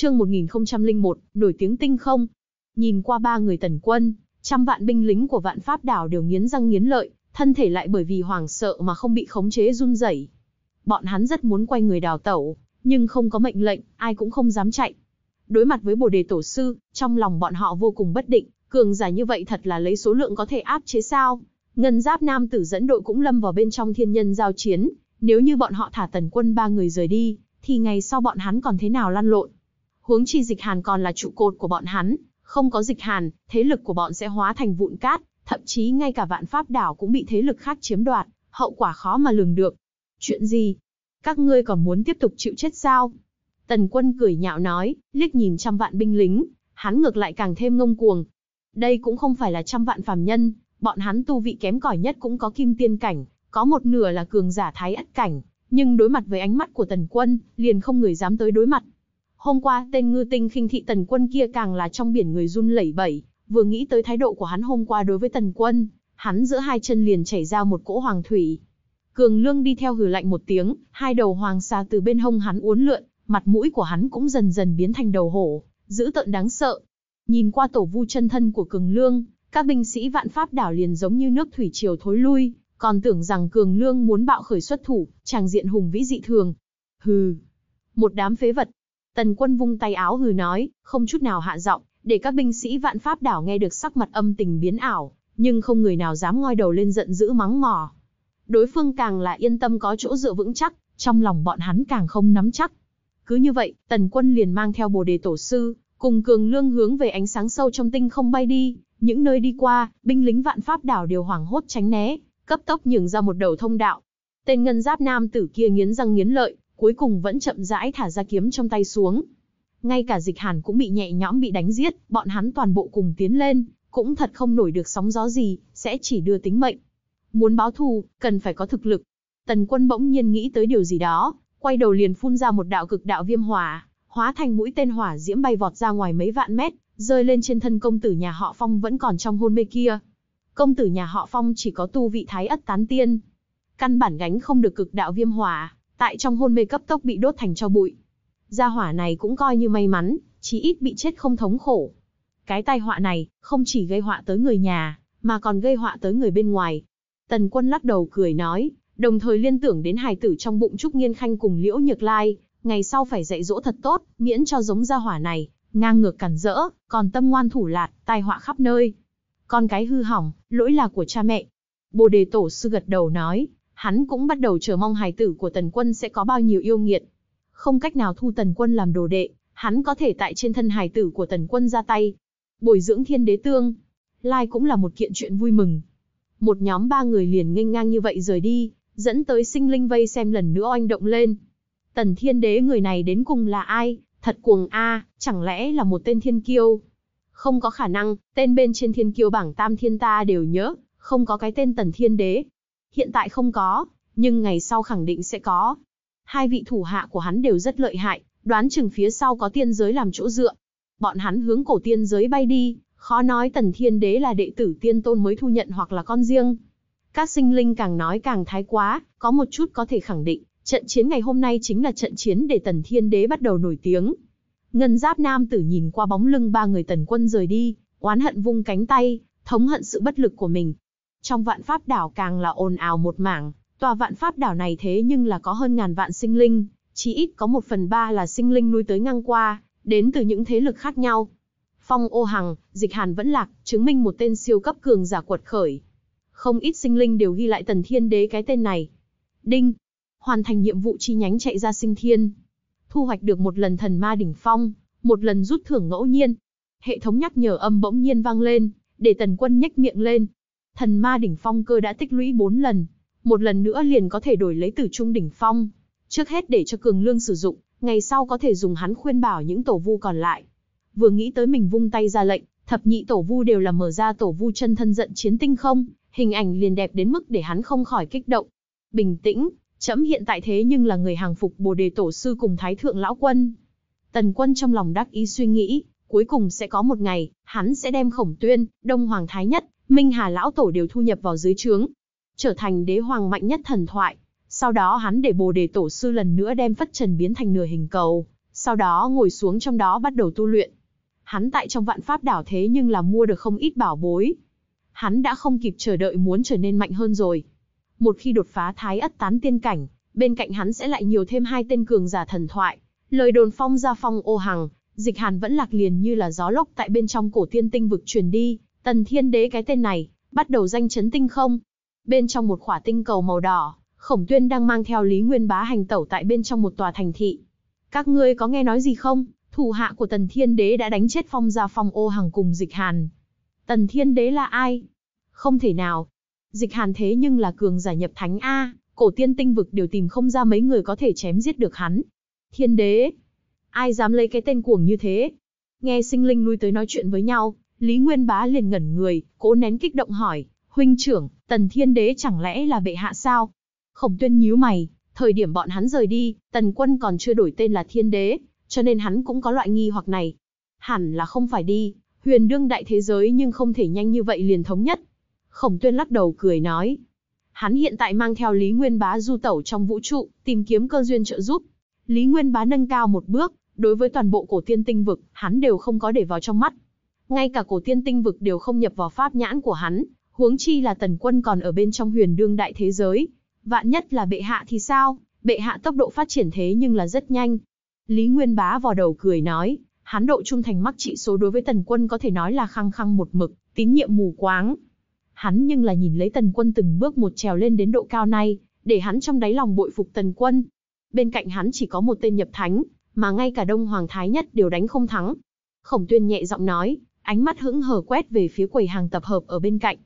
chương 1001, nổi tiếng tinh không. Nhìn qua ba người tần quân, trăm vạn binh lính của vạn pháp đảo đều nghiến răng nghiến lợi, thân thể lại bởi vì hoảng sợ mà không bị khống chế run rẩy. Bọn hắn rất muốn quay người đào tẩu, nhưng không có mệnh lệnh, ai cũng không dám chạy. Đối mặt với Bồ Đề Tổ sư, trong lòng bọn họ vô cùng bất định, cường giả như vậy thật là lấy số lượng có thể áp chế sao? Ngân Giáp Nam tử dẫn đội cũng lâm vào bên trong thiên nhân giao chiến, nếu như bọn họ thả tần quân ba người rời đi, thì ngày sau bọn hắn còn thế nào lăn lộn? Huống chi Dịch Hàn còn là trụ cột của bọn hắn, không có Dịch Hàn, thế lực của bọn sẽ hóa thành vụn cát, thậm chí ngay cả vạn pháp đảo cũng bị thế lực khác chiếm đoạt, hậu quả khó mà lường được. Chuyện gì? Các ngươi còn muốn tiếp tục chịu chết sao? Tần quân cười nhạo nói, liếc nhìn trăm vạn binh lính, hắn ngược lại càng thêm ngông cuồng. Đây cũng không phải là trăm vạn phàm nhân, bọn hắn tu vị kém cỏi nhất cũng có kim tiên cảnh, có một nửa là cường giả thái ất cảnh, nhưng đối mặt với ánh mắt của tần quân, liền không người dám tới đối mặt. Hôm qua, tên ngư tinh khinh thị tần quân kia càng là trong biển người run lẩy bẩy, vừa nghĩ tới thái độ của hắn hôm qua đối với tần quân, hắn giữa hai chân liền chảy ra một cỗ hoàng thủy. Cường lương đi theo hừ lạnh một tiếng, hai đầu hoàng xà từ bên hông hắn uốn lượn, mặt mũi của hắn cũng dần dần biến thành đầu hổ, dữ tợn đáng sợ. Nhìn qua tổ vu chân thân của cường lương, các binh sĩ vạn pháp đảo liền giống như nước thủy triều thối lui, còn tưởng rằng cường lương muốn bạo khởi xuất thủ, chàng diện hùng vĩ dị thường. Hừ, một đám phế vật, Tần quân vung tay áo hừ nói, không chút nào hạ giọng, để các binh sĩ vạn pháp đảo nghe được sắc mặt âm tình biến ảo, nhưng không người nào dám ngoi đầu lên giận dữ mắng mỏ. Đối phương càng là yên tâm có chỗ dựa vững chắc, trong lòng bọn hắn càng không nắm chắc. Cứ như vậy, tần quân liền mang theo bồ đề tổ sư, cùng cường lương hướng về ánh sáng sâu trong tinh không bay đi, những nơi đi qua, binh lính vạn pháp đảo đều hoảng hốt tránh né, cấp tốc nhường ra một đầu thông đạo. Tên ngân giáp nam tử kia nghiến răng nghiến lợi, cuối cùng vẫn chậm rãi thả ra kiếm trong tay xuống. Ngay cả dịch hàn cũng bị nhẹ nhõm bị đánh giết, bọn hắn toàn bộ cùng tiến lên, cũng thật không nổi được sóng gió gì, sẽ chỉ đưa tính mệnh. Muốn báo thù, cần phải có thực lực. Tần quân bỗng nhiên nghĩ tới điều gì đó, quay đầu liền phun ra một đạo cực đạo viêm hỏa, hóa thành mũi tên hỏa diễm bay vọt ra ngoài mấy vạn mét, rơi lên trên thân công tử nhà họ Phong vẫn còn trong hôn mê kia. Công tử nhà họ Phong chỉ có tu vị thái ất tán tiên, căn bản gánh không được cực đạo viêm hỏa, tại trong hôn mê cấp tốc bị đốt thành cho bụi. Gia hỏa này cũng coi như may mắn, chí ít bị chết không thống khổ. Cái tai họa này, không chỉ gây họa tới người nhà, mà còn gây họa tới người bên ngoài. Tần quân lắc đầu cười nói, đồng thời liên tưởng đến hài tử trong bụng Trúc Nghiên Khanh cùng Liễu Nhược Lai, ngày sau phải dạy dỗ thật tốt, miễn cho giống gia hỏa này, ngang ngược cản rỡ, còn tâm ngoan thủ lạt, tai họa khắp nơi. Con cái hư hỏng, lỗi là của cha mẹ. Bồ đề tổ sư gật đầu nói, hắn cũng bắt đầu chờ mong hài tử của tần quân sẽ có bao nhiêu yêu nghiệt. Không cách nào thu tần quân làm đồ đệ, hắn có thể tại trên thân hài tử của tần quân ra tay. Bồi dưỡng thiên đế tương, lai cũng là một kiện chuyện vui mừng. Một nhóm ba người liền nghênh ngang như vậy rời đi, dẫn tới sinh linh vây xem lần nữa oanh động lên. Tần thiên đế người này đến cùng là ai, thật cuồng a, chẳng lẽ là một tên thiên kiêu? Không có khả năng, tên bên trên thiên kiêu bảng tam thiên ta đều nhớ, không có cái tên tần thiên đế, hiện tại không có, nhưng ngày sau khẳng định sẽ có. Hai vị thủ hạ của hắn đều rất lợi hại, đoán chừng phía sau có tiên giới làm chỗ dựa. Bọn hắn hướng cổ tiên giới bay đi, khó nói tần thiên đế là đệ tử tiên tôn mới thu nhận hoặc là con riêng. Các sinh linh càng nói càng thái quá, có một chút có thể khẳng định, trận chiến ngày hôm nay chính là trận chiến để tần thiên đế bắt đầu nổi tiếng. Ngân giáp nam tử nhìn qua bóng lưng ba người tần quân rời đi, oán hận vung cánh tay, thống hận sự bất lực của mình, trong vạn pháp đảo càng là ồn ào một mảng, tòa vạn pháp đảo này thế nhưng là có hơn ngàn vạn sinh linh, chỉ ít có một phần ba là sinh linh nuôi tới ngang qua, đến từ những thế lực khác nhau. Phong ô hằng, dịch hàn vẫn lạc, chứng minh một tên siêu cấp cường giả quật khởi. Không ít sinh linh đều ghi lại tần thiên đế cái tên này. Đinh, hoàn thành nhiệm vụ chi nhánh chạy ra sinh thiên. Thu hoạch được một lần thần ma đỉnh phong, một lần rút thưởng ngẫu nhiên. Hệ thống nhắc nhở âm bỗng nhiên vang lên, để tần quân nhếch miệng lên, thần ma đỉnh phong cơ đã tích lũy 4 lần, một lần nữa liền có thể đổi lấy tử trung đỉnh phong. Trước hết để cho cường lương sử dụng, ngày sau có thể dùng hắn khuyên bảo những tổ vu còn lại. Vừa nghĩ tới mình vung tay ra lệnh, thập nhị tổ vu đều là mở ra tổ vu chân thân giận chiến tinh không, hình ảnh liền đẹp đến mức để hắn không khỏi kích động. Bình tĩnh, chấm hiện tại thế nhưng là người hàng phục bồ đề tổ sư cùng thái thượng lão quân. Tần quân trong lòng đắc ý suy nghĩ, cuối cùng sẽ có một ngày, hắn sẽ đem khổng tuyên, đông hoàng thái nhất, Minh Hà lão tổ đều thu nhập vào dưới trướng, trở thành đế hoàng mạnh nhất thần thoại. Sau đó hắn để Bồ Đề tổ sư lần nữa đem phất trần biến thành nửa hình cầu, sau đó ngồi xuống trong đó bắt đầu tu luyện. Hắn tại trong vạn pháp đảo thế nhưng là mua được không ít bảo bối. Hắn đã không kịp chờ đợi muốn trở nên mạnh hơn rồi. Một khi đột phá thái ất tán tiên cảnh, bên cạnh hắn sẽ lại nhiều thêm hai tên cường giả thần thoại. Lời đồn phong ra phong ô hằng, dịch hàn vẫn lạc liền như là gió lốc tại bên trong cổ tiên tinh vực truyền đi, Tần Thiên Đế cái tên này, bắt đầu danh chấn tinh không. Bên trong một khỏa tinh cầu màu đỏ, Khổng Tuyên đang mang theo Lý Nguyên Bá hành tẩu tại bên trong một tòa thành thị. Các ngươi có nghe nói gì không? Thủ hạ của Tần Thiên Đế đã đánh chết phong gia phong ô hàng cùng dịch hàn. Tần Thiên Đế là ai? Không thể nào. Dịch hàn thế nhưng là cường giả nhập thánh A, cổ tiên tinh vực đều tìm không ra mấy người có thể chém giết được hắn. Thiên Đế! Ai dám lấy cái tên cuồng như thế? Nghe sinh linh nuôi tới nói chuyện với nhau, Lý Nguyên Bá liền ngẩn người, cố nén kích động hỏi, huynh trưởng, tần thiên đế chẳng lẽ là bệ hạ sao? Khổng tuyên nhíu mày, thời điểm bọn hắn rời đi, tần quân còn chưa đổi tên là thiên đế, cho nên hắn cũng có loại nghi hoặc này. Hẳn là không phải đi, huyền đương đại thế giới nhưng không thể nhanh như vậy liền thống nhất. Khổng tuyên lắc đầu cười nói. Hắn hiện tại mang theo Lý Nguyên Bá du tẩu trong vũ trụ, tìm kiếm cơ duyên trợ giúp. Lý Nguyên Bá nâng cao một bước, đối với toàn bộ cổ tiên tinh vực, hắn đều không có để vào trong mắt. Ngay cả cổ tiên tinh vực đều không nhập vào pháp nhãn của hắn, huống chi là tần quân còn ở bên trong huyền đương đại thế giới. Vạn nhất là bệ hạ thì sao, bệ hạ tốc độ phát triển thế nhưng là rất nhanh. Lý Nguyên Bá vò đầu cười nói, hắn độ trung thành mắc trị số đối với tần quân có thể nói là khăng khăng một mực, tín nhiệm mù quáng. Hắn nhưng là nhìn lấy tần quân từng bước một trèo lên đến độ cao này, để hắn trong đáy lòng bội phục tần quân. Bên cạnh hắn chỉ có một tên nhập thánh, mà ngay cả Đông Hoàng Thái Nhất đều đánh không thắng. Khổng tuyên nhẹ giọng nói, ánh mắt hững hờ quét về phía quầy hàng tập hợp ở bên cạnh.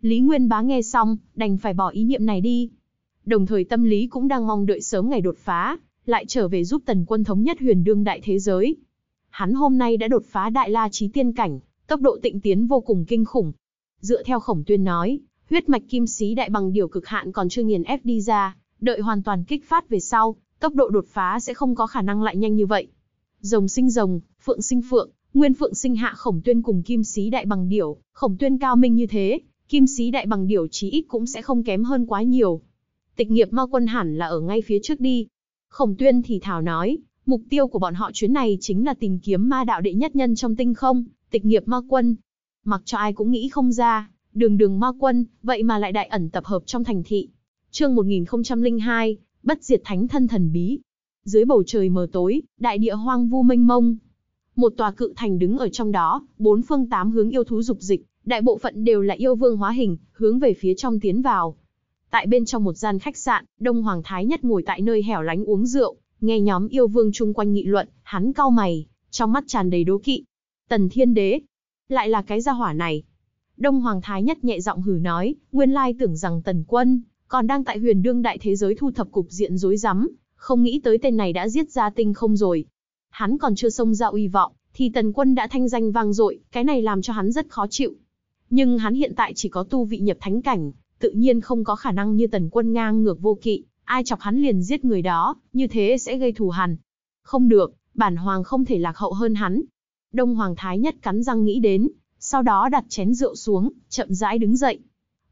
Lý Nguyên Bá nghe xong, đành phải bỏ ý niệm này đi. Đồng thời tâm lý cũng đang mong đợi sớm ngày đột phá, lại trở về giúp tần quân thống nhất huyền đương đại thế giới. Hắn hôm nay đã đột phá đại la trí tiên cảnh, tốc độ tịnh tiến vô cùng kinh khủng. Dựa theo khổng tuyên nói, huyết mạch kim sĩ đại bằng điều cực hạn còn chưa nghiền ép đi ra, đợi hoàn toàn kích phát về sau, tốc độ đột phá sẽ không có khả năng lại nhanh như vậy. Rồng sinh rồng, phượng sinh phượng, Nguyên Phượng sinh hạ khổng tuyên cùng kim sĩ đại bằng điểu, khổng tuyên cao minh như thế, kim sĩ đại bằng điểu chí ít cũng sẽ không kém hơn quá nhiều. Tịch nghiệp ma quân hẳn là ở ngay phía trước đi. Khổng tuyên thì thảo nói, mục tiêu của bọn họ chuyến này chính là tìm kiếm ma đạo đệ nhất nhân trong tinh không, tịch nghiệp ma quân. Mặc cho ai cũng nghĩ không ra, đường đường ma quân, vậy mà lại đại ẩn tập hợp trong thành thị. Chương 1002, bất diệt thánh thân thần bí. Dưới bầu trời mờ tối, đại địa hoang vu mênh mông, một tòa cự thành đứng ở trong đó, bốn phương tám hướng yêu thú dục dịch, đại bộ phận đều là yêu vương hóa hình, hướng về phía trong tiến vào. Tại bên trong một gian khách sạn, Đông Hoàng Thái Nhất ngồi tại nơi hẻo lánh uống rượu, nghe nhóm yêu vương chung quanh nghị luận, hắn cau mày, trong mắt tràn đầy đố kỵ. Tần Thiên Đế, lại là cái gia hỏa này. Đông Hoàng Thái Nhất nhẹ giọng hử nói, nguyên lai tưởng rằng Tần Quân còn đang tại huyền đương đại thế giới thu thập cục diện rối rắm, không nghĩ tới tên này đã giết ra tinh không rồi, hắn còn chưa xông ra uy vọng, thì tần quân đã thanh danh vang dội, cái này làm cho hắn rất khó chịu. Nhưng hắn hiện tại chỉ có tu vị nhập thánh cảnh, tự nhiên không có khả năng như tần quân ngang ngược vô kỵ, ai chọc hắn liền giết người đó, như thế sẽ gây thù hằn. Không được, bản hoàng không thể lạc hậu hơn hắn. Đông Hoàng Thái Nhất cắn răng nghĩ đến, sau đó đặt chén rượu xuống, chậm rãi đứng dậy.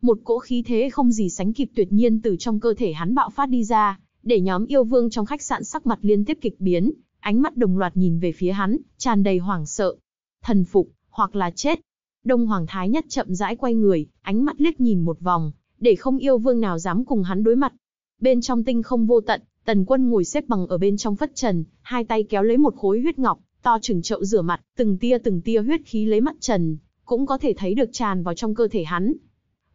Một cỗ khí thế không gì sánh kịp tuyệt nhiên từ trong cơ thể hắn bạo phát đi ra, để nhóm yêu vương trong khách sạn sắc mặt liên tiếp kịch biến, Ánh mắt đồng loạt nhìn về phía hắn, tràn đầy hoảng sợ. Thần phục, hoặc là chết. Đông Hoàng Thái Nhất chậm rãi quay người, ánh mắt liếc nhìn một vòng, để không yêu vương nào dám cùng hắn đối mặt. Bên trong tinh không vô tận, Tần Quân ngồi xếp bằng ở bên trong phất trần, hai tay kéo lấy một khối huyết ngọc, to chừng chậu rửa mặt, từng tia từng tia huyết khí lấy mặt trần, cũng có thể thấy được tràn vào trong cơ thể hắn.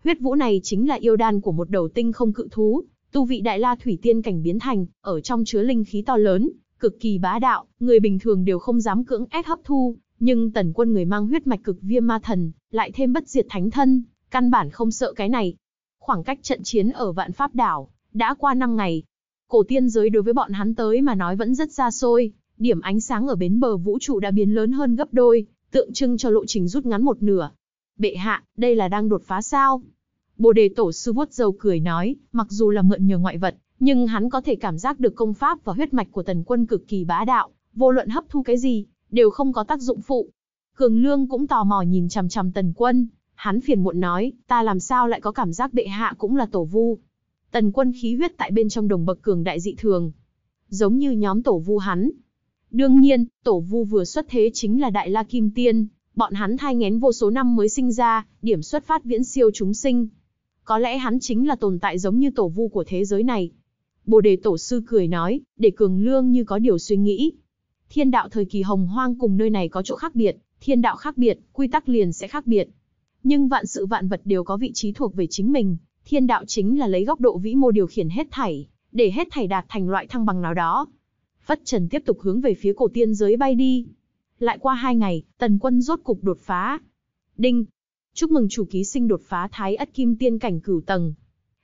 Huyết vũ này chính là yêu đan của một đầu tinh không cự thú, tu vị đại la thủy tiên cảnh biến thành, ở trong chứa linh khí to lớn, cực kỳ bá đạo, người bình thường đều không dám cưỡng ép hấp thu, nhưng tần quân người mang huyết mạch cực viêm ma thần, lại thêm bất diệt thánh thân, căn bản không sợ cái này. Khoảng cách trận chiến ở vạn pháp đảo, đã qua 5 ngày. Cổ tiên giới đối với bọn hắn tới mà nói vẫn rất xa xôi, điểm ánh sáng ở bến bờ vũ trụ đã biến lớn hơn gấp đôi, tượng trưng cho lộ trình rút ngắn một nửa. Bệ hạ, đây là đang đột phá sao? Bồ đề tổ sư vuốt dầu cười nói, mặc dù là mượn nhờ ngoại vật, nhưng hắn có thể cảm giác được công pháp và huyết mạch của tần quân cực kỳ bá đạo, vô luận hấp thu cái gì, đều không có tác dụng phụ. Cường Lương cũng tò mò nhìn chằm chằm tần quân, hắn phiền muộn nói, ta làm sao lại có cảm giác bệ hạ cũng là tổ vu. Tần quân khí huyết tại bên trong đồng bậc cường đại dị thường, giống như nhóm tổ vu hắn. Đương nhiên, tổ vu vừa xuất thế chính là Đại La Kim Tiên, bọn hắn thai ngén vô số năm mới sinh ra, điểm xuất phát viễn siêu chúng sinh. Có lẽ hắn chính là tồn tại giống như tổ vu của thế giới này, Bồ đề tổ sư cười nói, để cường lương như có điều suy nghĩ. Thiên đạo thời kỳ hồng hoang cùng nơi này có chỗ khác biệt, thiên đạo khác biệt, quy tắc liền sẽ khác biệt. Nhưng vạn sự vạn vật đều có vị trí thuộc về chính mình, thiên đạo chính là lấy góc độ vĩ mô điều khiển hết thảy, để hết thảy đạt thành loại thăng bằng nào đó. Phất Trần tiếp tục hướng về phía cổ tiên giới bay đi. Lại qua hai ngày, tần quân rốt cục đột phá. Đinh! Chúc mừng chủ ký sinh đột phá thái ất kim tiên cảnh cửu tầng,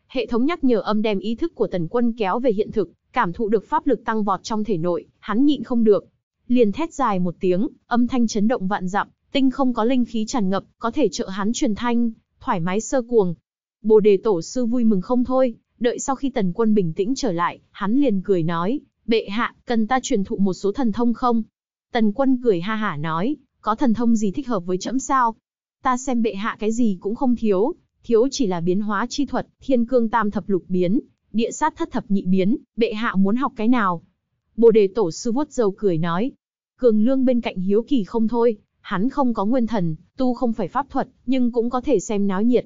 Hệ thống nhắc nhở âm đem ý thức của Tần Quân kéo về hiện thực, cảm thụ được pháp lực tăng vọt trong thể nội, hắn nhịn không được, liền thét dài một tiếng, âm thanh chấn động vạn dặm, tinh không có linh khí tràn ngập, có thể trợ hắn truyền thanh, thoải mái sơ cuồng. Bồ đề tổ sư vui mừng không thôi, đợi sau khi tần quân bình tĩnh trở lại, hắn liền cười nói, bệ hạ, cần ta truyền thụ một số thần thông không? Tần quân cười ha hả nói, có thần thông gì thích hợp với trẫm sao? Ta xem bệ hạ cái gì cũng không thiếu, thiếu chỉ là biến hóa chi thuật, thiên cương tam thập lục biến, địa sát thất thập nhị biến, bệ hạ muốn học cái nào? Bồ đề tổ sư vuốt dâu cười nói, cường lương bên cạnh hiếu kỳ không thôi, hắn không có nguyên thần, tu không phải pháp thuật, nhưng cũng có thể xem náo nhiệt.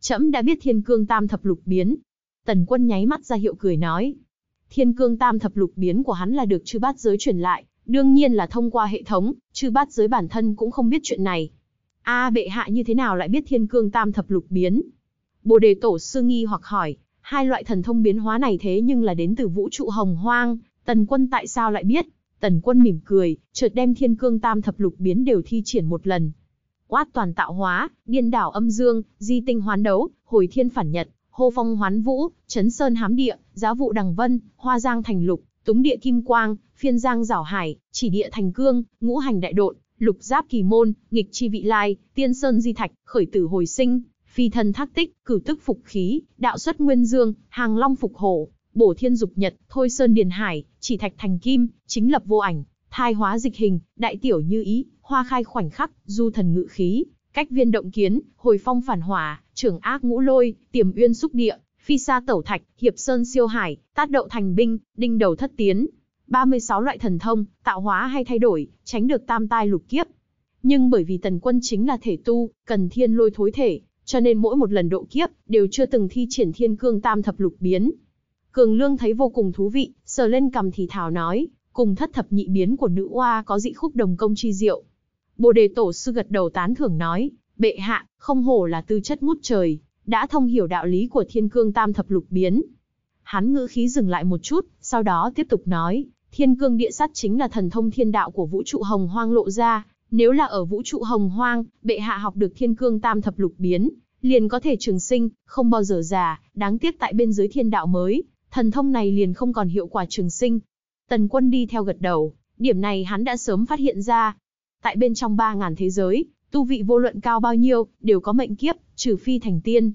Trẫm đã biết thiên cương tam thập lục biến. Tần quân nháy mắt ra hiệu cười nói, thiên cương tam thập lục biến của hắn là được chư bát giới truyền lại, đương nhiên là thông qua hệ thống, chư bát giới bản thân cũng không biết chuyện này, a bệ hạ như thế nào lại biết thiên cương tam thập lục biến? Bồ đề tổ sư nghi hoặc hỏi, hai loại thần thông biến hóa này thế nhưng là đến từ vũ trụ hồng hoang, tần quân tại sao lại biết? Tần quân mỉm cười, chợt đem thiên cương tam thập lục biến đều thi triển một lần. Quát toàn tạo hóa, điên đảo âm dương, di tinh hoán đấu, hồi thiên phản nhật, hô phong hoán vũ, chấn sơn hám địa, giá vụ đằng vân, hoa giang thành lục, túng địa kim quang, phiên giang giảo hải, chỉ địa thành cương, ngũ hành đại độn, lục giáp kỳ môn, nghịch chi vị lai, tiên sơn di thạch, khởi tử hồi sinh, phi thân thác tích, cử tức phục khí, đạo xuất nguyên dương, hàng long phục hổ, bổ thiên dục nhật, thôi sơn điền hải, chỉ thạch thành kim, chính lập vô ảnh, thai hóa dịch hình, đại tiểu như ý, hoa khai khoảnh khắc, du thần ngự khí, cách viên động kiến, hồi phong phản hỏa, trưởng ác ngũ lôi, tiềm uyên xúc địa, phi sa tẩu thạch, hiệp sơn siêu hải, tát đậu thành binh, đinh đầu thất tiến, 36 loại thần thông, tạo hóa hay thay đổi, tránh được tam tai lục kiếp. Nhưng bởi vì tần quân chính là thể tu, cần thiên lôi thối thể, cho nên mỗi một lần độ kiếp, đều chưa từng thi triển thiên cương tam thập lục biến. Cường Lương thấy vô cùng thú vị, sờ lên cầm thì thảo nói, cùng thất thập nhị biến của nữ oa có dị khúc đồng công chi diệu. Bồ đề tổ sư gật đầu tán thưởng nói, bệ hạ, không hổ là tư chất ngút trời, đã thông hiểu đạo lý của thiên cương tam thập lục biến. Hắn ngữ khí dừng lại một chút, sau đó tiếp tục nói, Thiên cương địa sát chính là thần thông thiên đạo của vũ trụ hồng hoang lộ ra, nếu là ở vũ trụ hồng hoang, bệ hạ học được thiên cương tam thập lục biến, liền có thể trường sinh, không bao giờ già, đáng tiếc tại bên dưới thiên đạo mới, thần thông này liền không còn hiệu quả trường sinh. Tần quân đi theo gật đầu, điểm này hắn đã sớm phát hiện ra. Tại bên trong 3.000 thế giới, tu vị vô luận cao bao nhiêu, đều có mệnh kiếp, trừ phi thành tiên.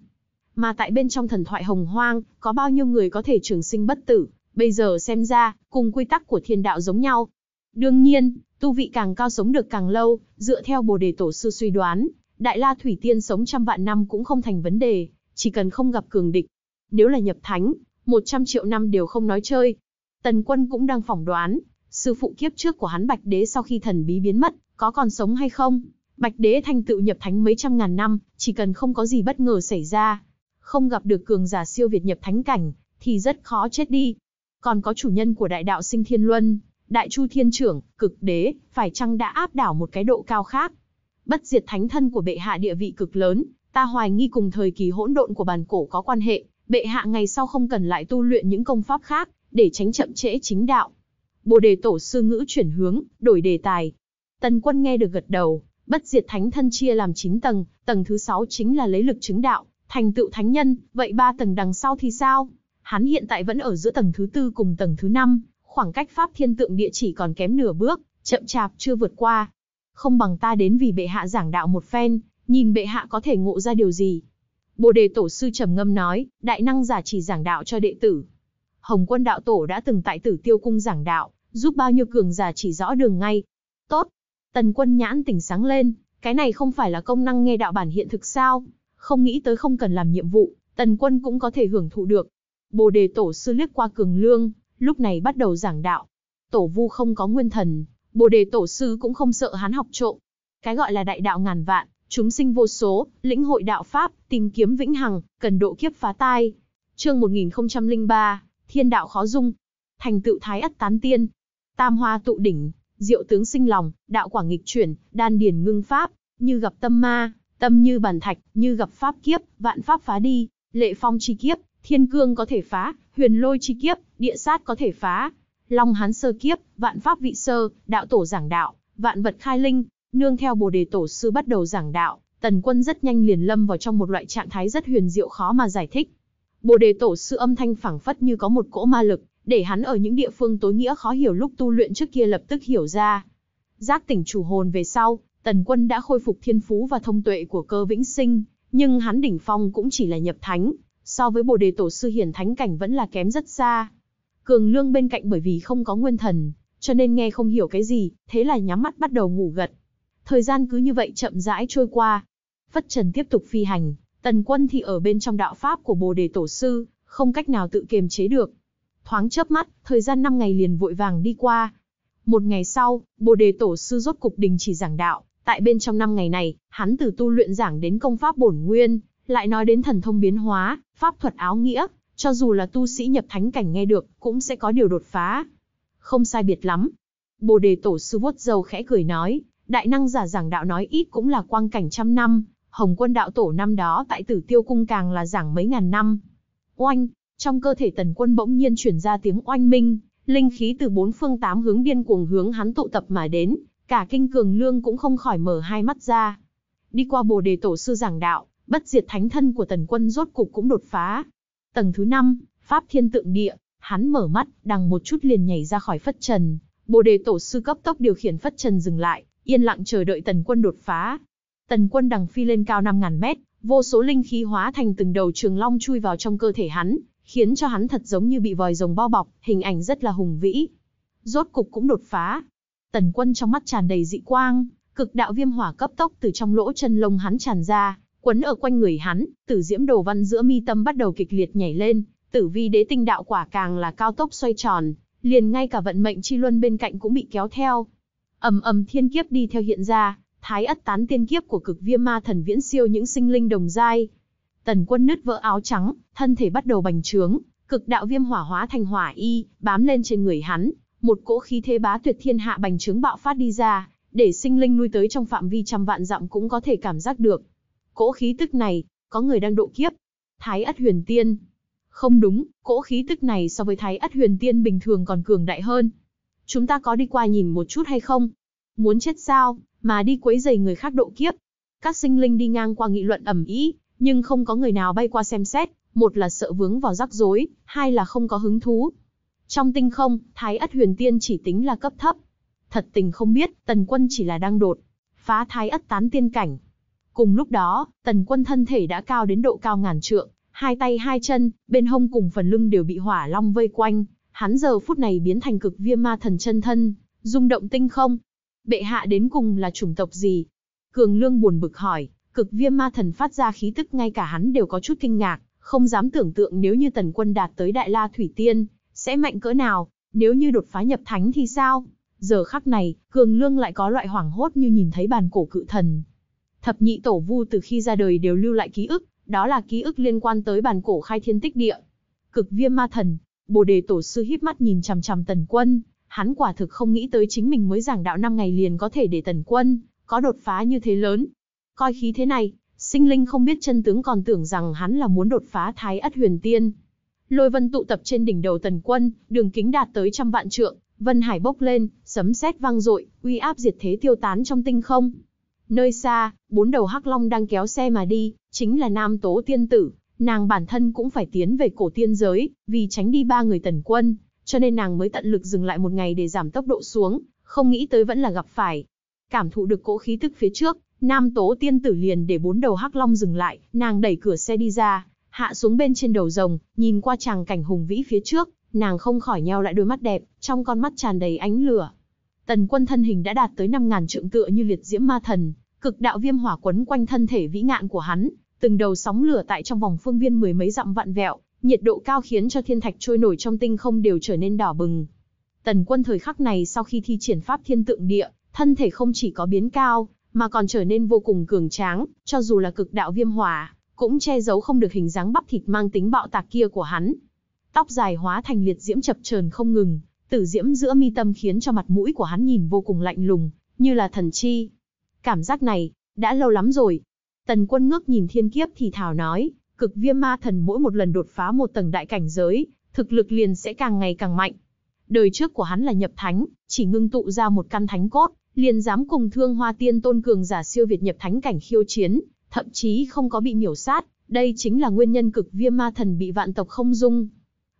Mà tại bên trong thần thoại hồng hoang, có bao nhiêu người có thể trường sinh bất tử, Bây giờ xem ra, cùng quy tắc của thiên đạo giống nhau. Đương nhiên, tu vị càng cao sống được càng lâu, dựa theo Bồ Đề Tổ Sư suy đoán, Đại La Thủy Tiên sống trăm vạn năm cũng không thành vấn đề, chỉ cần không gặp cường địch. Nếu là nhập thánh, 100 triệu năm đều không nói chơi. Tần quân cũng đang phỏng đoán, sư phụ kiếp trước của hắn Bạch Đế sau khi thần bí biến mất, có còn sống hay không? Bạch Đế thành tựu nhập thánh mấy trăm ngàn năm, chỉ cần không có gì bất ngờ xảy ra, không gặp được cường giả siêu việt nhập thánh cảnh, thì rất khó chết đi còn có chủ nhân của đại đạo sinh thiên luân, đại chu thiên trưởng, cực đế, phải chăng đã áp đảo một cái độ cao khác. Bất diệt thánh thân của bệ hạ địa vị cực lớn, ta hoài nghi cùng thời kỳ hỗn độn của bàn cổ có quan hệ, bệ hạ ngày sau không cần lại tu luyện những công pháp khác, để tránh chậm trễ chính đạo. Bồ đề tổ sư ngữ chuyển hướng, đổi đề tài. Tần quân nghe được gật đầu, bất diệt thánh thân chia làm 9 tầng, tầng thứ 6 chính là lấy lực chứng đạo, thành tựu thánh nhân, vậy ba tầng đằng sau thì sao? Hắn hiện tại vẫn ở giữa tầng thứ tư cùng tầng thứ năm, khoảng cách pháp thiên tượng địa chỉ còn kém nửa bước, chậm chạp chưa vượt qua. Không bằng ta đến vì bệ hạ giảng đạo một phen, nhìn bệ hạ có thể ngộ ra điều gì. Bồ đề tổ sư trầm ngâm nói, đại năng giả chỉ giảng đạo cho đệ tử. Hồng quân đạo tổ đã từng tại tử tiêu cung giảng đạo, giúp bao nhiêu cường giả chỉ rõ đường ngay. Tốt. Tần quân nhãn tỉnh sáng lên, cái này không phải là công năng nghe đạo bản hiện thực sao? Không nghĩ tới không cần làm nhiệm vụ, tần quân cũng có thể hưởng thụ được. Bồ đề tổ sư liếc qua cường lương, lúc này bắt đầu giảng đạo. Tổ vu không có nguyên thần, bồ đề tổ sư cũng không sợ hắn học trộm. Cái gọi là đại đạo ngàn vạn, chúng sinh vô số, lĩnh hội đạo pháp, tìm kiếm vĩnh hằng, cần độ kiếp phá tai. Chương 1003, thiên đạo khó dung. Thành tựu thái ất tán tiên. Tam hoa tụ đỉnh, diệu tướng sinh lòng, đạo quả nghịch chuyển, đan điền ngưng pháp, như gặp tâm ma, tâm như bản thạch, như gặp pháp kiếp, vạn pháp phá đi, lệ phong chi kiếp, Thiên cương có thể phá, huyền lôi chi kiếp, địa sát có thể phá, long hán sơ kiếp, vạn pháp vị sơ, đạo tổ giảng đạo, vạn vật khai linh, nương theo bồ đề tổ sư bắt đầu giảng đạo, tần quân rất nhanh liền lâm vào trong một loại trạng thái rất huyền diệu khó mà giải thích. Bồ đề tổ sư âm thanh phảng phất như có một cỗ ma lực, để hắn ở những địa phương tối nghĩa khó hiểu lúc tu luyện trước kia lập tức hiểu ra. Giác tỉnh chủ hồn về sau, tần quân đã khôi phục thiên phú và thông tuệ của cơ vĩnh sinh, nhưng hắn đỉnh phong cũng chỉ là nhập thánh, so với Bồ Đề Tổ sư hiển thánh cảnh vẫn là kém rất xa. Cường Lương bên cạnh bởi vì không có nguyên thần, cho nên nghe không hiểu cái gì, thế là nhắm mắt bắt đầu ngủ gật. Thời gian cứ như vậy chậm rãi trôi qua. Phất Trần tiếp tục phi hành, Tần Quân thì ở bên trong đạo pháp của Bồ Đề Tổ sư, không cách nào tự kiềm chế được. Thoáng chớp mắt, thời gian 5 ngày liền vội vàng đi qua. Một ngày sau, Bồ Đề Tổ sư rốt cục đình chỉ giảng đạo, tại bên trong 5 ngày này, hắn từ tu luyện giảng đến công pháp bổn nguyên, lại nói đến thần thông biến hóa, pháp thuật áo nghĩa, cho dù là tu sĩ nhập thánh cảnh nghe được, cũng sẽ có điều đột phá. Không sai biệt lắm. Bồ đề tổ sư vuốt dầu khẽ cười nói, đại năng giả giảng đạo nói ít cũng là quang cảnh trăm năm, hồng quân đạo tổ năm đó tại tử tiêu cung càng là giảng mấy ngàn năm. Oanh, trong cơ thể tần quân bỗng nhiên chuyển ra tiếng oanh minh, linh khí từ bốn phương tám hướng điên cuồng hướng hắn tụ tập mà đến, cả kinh cường lương cũng không khỏi mở hai mắt ra. Đi qua bồ đề tổ sư giảng đạo, bất diệt thánh thân của tần quân rốt cục cũng đột phá. Tầng thứ 5, Pháp Thiên Tượng Địa, hắn mở mắt, đằng một chút liền nhảy ra khỏi phất trần. Bồ đề tổ sư cấp tốc điều khiển phất trần dừng lại, yên lặng chờ đợi tần quân đột phá. Tần quân đằng phi lên cao 5.000 mét, vô số linh khí hóa thành từng đầu trường long chui vào trong cơ thể hắn, khiến cho hắn thật giống như bị vòi rồng bao bọc, hình ảnh rất là hùng vĩ. Rốt cục cũng đột phá. Tần quân trong mắt tràn đầy dị quang, cực đạo viêm hỏa cấp tốc từ trong lỗ chân lông hắn tràn ra, Quấn ở quanh người hắn, tử diễm đồ văn giữa mi tâm bắt đầu kịch liệt nhảy lên, tử vi đế tinh đạo quả càng là cao tốc xoay tròn, liền ngay cả vận mệnh chi luân bên cạnh cũng bị kéo theo. Ầm ầm thiên kiếp đi theo hiện ra, thái ất tán tiên kiếp của cực viêm ma thần viễn siêu những sinh linh đồng giai. Tần quân nứt vỡ áo trắng, thân thể bắt đầu bành trướng, cực đạo viêm hỏa hóa thành hỏa y, bám lên trên người hắn, một cỗ khí thế bá tuyệt thiên hạ bành trướng bạo phát đi ra, để sinh linh nuôi tới trong phạm vi trăm vạn dặm cũng có thể cảm giác được. Cỗ khí tức này, có người đang độ kiếp. Thái ất huyền tiên. Không đúng, cỗ khí tức này so với thái ất huyền tiên bình thường còn cường đại hơn. Chúng ta có đi qua nhìn một chút hay không? Muốn chết sao, mà đi quấy giày người khác độ kiếp. Các sinh linh đi ngang qua nghị luận ẩm ý, nhưng không có người nào bay qua xem xét, một là sợ vướng vào rắc rối, hai là không có hứng thú. Trong tinh không, thái ất huyền tiên chỉ tính là cấp thấp. Thật tình không biết, tần quân chỉ là đang đột, phá thái ất tán tiên cảnh, Cùng lúc đó, tần quân thân thể đã cao đến độ cao ngàn trượng, hai tay hai chân, bên hông cùng phần lưng đều bị hỏa long vây quanh, hắn giờ phút này biến thành cực viêm ma thần chân thân, rung động tinh không. Bệ hạ đến cùng là chủng tộc gì? Cường Lương buồn bực hỏi, cực viêm ma thần phát ra khí tức ngay cả hắn đều có chút kinh ngạc, không dám tưởng tượng nếu như tần quân đạt tới Đại La Thủy Tiên, sẽ mạnh cỡ nào, nếu như đột phá nhập thánh thì sao? Giờ khắc này, Cường Lương lại có loại hoảng hốt như nhìn thấy bàn cổ cự thần, Thập nhị tổ vu từ khi ra đời đều lưu lại ký ức, đó là ký ức liên quan tới bản cổ khai thiên tích địa. Cực viêm ma thần, Bồ đề tổ sư híp mắt nhìn chằm chằm Tần Quân, hắn quả thực không nghĩ tới chính mình mới giảng đạo 5 ngày liền có thể để Tần Quân có đột phá như thế lớn. Coi khí thế này, sinh linh không biết chân tướng còn tưởng rằng hắn là muốn đột phá thái ất huyền tiên. Lôi vân tụ tập trên đỉnh đầu Tần Quân, đường kính đạt tới trăm vạn trượng, vân hải bốc lên, sấm sét vang dội, uy áp diệt thế tiêu tán trong tinh không. Nơi xa, bốn đầu hắc long đang kéo xe mà đi, chính là nam tố tiên tử. Nàng bản thân cũng phải tiến về cổ tiên giới, vì tránh đi ba người tần quân, cho nên nàng mới tận lực dừng lại một ngày để giảm tốc độ xuống, không nghĩ tới vẫn là gặp phải. Cảm thụ được cỗ khí tức phía trước, nam tố tiên tử liền để bốn đầu hắc long dừng lại, nàng đẩy cửa xe đi ra, hạ xuống bên trên đầu rồng, nhìn qua tràng cảnh hùng vĩ phía trước, nàng không khỏi nheo lại đôi mắt đẹp, trong con mắt tràn đầy ánh lửa, Tần Quân thân hình đã đạt tới 5000 trượng tựa như liệt diễm ma thần, cực đạo viêm hỏa quấn quanh thân thể vĩ ngạn của hắn, từng đầu sóng lửa tại trong vòng phương viên mười mấy dặm vạn vẹo, nhiệt độ cao khiến cho thiên thạch trôi nổi trong tinh không đều trở nên đỏ bừng. Tần Quân thời khắc này sau khi thi triển pháp thiên tượng địa, thân thể không chỉ có biến cao, mà còn trở nên vô cùng cường tráng, cho dù là cực đạo viêm hỏa, cũng che giấu không được hình dáng bắp thịt mang tính bạo tạc kia của hắn. Tóc dài hóa thành liệt diễm chập chờn không ngừng, Tử diễm giữa mi tâm khiến cho mặt mũi của hắn nhìn vô cùng lạnh lùng, như là thần chi. Cảm giác này, đã lâu lắm rồi. Tần quân ngước nhìn thiên kiếp thì thảo nói, cực viêm ma thần mỗi một lần đột phá một tầng đại cảnh giới, thực lực liền sẽ càng ngày càng mạnh. Đời trước của hắn là nhập thánh, chỉ ngưng tụ ra một căn thánh cốt, liền dám cùng thương hoa tiên tôn cường giả siêu việt nhập thánh cảnh khiêu chiến, thậm chí không có bị miểu sát, đây chính là nguyên nhân cực viêm ma thần bị vạn tộc không dung.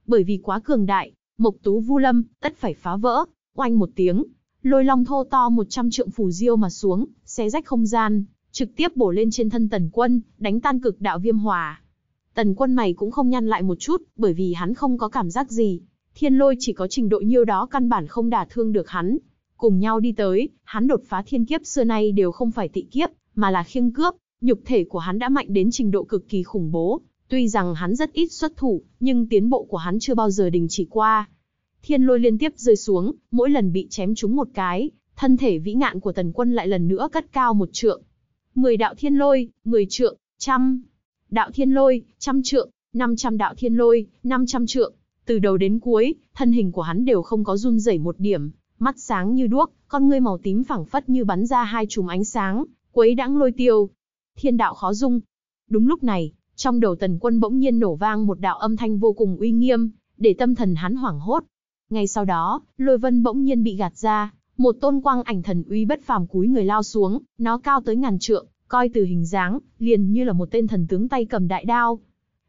Bởi vì quá cường đại, Mộc Tú Vu Lâm, tất phải phá vỡ, oanh một tiếng, lôi long thô to 100 trượng phủ diêu mà xuống, xé rách không gian, trực tiếp bổ lên trên thân Tần Quân, đánh tan cực đạo viêm hỏa. Tần Quân mày cũng không nhăn lại một chút, bởi vì hắn không có cảm giác gì, thiên lôi chỉ có trình độ nhiêu đó căn bản không đả thương được hắn. Cùng nhau đi tới, hắn đột phá thiên kiếp xưa nay đều không phải tị kiếp, mà là khiêng cướp, nhục thể của hắn đã mạnh đến trình độ cực kỳ khủng bố, Tuy rằng hắn rất ít xuất thủ, nhưng tiến bộ của hắn chưa bao giờ đình chỉ qua. Thiên lôi liên tiếp rơi xuống, mỗi lần bị chém trúng một cái, thân thể vĩ ngạn của tần quân lại lần nữa cất cao một trượng. Mười đạo thiên lôi, mười trượng, trăm. Đạo thiên lôi, trăm trượng, năm trăm đạo thiên lôi, năm trăm trượng. Từ đầu đến cuối, thân hình của hắn đều không có run rẩy một điểm, mắt sáng như đuốc, con ngươi màu tím phẳng phất như bắn ra hai chùm ánh sáng, quấy đãng lôi tiêu. Thiên đạo khó dung. Đúng lúc này, trong đầu tần quân bỗng nhiên nổ vang một đạo âm thanh vô cùng uy nghiêm, để tâm thần hắn hoảng hốt. Ngay sau đó, lôi vân bỗng nhiên bị gạt ra, một tôn quang ảnh thần uy bất phàm cúi người lao xuống, nó cao tới ngàn trượng, coi từ hình dáng, liền như là một tên thần tướng tay cầm đại đao.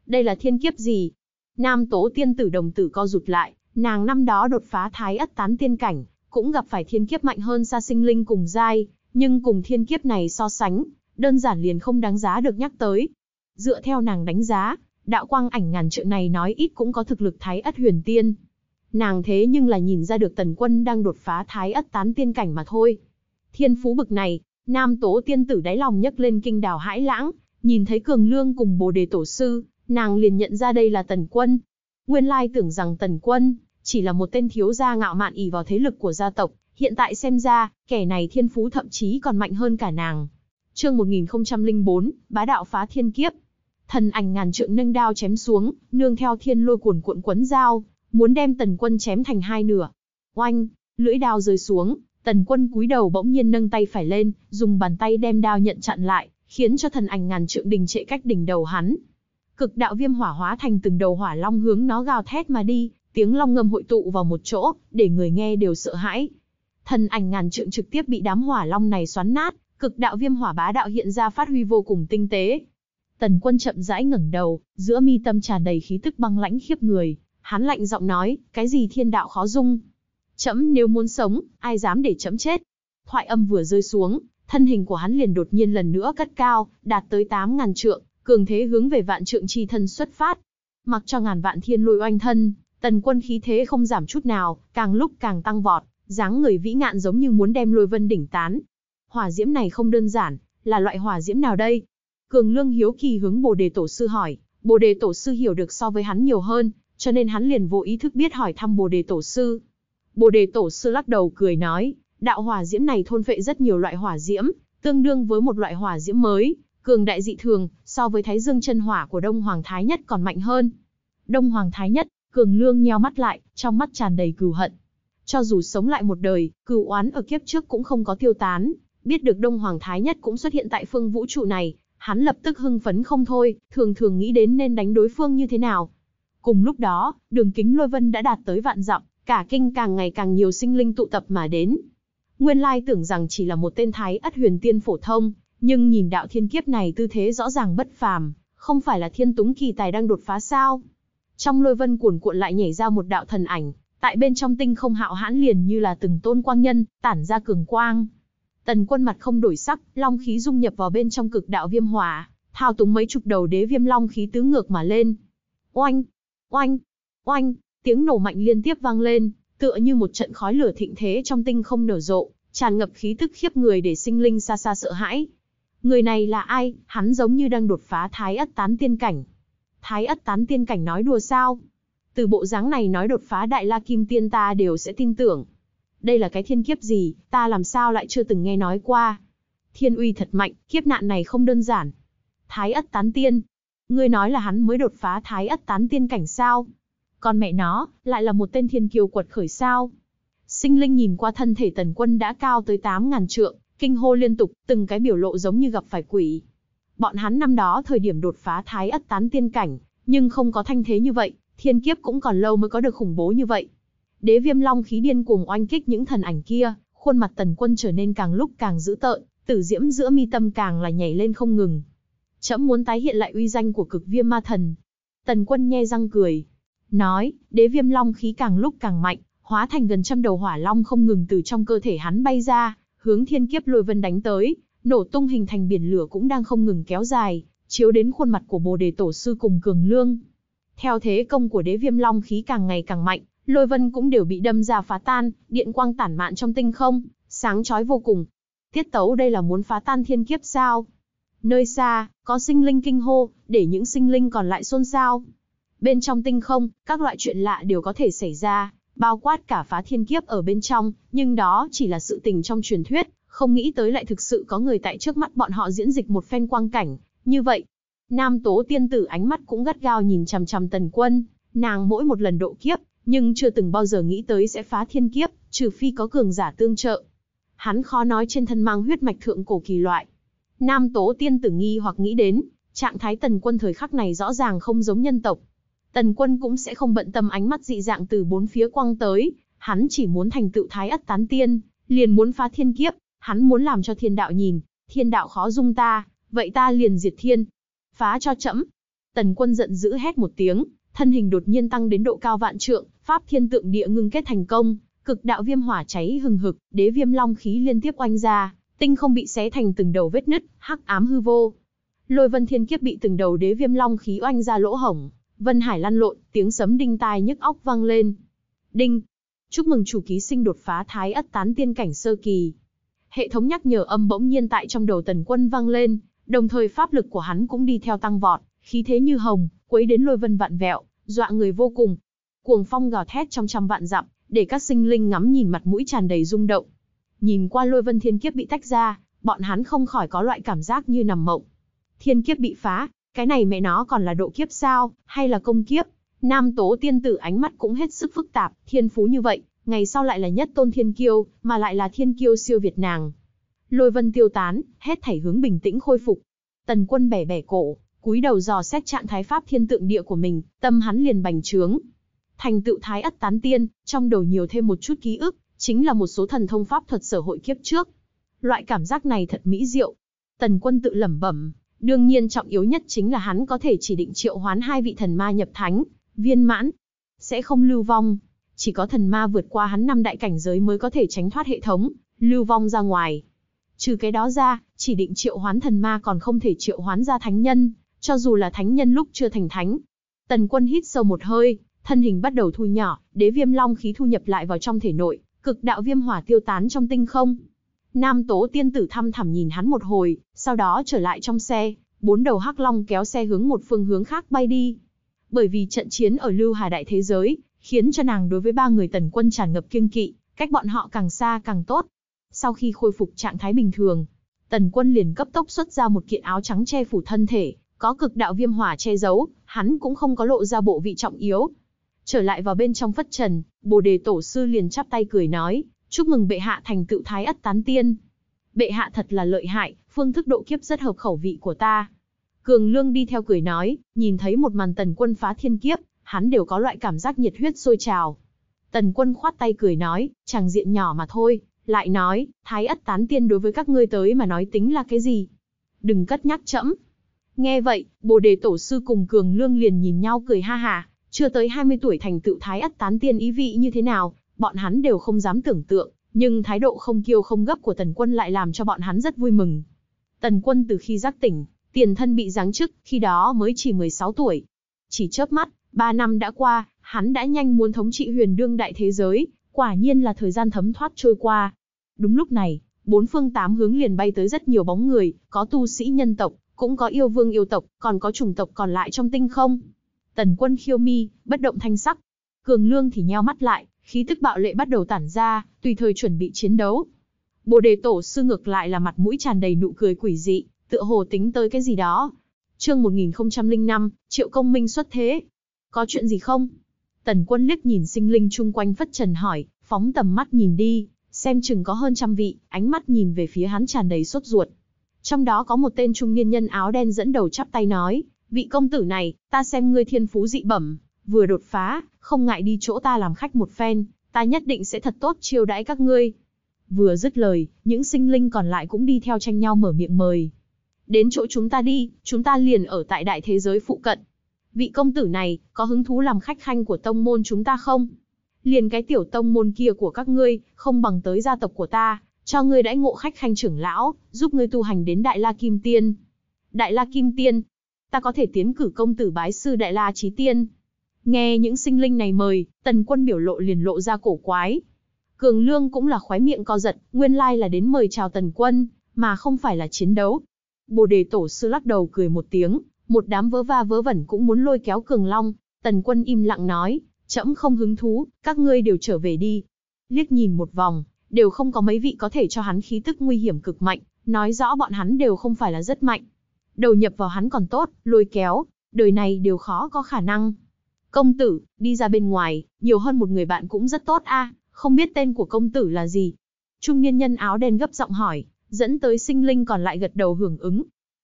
Đây là thiên kiếp gì? Nam tố tiên tử đồng tử co rụt lại, nàng năm đó đột phá thái ất tán tiên cảnh, cũng gặp phải thiên kiếp mạnh hơn xa sinh linh cùng giai, nhưng cùng thiên kiếp này so sánh, đơn giản liền không đáng giá được nhắc tới. Dựa theo nàng đánh giá, đạo quang ảnh ngàn trượng này nói ít cũng có thực lực thái ất huyền tiên. Nàng thế nhưng là nhìn ra được tần quân đang đột phá thái ất tán tiên cảnh mà thôi. Thiên phú bực này, nam tố tiên tử đáy lòng nhấc lên kinh đào hãi lãng, nhìn thấy cường lương cùng bồ đề tổ sư, nàng liền nhận ra đây là tần quân. Nguyên lai tưởng rằng tần quân chỉ là một tên thiếu gia ngạo mạn ỉ vào thế lực của gia tộc, hiện tại xem ra, kẻ này thiên phú thậm chí còn mạnh hơn cả nàng. Chương 1004, Bá đạo phá thiên kiếp, Thần ảnh ngàn trượng nâng đao chém xuống, nương theo thiên lôi cuồn cuộn quấn dao, muốn đem tần quân chém thành hai nửa. Oanh, lưỡi đao rơi xuống, tần quân cúi đầu bỗng nhiên nâng tay phải lên, dùng bàn tay đem đao nhận chặn lại, khiến cho thần ảnh ngàn trượng đình trệ cách đỉnh đầu hắn. Cực đạo viêm hỏa hóa thành từng đầu hỏa long hướng nó gào thét mà đi, tiếng long ngâm hội tụ vào một chỗ, để người nghe đều sợ hãi. Thần ảnh ngàn trượng trực tiếp bị đám hỏa long này xoắn nát, cực đạo viêm hỏa bá đạo hiện ra phát huy vô cùng tinh tế, Tần quân chậm rãi ngẩng đầu, giữa mi tâm tràn đầy khí tức băng lãnh khiếp người, hắn lạnh giọng nói, cái gì thiên đạo khó dung. Chấm nếu muốn sống, ai dám để chấm chết. Thoại âm vừa rơi xuống, thân hình của hắn liền đột nhiên lần nữa cất cao, đạt tới 8.000 trượng, cường thế hướng về vạn trượng chi thân xuất phát. Mặc cho ngàn vạn thiên lôi oanh thân, tần quân khí thế không giảm chút nào, càng lúc càng tăng vọt, dáng người vĩ ngạn giống như muốn đem lôi vân đỉnh tán. Hỏa diễm này không đơn giản, là loại hỏa diễm nào đây? Cường Lương hiếu kỳ hướng Bồ Đề Tổ sư hỏi, Bồ Đề Tổ sư hiểu được so với hắn nhiều hơn, cho nên hắn liền vô ý thức biết hỏi thăm Bồ Đề Tổ sư. Bồ Đề Tổ sư lắc đầu cười nói, đạo hỏa diễm này thôn phệ rất nhiều loại hỏa diễm, tương đương với một loại hỏa diễm mới, cường đại dị thường, so với Thái Dương chân hỏa của Đông Hoàng Thái Nhất còn mạnh hơn. Đông Hoàng Thái Nhất, Cường Lương nheo mắt lại, trong mắt tràn đầy cừu hận. Cho dù sống lại một đời, cừu oán ở kiếp trước cũng không có tiêu tán, biết được Đông Hoàng Thái Nhất cũng xuất hiện tại phương vũ trụ này, Hắn lập tức hưng phấn không thôi, thường thường nghĩ đến nên đánh đối phương như thế nào. Cùng lúc đó, đường kính lôi vân đã đạt tới vạn dặm, cả kinh càng ngày càng nhiều sinh linh tụ tập mà đến. Nguyên lai tưởng rằng chỉ là một tên thái ất huyền tiên phổ thông, nhưng nhìn đạo thiên kiếp này tư thế rõ ràng bất phàm, không phải là thiên túng kỳ tài đang đột phá sao. Trong lôi vân cuồn cuộn lại nhảy ra một đạo thần ảnh, tại bên trong tinh không hạo hãn liền như là từng tôn quang nhân, tản ra cường quang, Tần quân mặt không đổi sắc, long khí dung nhập vào bên trong cực đạo viêm hỏa, thao túng mấy chục đầu đế viêm long khí tứ ngược mà lên. Oanh, oanh, oanh, tiếng nổ mạnh liên tiếp vang lên, tựa như một trận khói lửa thịnh thế trong tinh không nở rộ, tràn ngập khí tức khiếp người để sinh linh xa xa sợ hãi. Người này là ai, hắn giống như đang đột phá thái ất tán tiên cảnh. Thái ất tán tiên cảnh nói đùa sao? Từ bộ dáng này nói đột phá đại la kim tiên ta đều sẽ tin tưởng đây là cái thiên kiếp gì, ta làm sao lại chưa từng nghe nói qua. Thiên uy thật mạnh, kiếp nạn này không đơn giản. Thái ất tán tiên. Ngươi nói là hắn mới đột phá thái ất tán tiên cảnh sao. Còn mẹ nó, lại là một tên thiên kiều quật khởi sao. Sinh linh nhìn qua thân thể tần quân đã cao tới 8.000 trượng, kinh hô liên tục, từng cái biểu lộ giống như gặp phải quỷ. Bọn hắn năm đó thời điểm đột phá thái ất tán tiên cảnh, nhưng không có thanh thế như vậy, thiên kiếp cũng còn lâu mới có được khủng bố như vậy. Đế viêm long khí điên cuồng oanh kích những thần ảnh kia, khuôn mặt tần quân trở nên càng lúc càng dữ tợn, tử diễm giữa mi tâm càng là nhảy lên không ngừng. Trẫm muốn tái hiện lại uy danh của cực viêm ma thần. Tần quân nhe răng cười. Nói, đế viêm long khí càng lúc càng mạnh, hóa thành gần trăm đầu hỏa long không ngừng từ trong cơ thể hắn bay ra, hướng thiên kiếp lôi vân đánh tới, nổ tung hình thành biển lửa cũng đang không ngừng kéo dài, chiếu đến khuôn mặt của bồ đề tổ sư cùng cường lương. Theo thế công của đế viêm long khí càng ngày càng mạnh, lôi vân cũng đều bị đâm ra phá tan, điện quang tản mạn trong tinh không, sáng chói vô cùng. Tiết tấu đây là muốn phá tan thiên kiếp sao? Nơi xa, có sinh linh kinh hô, để những sinh linh còn lại xôn xao. Bên trong tinh không, các loại chuyện lạ đều có thể xảy ra, bao quát cả phá thiên kiếp ở bên trong, nhưng đó chỉ là sự tình trong truyền thuyết, không nghĩ tới lại thực sự có người tại trước mắt bọn họ diễn dịch một phen quang cảnh, như vậy. Nam tố tiên tử ánh mắt cũng gắt gao nhìn chằm chằm tần quân, nàng mỗi một lần độ kiếp, nhưng chưa từng bao giờ nghĩ tới sẽ phá thiên kiếp, trừ phi có cường giả tương trợ. Hắn khó nói trên thân mang huyết mạch thượng cổ kỳ loại. Nam Tố Tiên tử nghi hoặc nghĩ đến, trạng thái tần quân thời khắc này rõ ràng không giống nhân tộc. Tần quân cũng sẽ không bận tâm ánh mắt dị dạng từ bốn phía quăng tới, hắn chỉ muốn thành tựu thái ất tán tiên, liền muốn phá thiên kiếp, hắn muốn làm cho thiên đạo nhìn, thiên đạo khó dung ta, vậy ta liền diệt thiên. Phá cho chậm. Tần quân giận dữ hét một tiếng, thân hình đột nhiên tăng đến độ cao vạn trượng, pháp thiên tượng địa ngưng kết thành công, cực đạo viêm hỏa cháy hừng hực, đế viêm long khí liên tiếp oanh ra, tinh không bị xé thành từng đầu vết nứt, hắc ám hư vô. Lôi Vân Thiên Kiếp bị từng đầu đế viêm long khí oanh ra lỗ hổng, vân hải lăn lộn, tiếng sấm đinh tai nhức óc vang lên. Đinh, chúc mừng chủ ký sinh đột phá thái ất tán tiên cảnh sơ kỳ. Hệ thống nhắc nhở âm bỗng nhiên tại trong đầu Tần Quân vang lên, đồng thời pháp lực của hắn cũng đi theo tăng vọt, khí thế như hồng, quấy đến lôi vân vạn vẹo, dọa người vô cùng. Cuồng phong gào thét trong trăm vạn dặm, để các sinh linh ngắm nhìn mặt mũi tràn đầy rung động. Nhìn qua lôi vân thiên kiếp bị tách ra, bọn hắn không khỏi có loại cảm giác như nằm mộng. Thiên kiếp bị phá, cái này mẹ nó còn là độ kiếp sao, hay là công kiếp? Nam tố tiên tử ánh mắt cũng hết sức phức tạp, thiên phú như vậy, ngày sau lại là nhất tôn thiên kiêu, mà lại là thiên kiêu siêu việt nàng. Lôi vân tiêu tán, hết thảy hướng bình tĩnh khôi phục. Tần quân bẻ bẻ cổ, cúi đầu dò xét trạng thái pháp thiên tượng địa của mình, tâm hắn liền bành trướng. Thành tựu thái ất tán tiên, trong đầu nhiều thêm một chút ký ức, chính là một số thần thông pháp thuật sở hội kiếp trước. Loại cảm giác này thật mỹ diệu. Tần quân tự lẩm bẩm, đương nhiên trọng yếu nhất chính là hắn có thể chỉ định triệu hoán hai vị thần ma nhập thánh, viên mãn, sẽ không lưu vong. Chỉ có thần ma vượt qua hắn năm đại cảnh giới mới có thể tránh thoát hệ thống, lưu vong ra ngoài. Trừ cái đó ra, chỉ định triệu hoán thần ma còn không thể triệu hoán ra thánh nhân, cho dù là thánh nhân lúc chưa thành thánh, Tần Quân hít sâu một hơi, thân hình bắt đầu thu nhỏ, đế viêm long khí thu nhập lại vào trong thể nội, cực đạo viêm hỏa tiêu tán trong tinh không. Nam Tố tiên tử thăm thẳm nhìn hắn một hồi, sau đó trở lại trong xe, bốn đầu hắc long kéo xe hướng một phương hướng khác bay đi. Bởi vì trận chiến ở Lưu Hà Đại Thế Giới, khiến cho nàng đối với ba người tần quân tràn ngập kiêng kỵ, cách bọn họ càng xa càng tốt. Sau khi khôi phục trạng thái bình thường, tần quân liền cấp tốc xuất ra một kiện áo trắng che phủ thân thể, có cực đạo viêm hỏa che giấu, hắn cũng không có lộ ra bộ vị trọng yếu. Trở lại vào bên trong phất trần, bồ đề tổ sư liền chắp tay cười nói, chúc mừng bệ hạ thành tựu thái ất tán tiên. Bệ hạ thật là lợi hại, phương thức độ kiếp rất hợp khẩu vị của ta. Cường Lương đi theo cười nói, nhìn thấy một màn tần quân phá thiên kiếp, hắn đều có loại cảm giác nhiệt huyết sôi trào. Tần quân khoát tay cười nói, chẳng diện nhỏ mà thôi, lại nói, thái ất tán tiên đối với các ngươi tới mà nói tính là cái gì. Đừng cất nhắc chậm Nghe vậy, Bồ Đề Tổ sư cùng Cường Lương liền nhìn nhau cười ha hả, chưa tới 20 tuổi thành tựu thái ất tán tiên ý vị như thế nào, bọn hắn đều không dám tưởng tượng, nhưng thái độ không kiêu không gấp của Tần Quân lại làm cho bọn hắn rất vui mừng. Tần Quân từ khi giác tỉnh, tiền thân bị giáng chức, khi đó mới chỉ 16 tuổi. Chỉ chớp mắt, 3 năm đã qua, hắn đã nhanh muốn thống trị huyền đương đại thế giới, quả nhiên là thời gian thấm thoát trôi qua. Đúng lúc này, bốn phương tám hướng liền bay tới rất nhiều bóng người, có tu sĩ nhân tộc, cũng có yêu vương yêu tộc, còn có chủng tộc còn lại trong tinh không. Tần quân khiêu mi, bất động thanh sắc. Cường lương thì nheo mắt lại, khí tức bạo lệ bắt đầu tản ra, tùy thời chuẩn bị chiến đấu. Bồ đề tổ sư ngược lại là mặt mũi tràn đầy nụ cười quỷ dị, tựa hồ tính tới cái gì đó. Chương 1005, Triệu Công Minh xuất thế. Có chuyện gì không? Tần quân liếc nhìn sinh linh chung quanh phất trần hỏi, phóng tầm mắt nhìn đi, xem chừng có hơn trăm vị, ánh mắt nhìn về phía hắn tràn đầy sốt ruột, trong đó có một tên trung niên nhân áo đen dẫn đầu chắp tay nói, vị công tử này, ta xem ngươi thiên phú dị bẩm, vừa đột phá, không ngại đi chỗ ta làm khách một phen, ta nhất định sẽ thật tốt chiêu đãi các ngươi. Vừa dứt lời, những sinh linh còn lại cũng đi theo tranh nhau mở miệng mời. Đến chỗ chúng ta đi, chúng ta liền ở tại đại thế giới phụ cận. Vị công tử này, có hứng thú làm khách khanh của tông môn chúng ta không? Liền cái tiểu tông môn kia của các ngươi, không bằng tới gia tộc của ta cho ngươi đãi ngộ khách khanh trưởng lão, giúp ngươi tu hành đến Đại La Kim Tiên. Đại La Kim Tiên, ta có thể tiến cử công tử bái sư Đại La Chí Tiên. Nghe những sinh linh này mời, tần quân biểu lộ liền lộ ra cổ quái. Cường Lương cũng là khoái miệng co giật, nguyên lai là đến mời chào tần quân, mà không phải là chiến đấu. Bồ đề tổ sư lắc đầu cười một tiếng, một đám vớ va vớ vẩn cũng muốn lôi kéo Cường Long. Tần quân im lặng nói, trẫm không hứng thú, các ngươi đều trở về đi. Liếc nhìn một vòng, đều không có mấy vị có thể cho hắn khí tức nguy hiểm cực mạnh, nói rõ bọn hắn đều không phải là rất mạnh. Đầu nhập vào hắn còn tốt, lôi kéo, đời này đều khó có khả năng. Công tử, đi ra bên ngoài, nhiều hơn một người bạn cũng rất tốt a, không biết tên của công tử là gì? Trung niên nhân áo đen gấp giọng hỏi, dẫn tới sinh linh còn lại gật đầu hưởng ứng.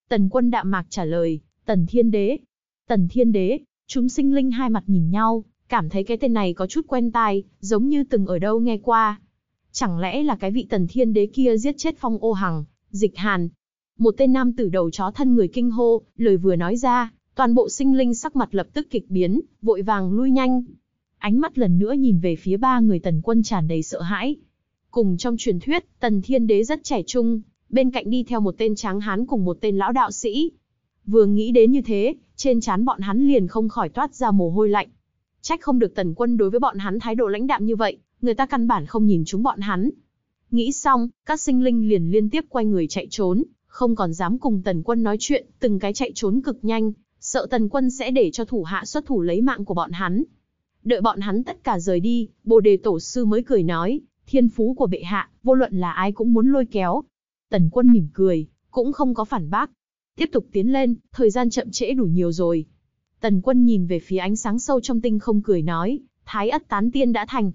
Tần quân đạm mạc trả lời, tần thiên đế. Tần thiên đế, chúng sinh linh hai mặt nhìn nhau, cảm thấy cái tên này có chút quen tai, giống như từng ở đâu nghe qua. Chẳng lẽ là cái vị tần thiên đế kia giết chết phong ô hằng, dịch hàn? Một tên nam tử đầu chó thân người kinh hô, lời vừa nói ra, toàn bộ sinh linh sắc mặt lập tức kịch biến, vội vàng lui nhanh. Ánh mắt lần nữa nhìn về phía ba người tần quân tràn đầy sợ hãi. Cùng trong truyền thuyết, tần thiên đế rất trẻ trung, bên cạnh đi theo một tên tráng hán cùng một tên lão đạo sĩ. Vừa nghĩ đến như thế, trên trán bọn hắn liền không khỏi toát ra mồ hôi lạnh. Trách không được tần quân đối với bọn hắn thái độ lãnh đạm như vậy người ta căn bản không nhìn chúng bọn hắn. Nghĩ xong, các sinh linh liền liên tiếp quay người chạy trốn, không còn dám cùng tần quân nói chuyện, từng cái chạy trốn cực nhanh, sợ tần quân sẽ để cho thủ hạ xuất thủ lấy mạng của bọn hắn. Đợi bọn hắn tất cả rời đi, bồ đề tổ sư mới cười nói, thiên phú của bệ hạ, vô luận là ai cũng muốn lôi kéo. Tần quân mỉm cười, cũng không có phản bác. Tiếp tục tiến lên, thời gian chậm trễ đủ nhiều rồi. Tần quân nhìn về phía ánh sáng sâu trong tinh không cười nói, thái ất tán tiên đã thành,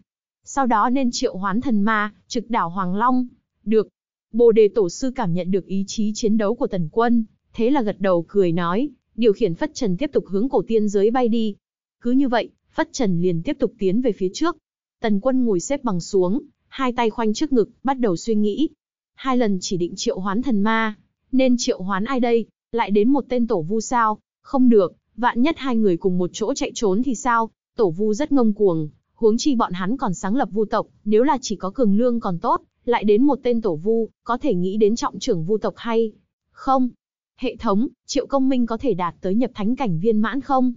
sau đó nên triệu hoán thần ma, trực đảo Hoàng Long. Được. Bồ đề tổ sư cảm nhận được ý chí chiến đấu của tần quân, thế là gật đầu cười nói, điều khiển phất trần tiếp tục hướng cổ tiên giới bay đi. Cứ như vậy, phất trần liền tiếp tục tiến về phía trước. Tần quân ngồi xếp bằng xuống, hai tay khoanh trước ngực, bắt đầu suy nghĩ. Hai lần chỉ định triệu hoán thần ma, nên triệu hoán ai đây, lại đến một tên tổ vu sao, không được, vạn nhất hai người cùng một chỗ chạy trốn thì sao, tổ vu rất ngông cuồng, huống chi bọn hắn còn sáng lập vu tộc, nếu là chỉ có cường lương còn tốt, lại đến một tên tổ vu, có thể nghĩ đến trọng trưởng vu tộc hay không? Hệ thống, triệu công minh có thể đạt tới nhập thánh cảnh viên mãn không?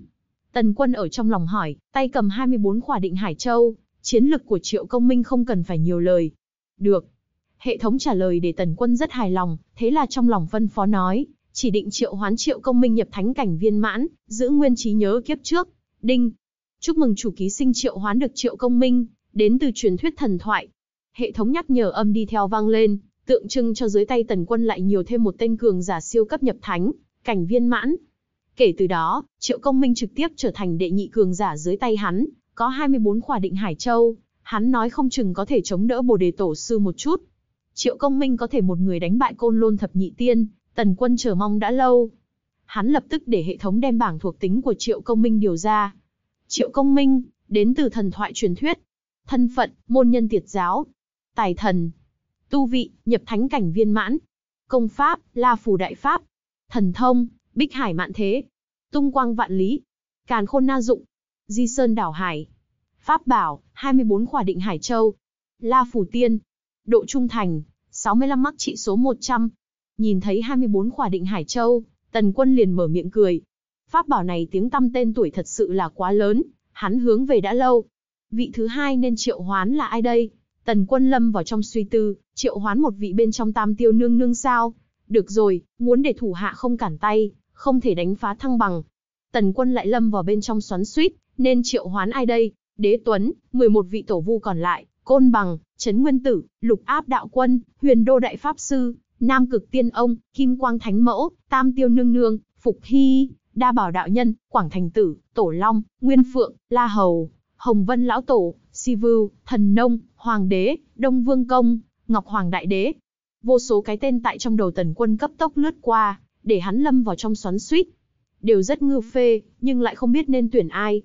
Tần quân ở trong lòng hỏi, tay cầm 24 khỏa định Hải Châu, chiến lực của triệu công minh không cần phải nhiều lời. Được. Hệ thống trả lời để tần quân rất hài lòng, thế là trong lòng phân phó nói, chỉ định triệu hoán triệu công minh nhập thánh cảnh viên mãn, giữ nguyên trí nhớ kiếp trước. Đinh, Chúc mừng chủ ký sinh triệu hoán được triệu công minh, đến từ truyền thuyết thần thoại. Hệ thống nhắc nhở âm đi theo vang lên, tượng trưng cho dưới tay tần quân lại nhiều thêm một tên cường giả siêu cấp nhập thánh, cảnh viên mãn. Kể từ đó, triệu công minh trực tiếp trở thành đệ nhị cường giả dưới tay hắn, có 24 khỏa định Hải Châu, hắn nói không chừng có thể chống đỡ bồ đề tổ sư một chút. Triệu công minh có thể một người đánh bại côn lôn thập nhị tiên, tần quân chờ mong đã lâu. Hắn lập tức để hệ thống đem bảng thuộc tính của triệu công minh điều ra, Triệu Công Minh, đến từ thần thoại truyền thuyết. Thân phận, môn nhân tiệt giáo. Tài thần. Tu vị, nhập thánh cảnh viên mãn. Công pháp, La Phù Đại Pháp. Thần thông, Bích Hải Mạn Thế. Tung quang vạn lý. Càn khôn na dụng. Di Sơn đảo hải. Pháp bảo, 24 khỏa định Hải Châu. La Phù Tiên. Độ trung thành, 65 mắc trị số 100. Nhìn thấy 24 khỏa định Hải Châu, Tần Quân liền mở miệng cười, Pháp bảo này tiếng tăm tên tuổi thật sự là quá lớn, hắn hướng về đã lâu. Vị thứ hai nên triệu hoán là ai đây? Tần quân lâm vào trong suy tư, triệu hoán một vị bên trong tam tiêu nương nương sao? Được rồi, muốn để thủ hạ không cản tay, không thể đánh phá thăng bằng. Tần quân lại lâm vào bên trong xoắn suýt, nên triệu hoán ai đây? Đế Tuấn, 11 vị tổ vu còn lại, Côn Bằng, Trấn Nguyên Tử, Lục Áp Đạo Quân, Huyền Đô Đại Pháp Sư, Nam Cực Tiên Ông, Kim Quang Thánh Mẫu, Tam Tiêu Nương Nương, Phục Hy, đa bảo đạo nhân, quảng thành tử, tổ long, nguyên phượng, la hầu, hồng vân lão tổ, si Vu, thần nông, hoàng đế, đông vương công, ngọc hoàng đại đế. Vô số cái tên tại trong đầu tần quân cấp tốc lướt qua, để hắn lâm vào trong xoắn suýt. Đều rất ngư phê, nhưng lại không biết nên tuyển ai.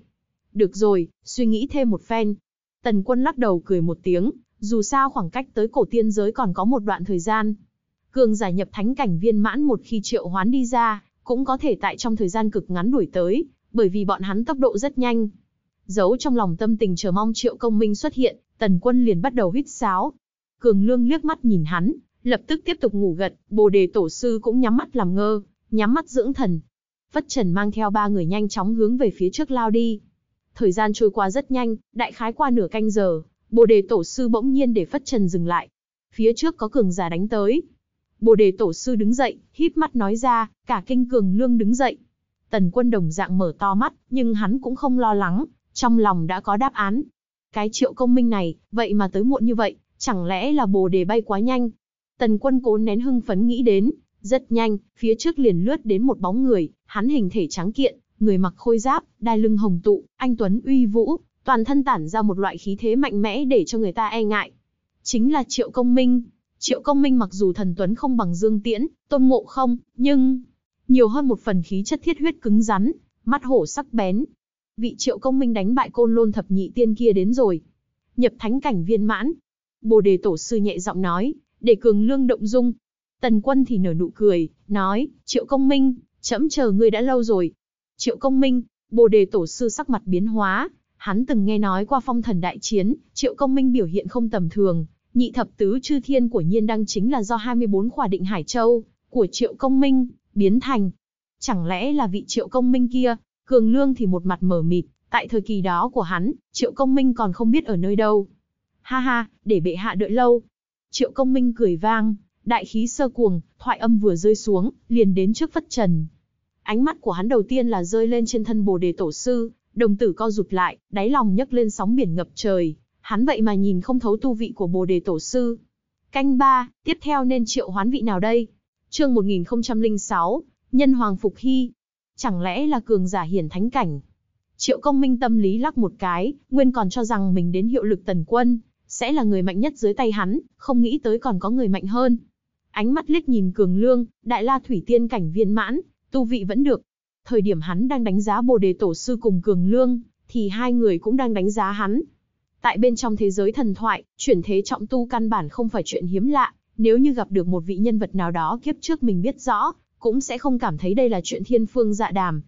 Được rồi, suy nghĩ thêm một phen. Tần quân lắc đầu cười một tiếng, dù sao khoảng cách tới cổ tiên giới còn có một đoạn thời gian. Cường giải nhập thánh cảnh viên mãn một khi triệu hoán đi ra, cũng có thể tại trong thời gian cực ngắn đuổi tới, bởi vì bọn hắn tốc độ rất nhanh. Giấu trong lòng tâm tình chờ mong Triệu Công Minh xuất hiện, Tần Quân liền bắt đầu hít sáo. Cường Lương liếc mắt nhìn hắn, lập tức tiếp tục ngủ gật, Bồ Đề Tổ sư cũng nhắm mắt làm ngơ, nhắm mắt dưỡng thần. Phất Trần mang theo ba người nhanh chóng hướng về phía trước lao đi. Thời gian trôi qua rất nhanh, đại khái qua nửa canh giờ, Bồ Đề Tổ sư bỗng nhiên để Phất Trần dừng lại. Phía trước có cường giả đánh tới, Bồ đề tổ sư đứng dậy, híp mắt nói ra, cả kinh cường lương đứng dậy. Tần quân đồng dạng mở to mắt, nhưng hắn cũng không lo lắng, trong lòng đã có đáp án. Cái triệu công minh này, vậy mà tới muộn như vậy, chẳng lẽ là bồ đề bay quá nhanh? Tần quân cố nén hưng phấn nghĩ đến, rất nhanh, phía trước liền lướt đến một bóng người, hắn hình thể trắng kiện, người mặc khôi giáp, đai lưng hồng tụ, anh Tuấn uy vũ, toàn thân tản ra một loại khí thế mạnh mẽ để cho người ta e ngại. Chính là triệu công minh. Triệu Công Minh mặc dù thần tuấn không bằng Dương Tiễn, Tôn Ngộ không, nhưng nhiều hơn một phần khí chất thiết huyết cứng rắn, mắt hổ sắc bén. Vị Triệu Công Minh đánh bại Côn Lôn thập nhị tiên kia đến rồi. Nhập thánh cảnh viên mãn. Bồ Đề Tổ sư nhẹ giọng nói, để cường lương động dung. Tần Quân thì nở nụ cười, nói, "Triệu Công Minh, trẫm chờ ngươi đã lâu rồi." Triệu Công Minh, Bồ Đề Tổ sư sắc mặt biến hóa, hắn từng nghe nói qua phong thần đại chiến, Triệu Công Minh biểu hiện không tầm thường, Nhị thập tứ chư thiên của nhiên đăng chính là do 24 khỏa định Hải Châu, của triệu công minh, biến thành. Chẳng lẽ là vị triệu công minh kia, cường lương thì một mặt mở mịt, tại thời kỳ đó của hắn, triệu công minh còn không biết ở nơi đâu. Ha ha, để bệ hạ đợi lâu. Triệu công minh cười vang, đại khí sơ cuồng, thoại âm vừa rơi xuống, liền đến trước phất trần. Ánh mắt của hắn đầu tiên là rơi lên trên thân bồ đề tổ sư, đồng tử co rụt lại, đáy lòng nhấc lên sóng biển ngập trời, hắn vậy mà nhìn không thấu tu vị của Bồ Đề Tổ Sư. Canh ba, tiếp theo nên triệu hoán vị nào đây? Chương 1006, Nhân Hoàng Phục Hy. Chẳng lẽ là cường giả hiển thánh cảnh? Triệu công minh tâm lý lắc một cái, nguyên còn cho rằng mình đến hiệu lực tần quân, sẽ là người mạnh nhất dưới tay hắn, không nghĩ tới còn có người mạnh hơn. Ánh mắt liếc nhìn cường lương, đại la thủy tiên cảnh viên mãn, tu vị vẫn được. Thời điểm hắn đang đánh giá bồ đề tổ sư cùng cường lương, thì hai người cũng đang đánh giá hắn, Tại bên trong thế giới thần thoại, chuyển thế trọng tu căn bản không phải chuyện hiếm lạ, nếu như gặp được một vị nhân vật nào đó kiếp trước mình biết rõ, cũng sẽ không cảm thấy đây là chuyện thiên phương dạ đàm.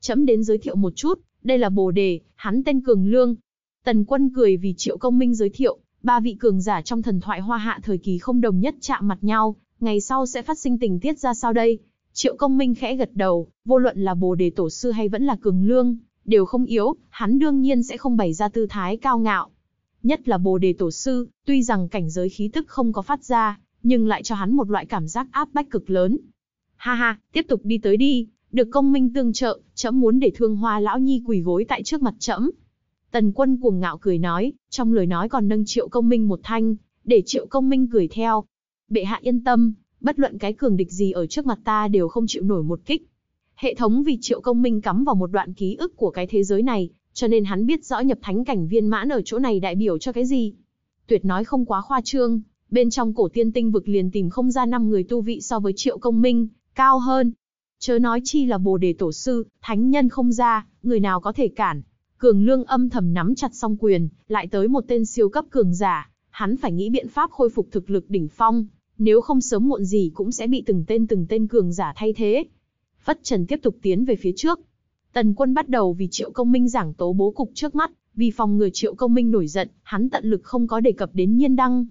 Chấm đến giới thiệu một chút, đây là Bồ Đề, hắn tên Cường Lương. Tần Quân cười vì Triệu Công Minh giới thiệu, ba vị cường giả trong thần thoại hoa hạ thời kỳ không đồng nhất chạm mặt nhau, ngày sau sẽ phát sinh tình tiết ra sao đây? Triệu Công Minh khẽ gật đầu, vô luận là Bồ Đề Tổ sư hay vẫn là Cường Lương, đều không yếu, hắn đương nhiên sẽ không bày ra tư thái cao ngạo, nhất là Bồ Đề Tổ Sư, tuy rằng cảnh giới khí tức không có phát ra, nhưng lại cho hắn một loại cảm giác áp bách cực lớn. Ha ha, tiếp tục đi tới đi, được công minh tương trợ, trẫm muốn để thương hoa lão nhi quỳ gối tại trước mặt trẫm. Tần quân cuồng ngạo cười nói, trong lời nói còn nâng triệu công minh một thanh, để triệu công minh cười theo. Bệ hạ yên tâm, bất luận cái cường địch gì ở trước mặt ta đều không chịu nổi một kích. Hệ thống vì triệu công minh cắm vào một đoạn ký ức của cái thế giới này, cho nên hắn biết rõ nhập thánh cảnh viên mãn ở chỗ này đại biểu cho cái gì. Tuyệt nói không quá khoa trương, bên trong cổ tiên tinh vực liền tìm không ra năm người tu vị so với triệu công minh, cao hơn. Chớ nói chi là bồ đề tổ sư, thánh nhân không ra, người nào có thể cản. Cường lương âm thầm nắm chặt song quyền, lại tới một tên siêu cấp cường giả, hắn phải nghĩ biện pháp khôi phục thực lực đỉnh phong, nếu không sớm muộn gì cũng sẽ bị từng tên từng tên cường giả thay thế. Phất Trần tiếp tục tiến về phía trước, Tần quân bắt đầu vì triệu công minh giảng tố bố cục trước mắt, vì phòng ngừa triệu công minh nổi giận, hắn tận lực không có đề cập đến nhiên đăng.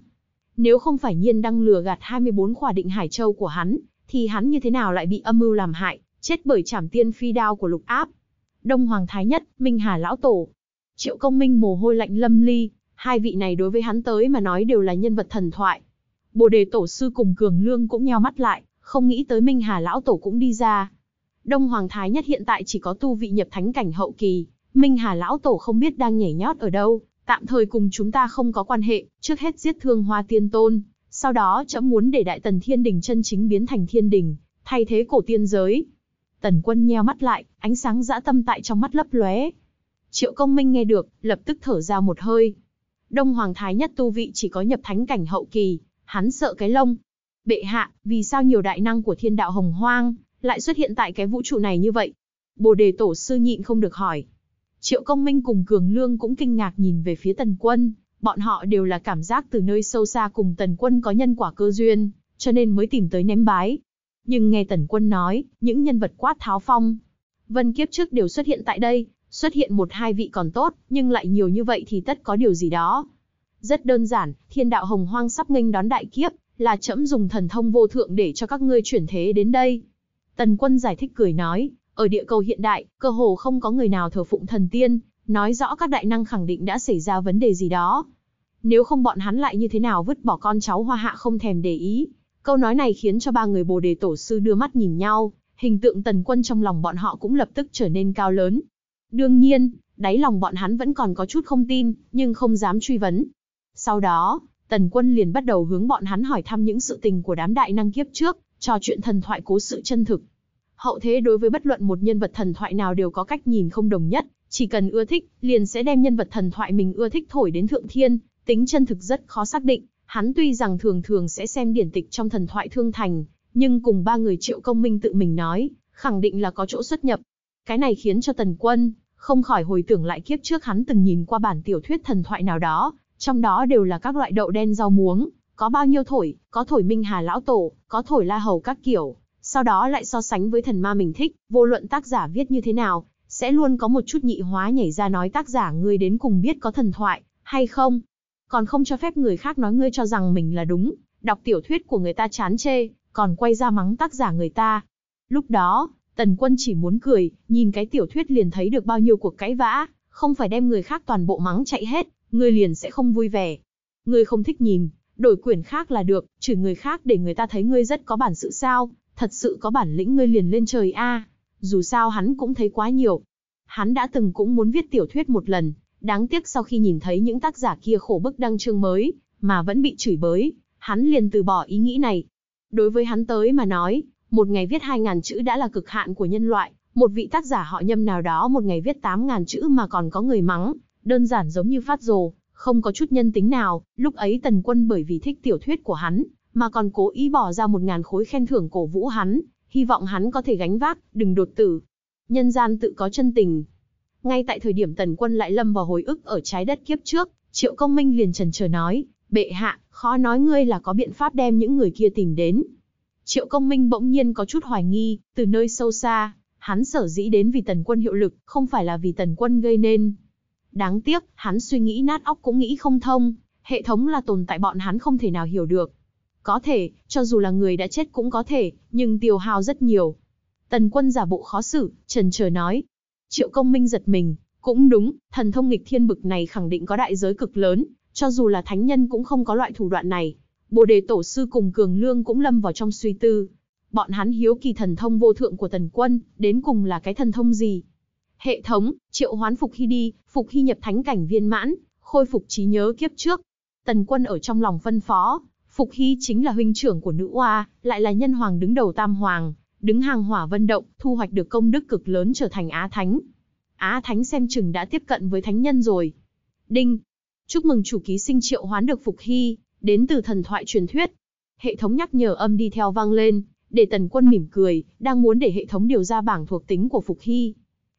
Nếu không phải nhiên đăng lừa gạt 24 khỏa định Hải Châu của hắn, thì hắn như thế nào lại bị âm mưu làm hại, chết bởi trảm tiên phi đao của lục áp. Đông Hoàng Thái Nhất, Minh Hà Lão Tổ. Triệu công minh mồ hôi lạnh lâm ly, hai vị này đối với hắn tới mà nói đều là nhân vật thần thoại. Bồ đề tổ sư cùng Cường Lương cũng nheo mắt lại, không nghĩ tới Minh Hà Lão Tổ cũng đi ra, Đông Hoàng Thái Nhất hiện tại chỉ có tu vị nhập thánh cảnh hậu kỳ, Minh Hà Lão Tổ không biết đang nhảy nhót ở đâu, tạm thời cùng chúng ta không có quan hệ, trước hết giết thương hoa tiên tôn, sau đó chấm muốn để đại tần thiên đình chân chính biến thành thiên đình, thay thế cổ tiên giới. Tần quân nheo mắt lại, ánh sáng dã tâm tại trong mắt lấp lóe. Triệu công minh nghe được, lập tức thở ra một hơi. Đông Hoàng Thái Nhất tu vị chỉ có nhập thánh cảnh hậu kỳ, hắn sợ cái lông. Bệ hạ, vì sao nhiều đại năng của thiên đạo hồng hoang, lại xuất hiện tại cái vũ trụ này như vậy? Bồ đề tổ sư nhịn không được hỏi. Triệu công minh cùng Cường Lương cũng kinh ngạc nhìn về phía tần quân, bọn họ đều là cảm giác từ nơi sâu xa cùng tần quân có nhân quả cơ duyên, cho nên mới tìm tới ném bái. Nhưng nghe tần quân nói, những nhân vật quát tháo phong, vân kiếp trước đều xuất hiện tại đây, xuất hiện một hai vị còn tốt, nhưng lại nhiều như vậy thì tất có điều gì đó. Rất đơn giản, thiên đạo hồng hoang sắp nghênh đón đại kiếp, là trẫm dùng thần thông vô thượng để cho các ngươi chuyển thế đến đây. Tần quân giải thích cười nói, ở địa cầu hiện đại, cơ hồ không có người nào thờ phụng thần tiên, nói rõ các đại năng khẳng định đã xảy ra vấn đề gì đó. Nếu không bọn hắn lại như thế nào vứt bỏ con cháu hoa hạ không thèm để ý. Câu nói này khiến cho ba người bồ đề tổ sư đưa mắt nhìn nhau, hình tượng tần quân trong lòng bọn họ cũng lập tức trở nên cao lớn. Đương nhiên, đáy lòng bọn hắn vẫn còn có chút không tin, nhưng không dám truy vấn. Sau đó, tần quân liền bắt đầu hướng bọn hắn hỏi thăm những sự tình của đám đại năng kiếp trước, trò chuyện thần thoại cố sự chân thực. Hậu thế đối với bất luận một nhân vật thần thoại nào đều có cách nhìn không đồng nhất, chỉ cần ưa thích, liền sẽ đem nhân vật thần thoại mình ưa thích thổi đến thượng thiên, tính chân thực rất khó xác định. Hắn tuy rằng thường thường sẽ xem điển tịch trong thần thoại thương thành, nhưng cùng ba người triệu công minh tự mình nói, khẳng định là có chỗ xuất nhập. Cái này khiến cho Tần Quân không khỏi hồi tưởng lại kiếp trước hắn từng nhìn qua bản tiểu thuyết thần thoại nào đó, trong đó đều là các loại đậu đen rau muống, có bao nhiêu thổi, có thổi Minh Hà Lão Tổ, có thổi La Hầu các kiểu, sau đó lại so sánh với thần ma mình thích, vô luận tác giả viết như thế nào, sẽ luôn có một chút nhị hóa nhảy ra nói tác giả ngươi đến cùng biết có thần thoại, hay không. Còn không cho phép người khác nói ngươi cho rằng mình là đúng, đọc tiểu thuyết của người ta chán chê, còn quay ra mắng tác giả người ta. Lúc đó, Tần Quân chỉ muốn cười, nhìn cái tiểu thuyết liền thấy được bao nhiêu cuộc cãi vã, không phải đem người khác toàn bộ mắng chạy hết, ngươi liền sẽ không vui vẻ. Ngươi không thích nhìn, đổi quyển khác là được, chửi người khác để người ta thấy ngươi rất có bản sự sao, thật sự có bản lĩnh ngươi liền lên trời a. Dù sao hắn cũng thấy quá nhiều. Hắn đã từng cũng muốn viết tiểu thuyết một lần, đáng tiếc sau khi nhìn thấy những tác giả kia khổ bức đăng chương mới, mà vẫn bị chửi bới, hắn liền từ bỏ ý nghĩ này. Đối với hắn tới mà nói, một ngày viết 2.000 chữ đã là cực hạn của nhân loại, một vị tác giả họ nhâm nào đó một ngày viết 8.000 chữ mà còn có người mắng, đơn giản giống như phát rồ, không có chút nhân tính nào, lúc ấy Tần Quân bởi vì thích tiểu thuyết của hắn, mà còn cố ý bỏ ra một ngàn khối khen thưởng cổ vũ hắn, hy vọng hắn có thể gánh vác, đừng đột tử. Nhân gian tự có chân tình. Ngay tại thời điểm Tần Quân lại lâm vào hồi ức ở trái đất kiếp trước, Triệu Công Minh liền chần chờ nói, bệ hạ, khó nói ngươi là có biện pháp đem những người kia tìm đến. Triệu Công Minh bỗng nhiên có chút hoài nghi, từ nơi sâu xa, hắn sở dĩ đến vì Tần Quân hiệu lực, không phải là vì Tần Quân gây nên, Đáng tiếc, hắn suy nghĩ nát óc cũng nghĩ không thông, hệ thống là tồn tại bọn hắn không thể nào hiểu được. Có thể, cho dù là người đã chết cũng có thể, nhưng tiêu hao rất nhiều. Tần quân giả bộ khó xử, trần chờ nói. Triệu công minh giật mình, cũng đúng, thần thông nghịch thiên bực này khẳng định có đại giới cực lớn, cho dù là thánh nhân cũng không có loại thủ đoạn này. Bồ đề tổ sư cùng cường lương cũng lâm vào trong suy tư. Bọn hắn hiếu kỳ thần thông vô thượng của tần quân, đến cùng là cái thần thông gì? Hệ thống, triệu hoán Phục Hy đi, Phục Hy nhập thánh cảnh viên mãn, khôi phục trí nhớ kiếp trước. Tần quân ở trong lòng phân phó, Phục Hy chính là huynh trưởng của nữ oa, lại là nhân hoàng đứng đầu tam hoàng, đứng hàng hỏa vân động, thu hoạch được công đức cực lớn trở thành Á Thánh. Á Thánh xem chừng đã tiếp cận với thánh nhân rồi. Đinh, chúc mừng chủ ký sinh triệu hoán được Phục Hy, đến từ thần thoại truyền thuyết. Hệ thống nhắc nhở âm đi theo vang lên, để tần quân mỉm cười, đang muốn để hệ thống điều ra bảng thuộc tính của Phục Hy,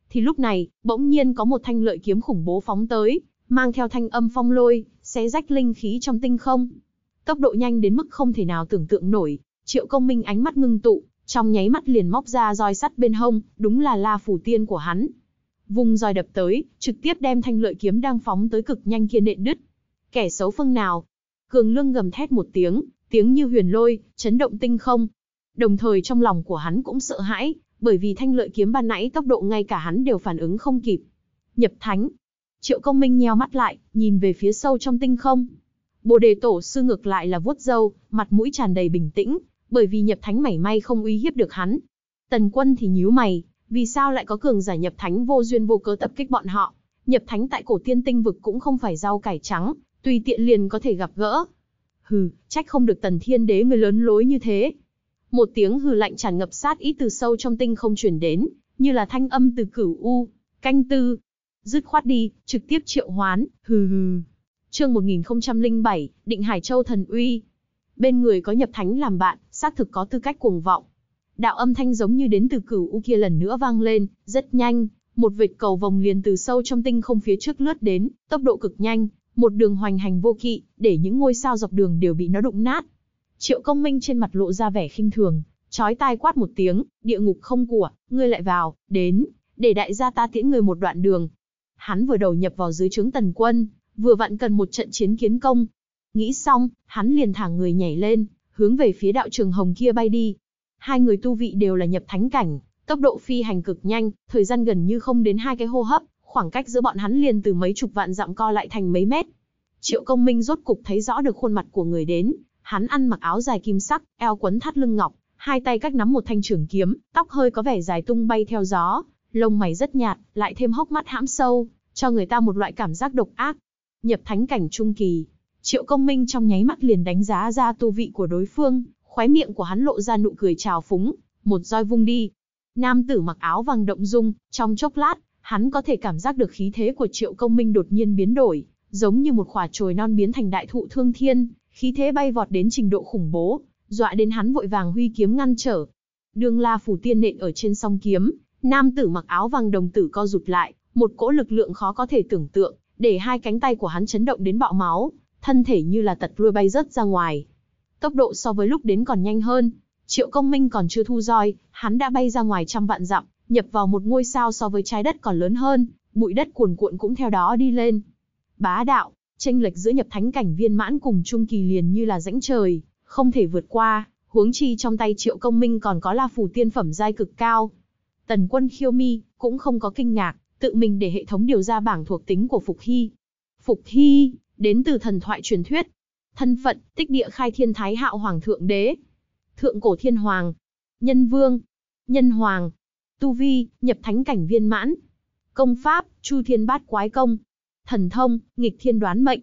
thì lúc này, bỗng nhiên có một thanh lợi kiếm khủng bố phóng tới, mang theo thanh âm phong lôi, xé rách linh khí trong tinh không. Tốc độ nhanh đến mức không thể nào tưởng tượng nổi, Triệu Công Minh ánh mắt ngưng tụ, trong nháy mắt liền móc ra roi sắt bên hông, đúng là La phủ tiên của hắn. Vùng roi đập tới, trực tiếp đem thanh lợi kiếm đang phóng tới cực nhanh kia nện đứt. Kẻ xấu phương nào? Cường Lương gầm thét một tiếng, tiếng như huyền lôi, chấn động tinh không. Đồng thời trong lòng của hắn cũng sợ hãi, bởi vì thanh lợi kiếm ban nãy tốc độ ngay cả hắn đều phản ứng không kịp. Nhập thánh. Triệu công minh nheo mắt lại, nhìn về phía sâu trong tinh không. Bồ đề tổ sư ngược lại là vuốt râu, mặt mũi tràn đầy bình tĩnh, bởi vì nhập thánh mảy may không uy hiếp được hắn. Tần quân thì nhíu mày, vì sao lại có cường giả nhập thánh vô duyên vô cớ tập kích bọn họ? Nhập thánh tại cổ tiên tinh vực cũng không phải rau cải trắng, tùy tiện liền có thể gặp gỡ. Hừ, trách không được tần thiên đế người lớn lối như thế, một tiếng hừ lạnh tràn ngập sát ý từ sâu trong tinh không truyền đến, như là thanh âm từ cửu u, canh tư. Dứt khoát đi, trực tiếp triệu hoán, hừ hừ. Chương 1007, Định Hải Châu thần uy. Bên người có nhập thánh làm bạn, xác thực có tư cách cuồng vọng. Đạo âm thanh giống như đến từ cửu u kia lần nữa vang lên, rất nhanh, một vệt cầu vòng liền từ sâu trong tinh không phía trước lướt đến, tốc độ cực nhanh, một đường hoành hành vô kỵ, để những ngôi sao dọc đường đều bị nó đụng nát, Triệu công minh trên mặt lộ ra vẻ khinh thường, chói tai quát một tiếng, địa ngục không của, ngươi lại vào, đến, để đại gia ta tiễn người một đoạn đường. Hắn vừa đầu nhập vào dưới trướng tần quân, vừa vặn cần một trận chiến kiến công. Nghĩ xong, hắn liền thẳng người nhảy lên, hướng về phía đạo trường hồng kia bay đi. Hai người tu vị đều là nhập thánh cảnh, tốc độ phi hành cực nhanh, thời gian gần như không đến hai cái hô hấp, khoảng cách giữa bọn hắn liền từ mấy chục vạn dặm co lại thành mấy mét. Triệu công minh rốt cục thấy rõ được khuôn mặt của người đến, Hắn ăn mặc áo dài kim sắc, eo quấn thắt lưng ngọc, hai tay cách nắm một thanh trường kiếm, tóc hơi có vẻ dài tung bay theo gió, lông mày rất nhạt, lại thêm hốc mắt hãm sâu, cho người ta một loại cảm giác độc ác. Nhập thánh cảnh trung kỳ, Triệu Công Minh trong nháy mắt liền đánh giá ra tu vị của đối phương, khóe miệng của hắn lộ ra nụ cười trào phúng, một roi vung đi. Nam tử mặc áo vàng động dung, trong chốc lát, hắn có thể cảm giác được khí thế của Triệu Công Minh đột nhiên biến đổi, giống như một quả trồi non biến thành đại thụ thương thiên, khí thế bay vọt đến trình độ khủng bố, dọa đến hắn vội vàng huy kiếm ngăn trở. Đường La phủ tiên nện ở trên song kiếm, nam tử mặc áo vàng đồng tử co rụt lại, một cỗ lực lượng khó có thể tưởng tượng, để hai cánh tay của hắn chấn động đến bạo máu, thân thể như là tật lui bay rất ra ngoài. Tốc độ so với lúc đến còn nhanh hơn, Triệu Công Minh còn chưa thu roi, hắn đã bay ra ngoài trăm vạn dặm, nhập vào một ngôi sao so với trái đất còn lớn hơn, bụi đất cuồn cuộn cũng theo đó đi lên. Bá đạo, Tranh lệch giữa nhập thánh cảnh viên mãn cùng trung kỳ liền như là rãnh trời, không thể vượt qua, huống chi trong tay triệu công minh còn có la phù tiên phẩm giai cực cao. Tần quân khiêu mi, cũng không có kinh ngạc, tự mình để hệ thống điều ra bảng thuộc tính của Phục Hy. Phục Hy, đến từ thần thoại truyền thuyết. Thân phận, tích địa khai thiên thái hạo hoàng thượng đế. Thượng cổ thiên hoàng. Nhân vương. Nhân hoàng. Tu vi, nhập thánh cảnh viên mãn. Công pháp, chu thiên bát quái công thần thông, nghịch thiên đoán mệnh,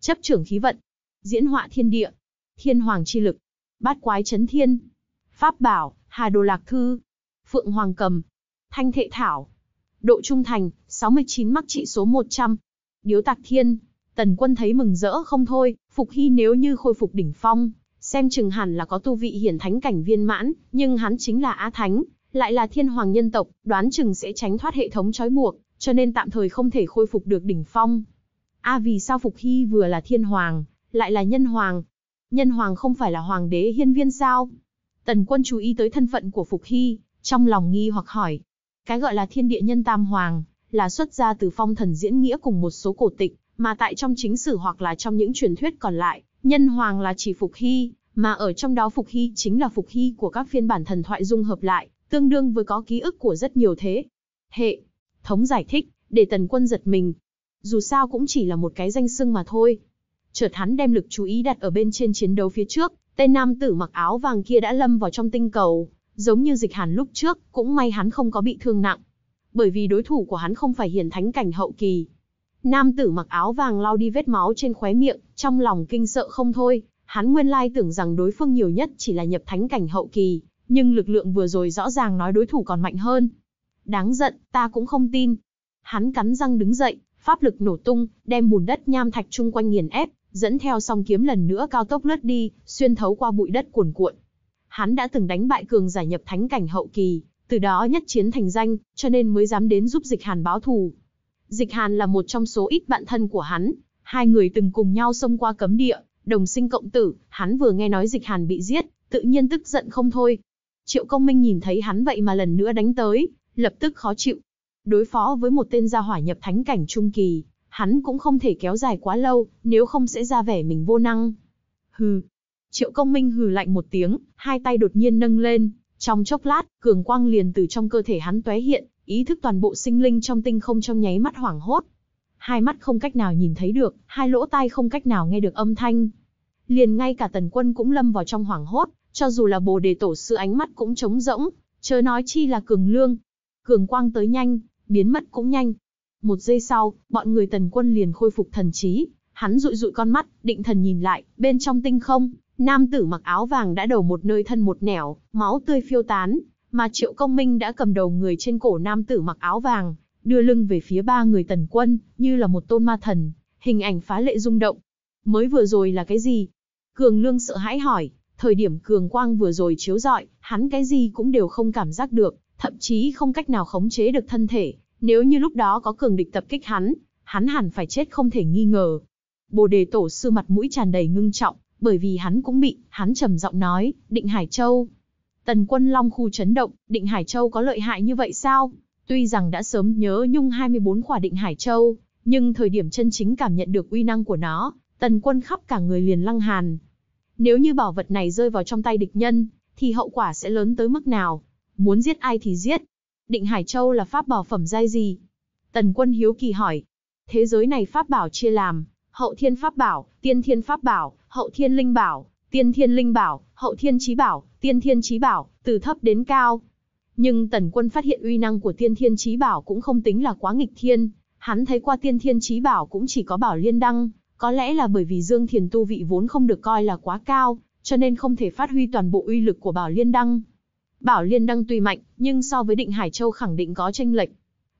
chấp trưởng khí vận, diễn họa thiên địa, thiên hoàng chi lực, bát quái chấn thiên, pháp bảo, hà đồ lạc thư, phượng hoàng cầm, thanh thệ thảo, độ trung thành, 69 mắc trị số 100, điếu tạc thiên, tần quân thấy mừng rỡ không thôi, phục hy nếu như khôi phục đỉnh phong, xem chừng hẳn là có tu vị hiển thánh cảnh viên mãn, nhưng hắn chính là á thánh, lại là thiên hoàng nhân tộc, đoán chừng sẽ tránh thoát hệ thống trói buộc, cho nên tạm thời không thể khôi phục được đỉnh phong. A à vì sao Phục Hy vừa là thiên hoàng, lại là nhân hoàng? Nhân hoàng không phải là hoàng đế hiên viên sao? Tần quân chú ý tới thân phận của Phục Hy, trong lòng nghi hoặc hỏi. Cái gọi là thiên địa nhân tam hoàng, là xuất ra từ phong thần diễn nghĩa cùng một số cổ tịch, mà tại trong chính sử hoặc là trong những truyền thuyết còn lại, nhân hoàng là chỉ Phục Hy, mà ở trong đó Phục Hy chính là Phục Hy của các phiên bản thần thoại dung hợp lại, tương đương với có ký ức của rất nhiều thế. Hệ, Thống giải thích, để tần quân giật mình. Dù sao cũng chỉ là một cái danh xưng mà thôi. Chợt hắn đem lực chú ý đặt ở bên trên chiến đấu phía trước, tên nam tử mặc áo vàng kia đã lâm vào trong tinh cầu, giống như dịch hàn lúc trước, cũng may hắn không có bị thương nặng. Bởi vì đối thủ của hắn không phải hiển thánh cảnh hậu kỳ. Nam tử mặc áo vàng lau đi vết máu trên khóe miệng, trong lòng kinh sợ không thôi, hắn nguyên lai tưởng rằng đối phương nhiều nhất chỉ là nhập thánh cảnh hậu kỳ, nhưng lực lượng vừa rồi rõ ràng nói đối thủ còn mạnh hơn. Đáng giận, ta cũng không tin. Hắn cắn răng đứng dậy, pháp lực nổ tung, đem bùn đất nham thạch chung quanh nghiền ép, dẫn theo song kiếm lần nữa cao tốc lướt đi, xuyên thấu qua bụi đất cuồn cuộn. Hắn đã từng đánh bại cường giả nhập thánh cảnh hậu kỳ, từ đó nhất chiến thành danh, cho nên mới dám đến giúp Dịch Hàn báo thù. Dịch Hàn là một trong số ít bạn thân của hắn, hai người từng cùng nhau xông qua cấm địa, đồng sinh cộng tử, hắn vừa nghe nói Dịch Hàn bị giết, tự nhiên tức giận không thôi. Triệu Công Minh nhìn thấy hắn vậy mà lần nữa đánh tới, lập tức khó chịu. Đối phó với một tên gia hỏa nhập thánh cảnh trung kỳ, hắn cũng không thể kéo dài quá lâu, nếu không sẽ ra vẻ mình vô năng. Hừ. Triệu công minh hừ lạnh một tiếng, hai tay đột nhiên nâng lên, trong chốc lát, cường quang liền từ trong cơ thể hắn tóe hiện, ý thức toàn bộ sinh linh trong tinh không trong nháy mắt hoảng hốt. Hai mắt không cách nào nhìn thấy được, hai lỗ tai không cách nào nghe được âm thanh. Liền ngay cả tần quân cũng lâm vào trong hoảng hốt, cho dù là bồ đề tổ sư ánh mắt cũng trống rỗng, chớ nói chi là cường lương, cường quang tới nhanh, biến mất cũng nhanh. Một giây sau, bọn người tần quân liền khôi phục thần trí, hắn rụi rụi con mắt, định thần nhìn lại, bên trong tinh không, nam tử mặc áo vàng đã đầu một nơi thân một nẻo, máu tươi phiêu tán, mà triệu công minh đã cầm đầu người trên cổ nam tử mặc áo vàng, đưa lưng về phía ba người tần quân, như là một tôn ma thần, hình ảnh phá lệ rung động. Mới vừa rồi là cái gì? Cường lương sợ hãi hỏi, thời điểm cường quang vừa rồi chiếu rọi, hắn cái gì cũng đều không cảm giác được, thậm chí không cách nào khống chế được thân thể, nếu như lúc đó có cường địch tập kích hắn, hắn hẳn phải chết không thể nghi ngờ. Bồ đề tổ sư mặt mũi tràn đầy ngưng trọng, bởi vì hắn cũng bị, hắn trầm giọng nói, định Hải Châu. Tần quân long khu chấn động, định Hải Châu có lợi hại như vậy sao? Tuy rằng đã sớm nhớ nhung 24 quả định Hải Châu, nhưng thời điểm chân chính cảm nhận được uy năng của nó, tần quân khắp cả người liền lăng hàn. Nếu như bảo vật này rơi vào trong tay địch nhân, thì hậu quả sẽ lớn tới mức nào? muốn giết ai thì giết. Định Hải Châu là pháp bảo phẩm giai gì? Tần quân hiếu kỳ hỏi. Thế giới này pháp bảo chia làm, hậu thiên pháp bảo, tiên thiên pháp bảo, hậu thiên linh bảo, tiên thiên linh bảo, hậu thiên trí bảo, tiên thiên trí bảo, từ thấp đến cao. Nhưng tần quân phát hiện uy năng của tiên thiên trí bảo cũng không tính là quá nghịch thiên. Hắn thấy qua tiên thiên trí bảo cũng chỉ có bảo liên đăng, có lẽ là bởi vì Dương Thiền tu vị vốn không được coi là quá cao, cho nên không thể phát huy toàn bộ uy lực của bảo liên đăng. Bảo Liên Đăng tuy mạnh, nhưng so với Định Hải Châu khẳng định có tranh lệch.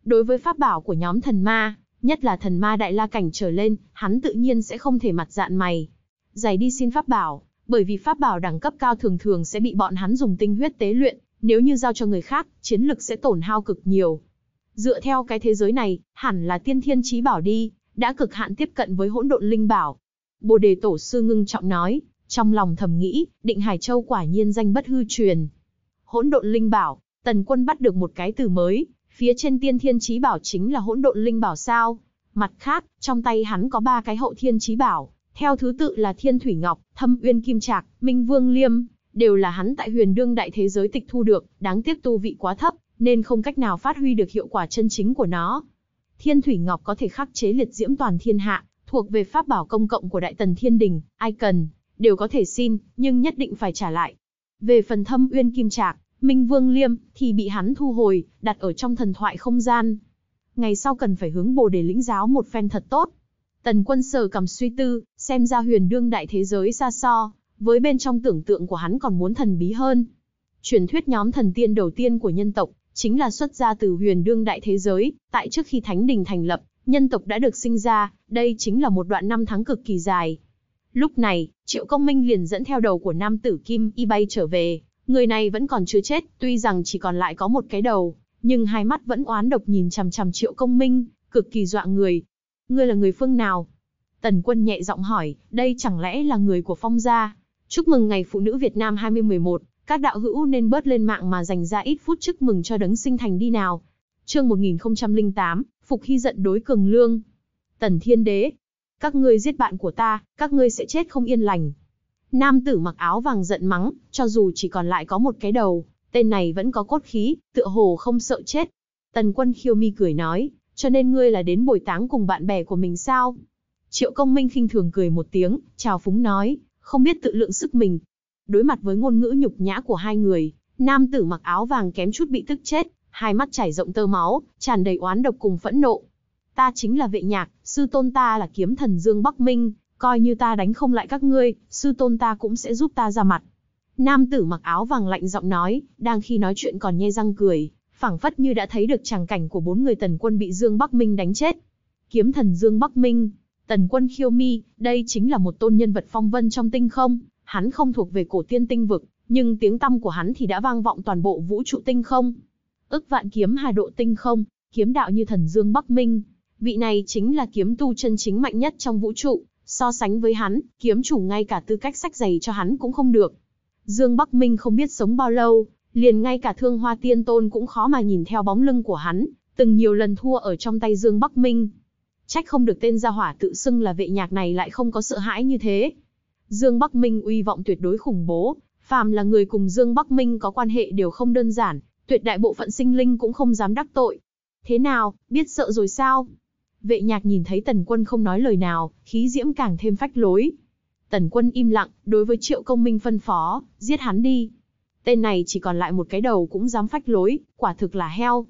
Đối với pháp bảo của nhóm thần ma, nhất là thần ma đại la cảnh trở lên, hắn tự nhiên sẽ không thể mặt dạn mày. Giải đi xin pháp bảo, bởi vì pháp bảo đẳng cấp cao thường thường sẽ bị bọn hắn dùng tinh huyết tế luyện, nếu như giao cho người khác, chiến lực sẽ tổn hao cực nhiều. Dựa theo cái thế giới này, hẳn là tiên thiên trí bảo đi, đã cực hạn tiếp cận với hỗn độn linh bảo. Bồ đề tổ sư ngưng trọng nói, trong lòng thầm nghĩ, định Hải Châu quả nhiên danh bất hư truyền, hỗn độn linh bảo, tần quân bắt được một cái từ mới, phía trên tiên thiên trí bảo chính là hỗn độn linh bảo sao. Mặt khác, trong tay hắn có ba cái hậu thiên trí bảo, theo thứ tự là thiên thủy ngọc, thâm uyên kim trạc, minh vương liêm, đều là hắn tại huyền đương đại thế giới tịch thu được, đáng tiếc tu vị quá thấp, nên không cách nào phát huy được hiệu quả chân chính của nó. Thiên thủy ngọc có thể khắc chế liệt diễm toàn thiên hạ, thuộc về pháp bảo công cộng của đại tần thiên đình, ai cần, đều có thể xin, nhưng nhất định phải trả lại. Về phần thâm uyên kim trạc, Minh Vương Liêm thì bị hắn thu hồi, đặt ở trong thần thoại không gian. Ngày sau cần phải hướng Bồ để lĩnh giáo một phen thật tốt. Tần Quân sờ cầm suy tư, xem ra huyền đương đại thế giới xa so, với bên trong tưởng tượng của hắn còn muốn thần bí hơn. Truyền thuyết nhóm thần tiên đầu tiên của nhân tộc chính là xuất ra từ huyền đương đại thế giới, tại trước khi thánh đình thành lập, nhân tộc đã được sinh ra, đây chính là một đoạn năm tháng cực kỳ dài. Lúc này, Triệu Công Minh liền dẫn theo đầu của nam tử Kim Y bay trở về, Người này vẫn còn chưa chết, tuy rằng chỉ còn lại có một cái đầu, nhưng hai mắt vẫn oán độc nhìn chằm chằm triệu công minh, cực kỳ dọa người. Ngươi là người phương nào? Tần quân nhẹ giọng hỏi, đây chẳng lẽ là người của phong gia? Chúc mừng ngày phụ nữ Việt Nam 2011, các đạo hữu nên bớt lên mạng mà dành ra ít phút chúc mừng cho đấng sinh thành đi nào. Chương 1008, Phục Hy giận đối cường lương. Tần Thiên Đế, các ngươi giết bạn của ta, các ngươi sẽ chết không yên lành. Nam tử mặc áo vàng giận mắng, cho dù chỉ còn lại có một cái đầu, tên này vẫn có cốt khí, tựa hồ không sợ chết. Tần quân khiêu mi cười nói, cho nên ngươi là đến bồi táng cùng bạn bè của mình sao? Triệu công minh khinh thường cười một tiếng, chào phúng nói, không biết tự lượng sức mình. Đối mặt với ngôn ngữ nhục nhã của hai người, nam tử mặc áo vàng kém chút bị tức chết, hai mắt chảy rộng tơ máu, tràn đầy oán độc cùng phẫn nộ. Ta chính là vệ nhạc, sư tôn ta là kiếm thần Dương Bắc Minh, coi như ta đánh không lại các ngươi, sư tôn ta cũng sẽ giúp ta ra mặt. Nam tử mặc áo vàng lạnh giọng nói, đang khi nói chuyện còn nhe răng cười, phảng phất như đã thấy được tràng cảnh của bốn người tần quân bị Dương Bắc Minh đánh chết. Kiếm thần Dương Bắc Minh, tần quân khiêu mi, đây chính là một tôn nhân vật phong vân trong tinh không, hắn không thuộc về cổ tiên tinh vực, nhưng tiếng tăm của hắn thì đã vang vọng toàn bộ vũ trụ tinh không. Ức vạn kiếm hà độ tinh không, kiếm đạo như thần Dương Bắc Minh, vị này chính là kiếm tu chân chính mạnh nhất trong vũ trụ, So sánh với hắn, kiếm chủ ngay cả tư cách sách giày cho hắn cũng không được. Dương Bắc Minh không biết sống bao lâu, liền ngay cả thương hoa tiên tôn cũng khó mà nhìn theo bóng lưng của hắn, từng nhiều lần thua ở trong tay Dương Bắc Minh. Trách không được tên gia hỏa tự xưng là vệ nhạc này lại không có sợ hãi như thế. Dương Bắc Minh uy vọng tuyệt đối khủng bố, phàm là người cùng Dương Bắc Minh có quan hệ đều không đơn giản, tuyệt đại bộ phận sinh linh cũng không dám đắc tội. Thế nào, biết sợ rồi sao? Vệ nhạc nhìn thấy tần quân không nói lời nào, khí diễm càng thêm phách lối. Tần quân im lặng, đối với triệu công minh phân phó, giết hắn đi. Tên này chỉ còn lại một cái đầu cũng dám phách lối, quả thực là heo.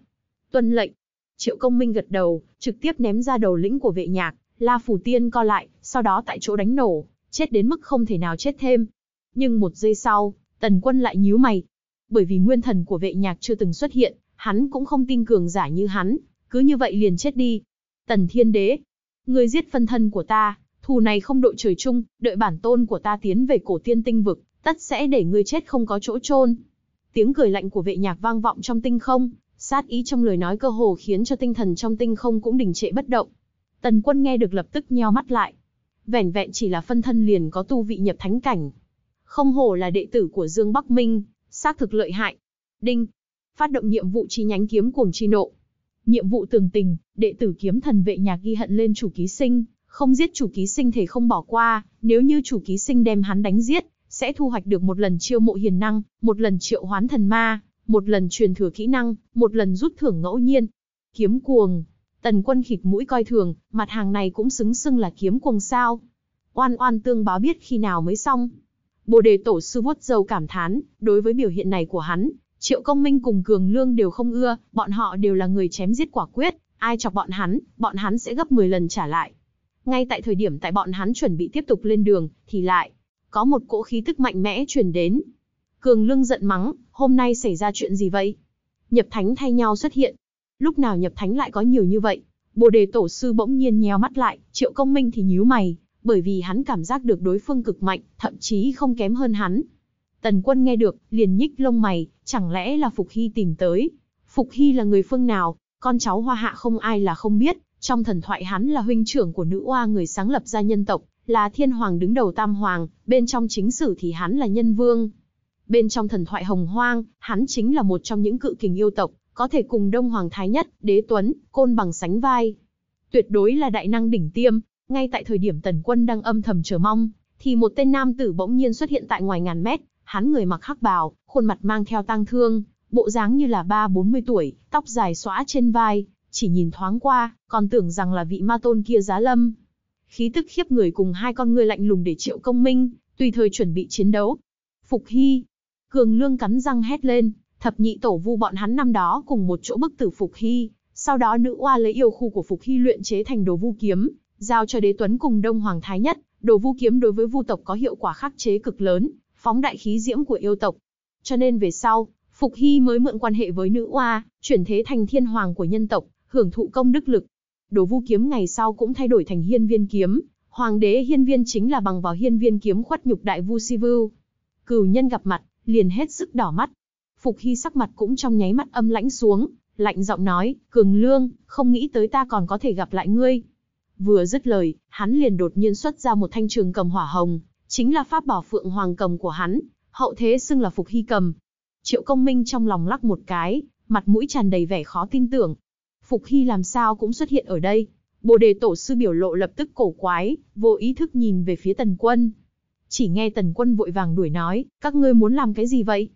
Tuân lệnh. Triệu công minh gật đầu, trực tiếp ném ra đầu lĩnh của vệ nhạc, la phủ tiên co lại, sau đó tại chỗ đánh nổ, chết đến mức không thể nào chết thêm. Nhưng một giây sau, tần quân lại nhíu mày. Bởi vì nguyên thần của vệ nhạc chưa từng xuất hiện, hắn cũng không tin cường giả như hắn, cứ như vậy liền chết đi. Tần Thiên Đế, ngươi giết phân thân của ta, thù này không đội trời chung, đợi bản tôn của ta tiến về cổ tiên tinh vực, tất sẽ để ngươi chết không có chỗ chôn. Tiếng cười lạnh của vệ nhạc vang vọng trong tinh không, sát ý trong lời nói cơ hồ khiến cho tinh thần trong tinh không cũng đình trệ bất động. Tần quân nghe được lập tức nheo mắt lại. Vẻn vẹn chỉ là phân thân liền có tu vị nhập thánh cảnh. Không hổ là đệ tử của Dương Bắc Minh, xác thực lợi hại. Đinh. Phát động nhiệm vụ chi nhánh kiếm cuồng chi nộ. Nhiệm vụ tường tình, đệ tử kiếm thần vệ nhạc ghi hận lên chủ ký sinh, không giết chủ ký sinh thể không bỏ qua, nếu như chủ ký sinh đem hắn đánh giết, sẽ thu hoạch được một lần chiêu mộ hiền năng, một lần triệu hoán thần ma, một lần truyền thừa kỹ năng, một lần rút thưởng ngẫu nhiên. Kiếm cuồng. Tần quân khịt mũi coi thường, mặt hàng này cũng xứng xưng là kiếm cuồng sao. Oan oan tương báo biết khi nào mới xong. Bồ đề tổ sư vuốt dâu cảm thán, đối với biểu hiện này của hắn, Triệu Công Minh cùng Cường Lương đều không ưa, bọn họ đều là người chém giết quả quyết, ai chọc bọn hắn, bọn hắn sẽ gấp 10 lần trả lại. Ngay tại thời điểm tại bọn hắn chuẩn bị tiếp tục lên đường, thì lại, có một cỗ khí tức mạnh mẽ truyền đến. Cường Lương giận mắng, hôm nay xảy ra chuyện gì vậy? Nhập Thánh thay nhau xuất hiện. Lúc nào Nhập Thánh lại có nhiều như vậy? Bồ đề tổ sư bỗng nhiên nheo mắt lại, Triệu Công Minh thì nhíu mày, bởi vì hắn cảm giác được đối phương cực mạnh, thậm chí không kém hơn hắn. Tần quân nghe được, liền nhích lông mày, chẳng lẽ là Phục Hy tìm tới. Phục Hy là người phương nào, con cháu hoa hạ không ai là không biết, trong thần thoại hắn là huynh trưởng của nữ oa người sáng lập ra nhân tộc, là thiên hoàng đứng đầu tam hoàng, bên trong chính sử thì hắn là nhân vương. Bên trong thần thoại hồng hoang, hắn chính là một trong những cự kình yêu tộc, có thể cùng đông hoàng thái nhất, đế tuấn, côn bằng sánh vai. Tuyệt đối là đại năng đỉnh tiêm, ngay tại thời điểm tần quân đang âm thầm chờ mong, thì một tên nam tử bỗng nhiên xuất hiện tại ngoài ngàn mét, Hắn người mặc hắc bào, khuôn mặt mang theo tang thương, bộ dáng như là ba bốn mươi tuổi, tóc dài xõa trên vai, chỉ nhìn thoáng qua, còn tưởng rằng là vị ma tôn kia giá lâm. Khí tức khiếp người cùng hai con người lạnh lùng để triệu công minh, tùy thời chuẩn bị chiến đấu. Phục Hy, Cường Lương cắn răng hét lên, thập nhị tổ vu bọn hắn năm đó cùng một chỗ bức tử Phục Hy, sau đó nữ oa lấy yêu khu của Phục Hy luyện chế thành đồ vu kiếm, giao cho đế tuấn cùng Đông Hoàng Thái Nhất, đồ vu kiếm đối với vu tộc có hiệu quả khắc chế cực lớn, phóng đại khí diễm của yêu tộc. Cho nên về sau, Phục Hy mới mượn quan hệ với nữ oa, chuyển thế thành thiên hoàng của nhân tộc, hưởng thụ công đức lực. Đồ vu kiếm ngày sau cũng thay đổi thành hiên viên kiếm, hoàng đế hiên viên chính là bằng vào hiên viên kiếm khuất nhục đại vu si vưu. Cửu nhân gặp mặt, liền hết sức đỏ mắt. Phục Hy sắc mặt cũng trong nháy mắt âm lãnh xuống, lạnh giọng nói, Cường Lương, không nghĩ tới ta còn có thể gặp lại ngươi. Vừa dứt lời, hắn liền đột nhiên xuất ra một thanh trường cầm hỏa hồng, chính là pháp bảo phượng hoàng cầm của hắn, hậu thế xưng là phục hy cầm. Triệu công minh trong lòng lắc một cái, mặt mũi tràn đầy vẻ khó tin tưởng. Phục hy làm sao cũng xuất hiện ở đây. Bồ đề tổ sư biểu lộ lập tức cổ quái, vô ý thức nhìn về phía tần quân. Chỉ nghe tần quân vội vàng đuổi nói, các ngươi muốn làm cái gì vậy?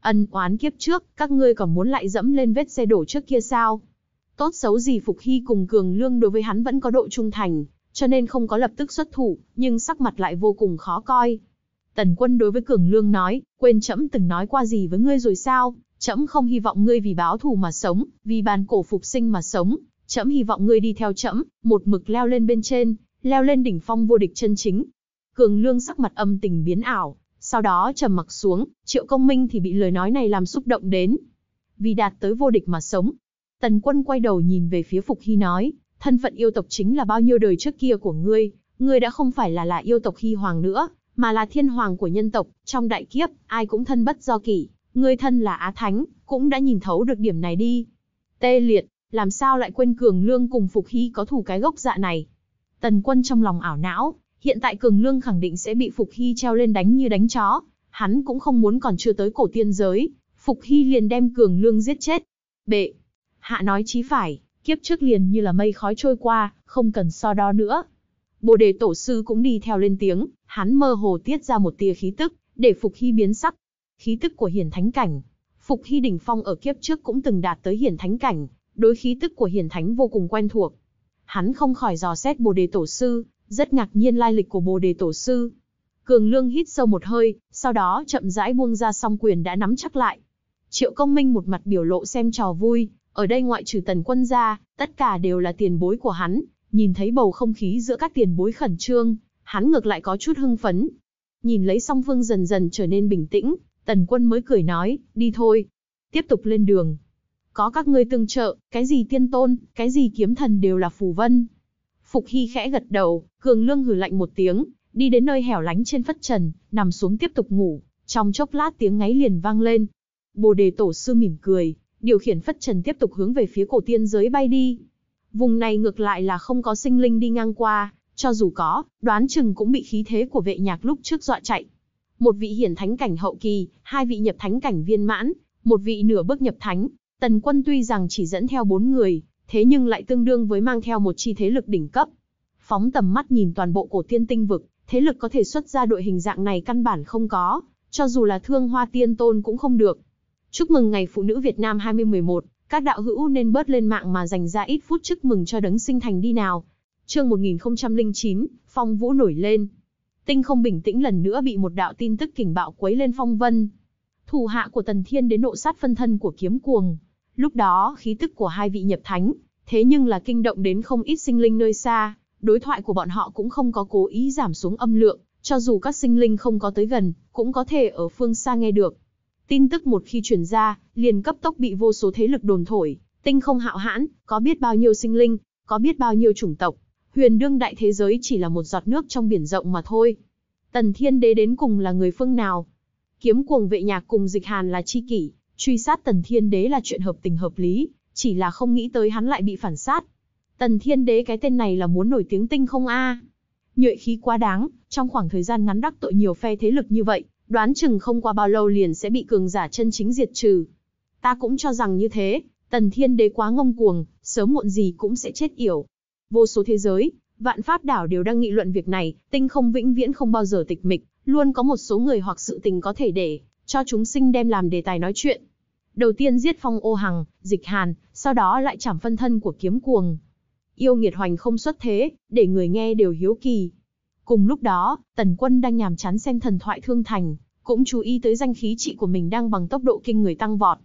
Ân oán kiếp trước, các ngươi còn muốn lại dẫm lên vết xe đổ trước kia sao? Tốt xấu gì Phục Hy cùng Cường Lương đối với hắn vẫn có độ trung thành, cho nên không có lập tức xuất thủ, nhưng sắc mặt lại vô cùng khó coi. Tần quân đối với Cường Lương nói, quên trẫm từng nói qua gì với ngươi rồi sao, trẫm không hy vọng ngươi vì báo thù mà sống, vì bàn cổ phục sinh mà sống, trẫm hy vọng ngươi đi theo trẫm, một mực leo lên bên trên, leo lên đỉnh phong vô địch chân chính. Cường Lương sắc mặt âm tình biến ảo, sau đó trầm mặc xuống, Triệu Công Minh thì bị lời nói này làm xúc động đến. Vì đạt tới vô địch mà sống. Tần Quân quay đầu nhìn về phía Phục Hy nói, thân phận yêu tộc chính là bao nhiêu đời trước kia của ngươi, ngươi đã không phải là là yêu tộc hy hoàng nữa, mà là thiên hoàng của nhân tộc, trong đại kiếp, ai cũng thân bất do kỷ, ngươi thân là Á Thánh, cũng đã nhìn thấu được điểm này đi. Tê liệt, làm sao lại quên Cường Lương cùng Phục Hy có thủ cái gốc dạ này? Tần quân trong lòng ảo não, hiện tại Cường Lương khẳng định sẽ bị Phục Hy treo lên đánh như đánh chó, hắn cũng không muốn còn chưa tới cổ tiên giới, Phục Hy liền đem Cường Lương giết chết. Bệ, hạ nói chí phải, kiếp trước liền như là mây khói trôi qua, không cần so đo nữa. Bồ đề tổ sư cũng đi theo lên tiếng, hắn mơ hồ tiết ra một tia khí tức, để Phục Hy biến sắc. Khí tức của hiển thánh cảnh. Phục Hy đỉnh phong ở kiếp trước cũng từng đạt tới hiển thánh cảnh, đối khí tức của hiển thánh vô cùng quen thuộc. Hắn không khỏi dò xét Bồ đề tổ sư, rất ngạc nhiên lai lịch của Bồ đề tổ sư. Cường Lương hít sâu một hơi, sau đó chậm rãi buông ra song quyền đã nắm chắc lại. Triệu Công Minh một mặt biểu lộ xem trò vui, ở đây ngoại trừ tần quân ra, tất cả đều là tiền bối của hắn, nhìn thấy bầu không khí giữa các tiền bối khẩn trương, hắn ngược lại có chút hưng phấn. Nhìn lấy song vương dần dần trở nên bình tĩnh, tần quân mới cười nói, đi thôi, tiếp tục lên đường. Có các ngươi tương trợ, cái gì tiên tôn, cái gì kiếm thần đều là phù vân. Phục Hy khẽ gật đầu, Cường Lương hừ lạnh một tiếng, đi đến nơi hẻo lánh trên phất trần, nằm xuống tiếp tục ngủ, trong chốc lát tiếng ngáy liền vang lên. Bồ đề tổ sư mỉm cười, điều khiển phất trần tiếp tục hướng về phía cổ tiên giới bay đi. Vùng này ngược lại là không có sinh linh đi ngang qua, cho dù có, đoán chừng cũng bị khí thế của vệ nhạc lúc trước dọa chạy. Một vị hiển thánh cảnh hậu kỳ, hai vị nhập thánh cảnh viên mãn, một vị nửa bước nhập thánh, tần quân tuy rằng chỉ dẫn theo bốn người, thế nhưng lại tương đương với mang theo một chi thế lực đỉnh cấp. Phóng tầm mắt nhìn toàn bộ cổ tiên tinh vực, thế lực có thể xuất ra đội hình dạng này căn bản không có, cho dù là thương hoa tiên tôn cũng không được, Chúc mừng ngày Phụ nữ Việt Nam 2011, các đạo hữu nên bớt lên mạng mà dành ra ít phút chúc mừng cho đấng sinh thành đi nào. Chương 1009, Phong Vũ nổi lên. Tinh không bình tĩnh lần nữa bị một đạo tin tức kình bạo quấy lên phong vân. Thủ hạ của Tần Thiên đến nộ sát phân thân của kiếm cuồng. Lúc đó, khí tức của hai vị nhập thánh, thế nhưng là kinh động đến không ít sinh linh nơi xa, đối thoại của bọn họ cũng không có cố ý giảm xuống âm lượng, cho dù các sinh linh không có tới gần, cũng có thể ở phương xa nghe được. Tin tức một khi truyền ra, liền cấp tốc bị vô số thế lực đồn thổi, tinh không hạo hãn, có biết bao nhiêu sinh linh, có biết bao nhiêu chủng tộc, huyền đương đại thế giới chỉ là một giọt nước trong biển rộng mà thôi. Tần Thiên Đế đến cùng là người phương nào? Kiếm cuồng vệ nhạc cùng dịch hàn là chi kỷ, truy sát Tần Thiên Đế là chuyện hợp tình hợp lý, chỉ là không nghĩ tới hắn lại bị phản sát. Tần Thiên Đế cái tên này là muốn nổi tiếng tinh không a? À? Nhuệ khí quá đáng, trong khoảng thời gian ngắn đắc tội nhiều phe thế lực như vậy, đoán chừng không qua bao lâu liền sẽ bị cường giả chân chính diệt trừ. Ta cũng cho rằng như thế, tần thiên đế quá ngông cuồng, sớm muộn gì cũng sẽ chết yểu. Vô số thế giới, vạn pháp đảo đều đang nghị luận việc này, tinh không vĩnh viễn không bao giờ tịch mịch, luôn có một số người hoặc sự tình có thể để, cho chúng sinh đem làm đề tài nói chuyện. Đầu tiên giết phong ô hằng, dịch hàn, sau đó lại chảm phân thân của kiếm cuồng. Yêu nghiệt hoành không xuất thế, để người nghe đều hiếu kỳ, Cùng lúc đó, Tần Quân đang nhàm chán xem thần thoại thương thành, cũng chú ý tới danh khí trị của mình đang bằng tốc độ kinh người tăng vọt.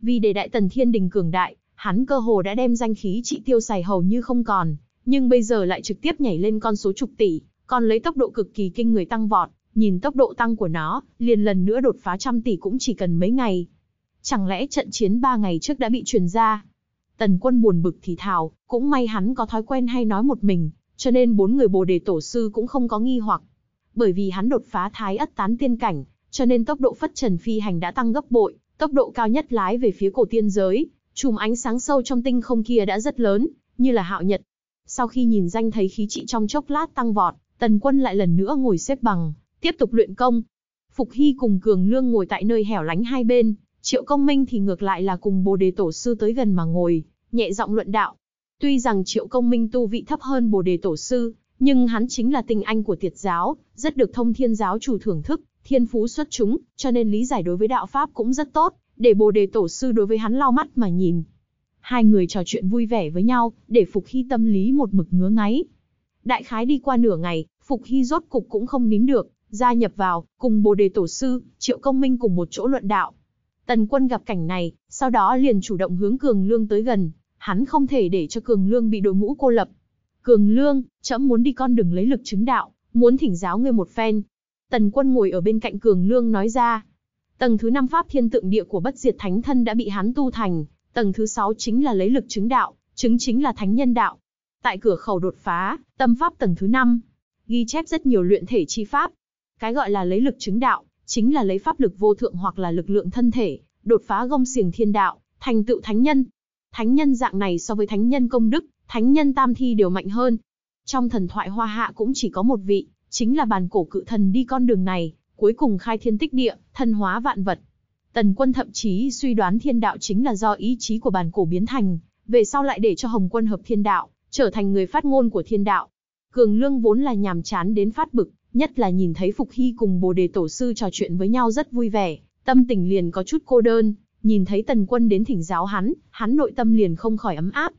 Vì để Đại Tần Thiên Đình cường đại, hắn cơ hồ đã đem danh khí trị tiêu xài hầu như không còn, nhưng bây giờ lại trực tiếp nhảy lên con số chục tỷ, còn lấy tốc độ cực kỳ kinh người tăng vọt, nhìn tốc độ tăng của nó, liền lần nữa đột phá trăm tỷ cũng chỉ cần mấy ngày. Chẳng lẽ trận chiến ba ngày trước đã bị truyền ra? Tần quân buồn bực thì thào, cũng may hắn có thói quen hay nói một mình, cho nên bốn người Bồ Đề Tổ Sư cũng không có nghi hoặc. Bởi vì hắn đột phá thái ất tán tiên cảnh, cho nên tốc độ phất trần phi hành đã tăng gấp bội, tốc độ cao nhất lái về phía cổ tiên giới, chùm ánh sáng sâu trong tinh không kia đã rất lớn, như là hạo nhật. Sau khi nhìn danh thấy khí trị trong chốc lát tăng vọt, tần quân lại lần nữa ngồi xếp bằng, tiếp tục luyện công. Phục Hy cùng Cường Lương ngồi tại nơi hẻo lánh hai bên, Triệu Công Minh thì ngược lại là cùng Bồ Đề Tổ Sư tới gần mà ngồi, nhẹ giọng luận đạo. Tuy rằng Triệu Công Minh tu vị thấp hơn Bồ Đề Tổ sư, nhưng hắn chính là tinh anh của Tiệt giáo, rất được Thông Thiên giáo chủ thưởng thức, thiên phú xuất chúng, cho nên lý giải đối với đạo pháp cũng rất tốt, để Bồ Đề Tổ sư đối với hắn lau mắt mà nhìn. Hai người trò chuyện vui vẻ với nhau, để Phục Hy tâm lý một mực ngứa ngáy. Đại khái đi qua nửa ngày, Phục Hy rốt cục cũng không nín được, gia nhập vào, cùng Bồ Đề Tổ sư, Triệu Công Minh cùng một chỗ luận đạo. Tần Quân gặp cảnh này, sau đó liền chủ động hướng Cường Lương tới gần, hắn không thể để cho Cường Lương bị đội ngũ cô lập. Cường Lương, trẫm muốn đi con đừng lấy lực chứng đạo, muốn thỉnh giáo ngươi một phen. Tần quân ngồi ở bên cạnh Cường Lương nói ra. Tầng thứ 5 Pháp Thiên Tượng Địa của Bất Diệt Thánh Thân đã bị hắn tu thành, tầng thứ 6 chính là lấy lực chứng đạo, chứng chính là thánh nhân đạo. Tại cửa khẩu đột phá, tâm pháp tầng thứ 5, ghi chép rất nhiều luyện thể chi pháp. Cái gọi là lấy lực chứng đạo, chính là lấy pháp lực vô thượng hoặc là lực lượng thân thể, đột phá gông xiềng thiên đạo, thành tựu thánh nhân thánh nhân dạng này so với thánh nhân công đức, thánh nhân tam thi đều mạnh hơn. Trong thần thoại Hoa Hạ cũng chỉ có một vị, chính là bàn cổ cự thần đi con đường này, cuối cùng khai thiên tích địa, thần hóa vạn vật. Tần quân thậm chí suy đoán thiên đạo chính là do ý chí của bàn cổ biến thành, về sau lại để cho Hồng quân hợp thiên đạo, trở thành người phát ngôn của thiên đạo. Cường Lương vốn là nhàm chán đến phát bực, nhất là nhìn thấy Phục Hy cùng Bồ Đề Tổ Sư trò chuyện với nhau rất vui vẻ, tâm tình liền có chút cô đơn, Nhìn thấy tần quân đến thỉnh giáo hắn, hắn nội tâm liền không khỏi ấm áp.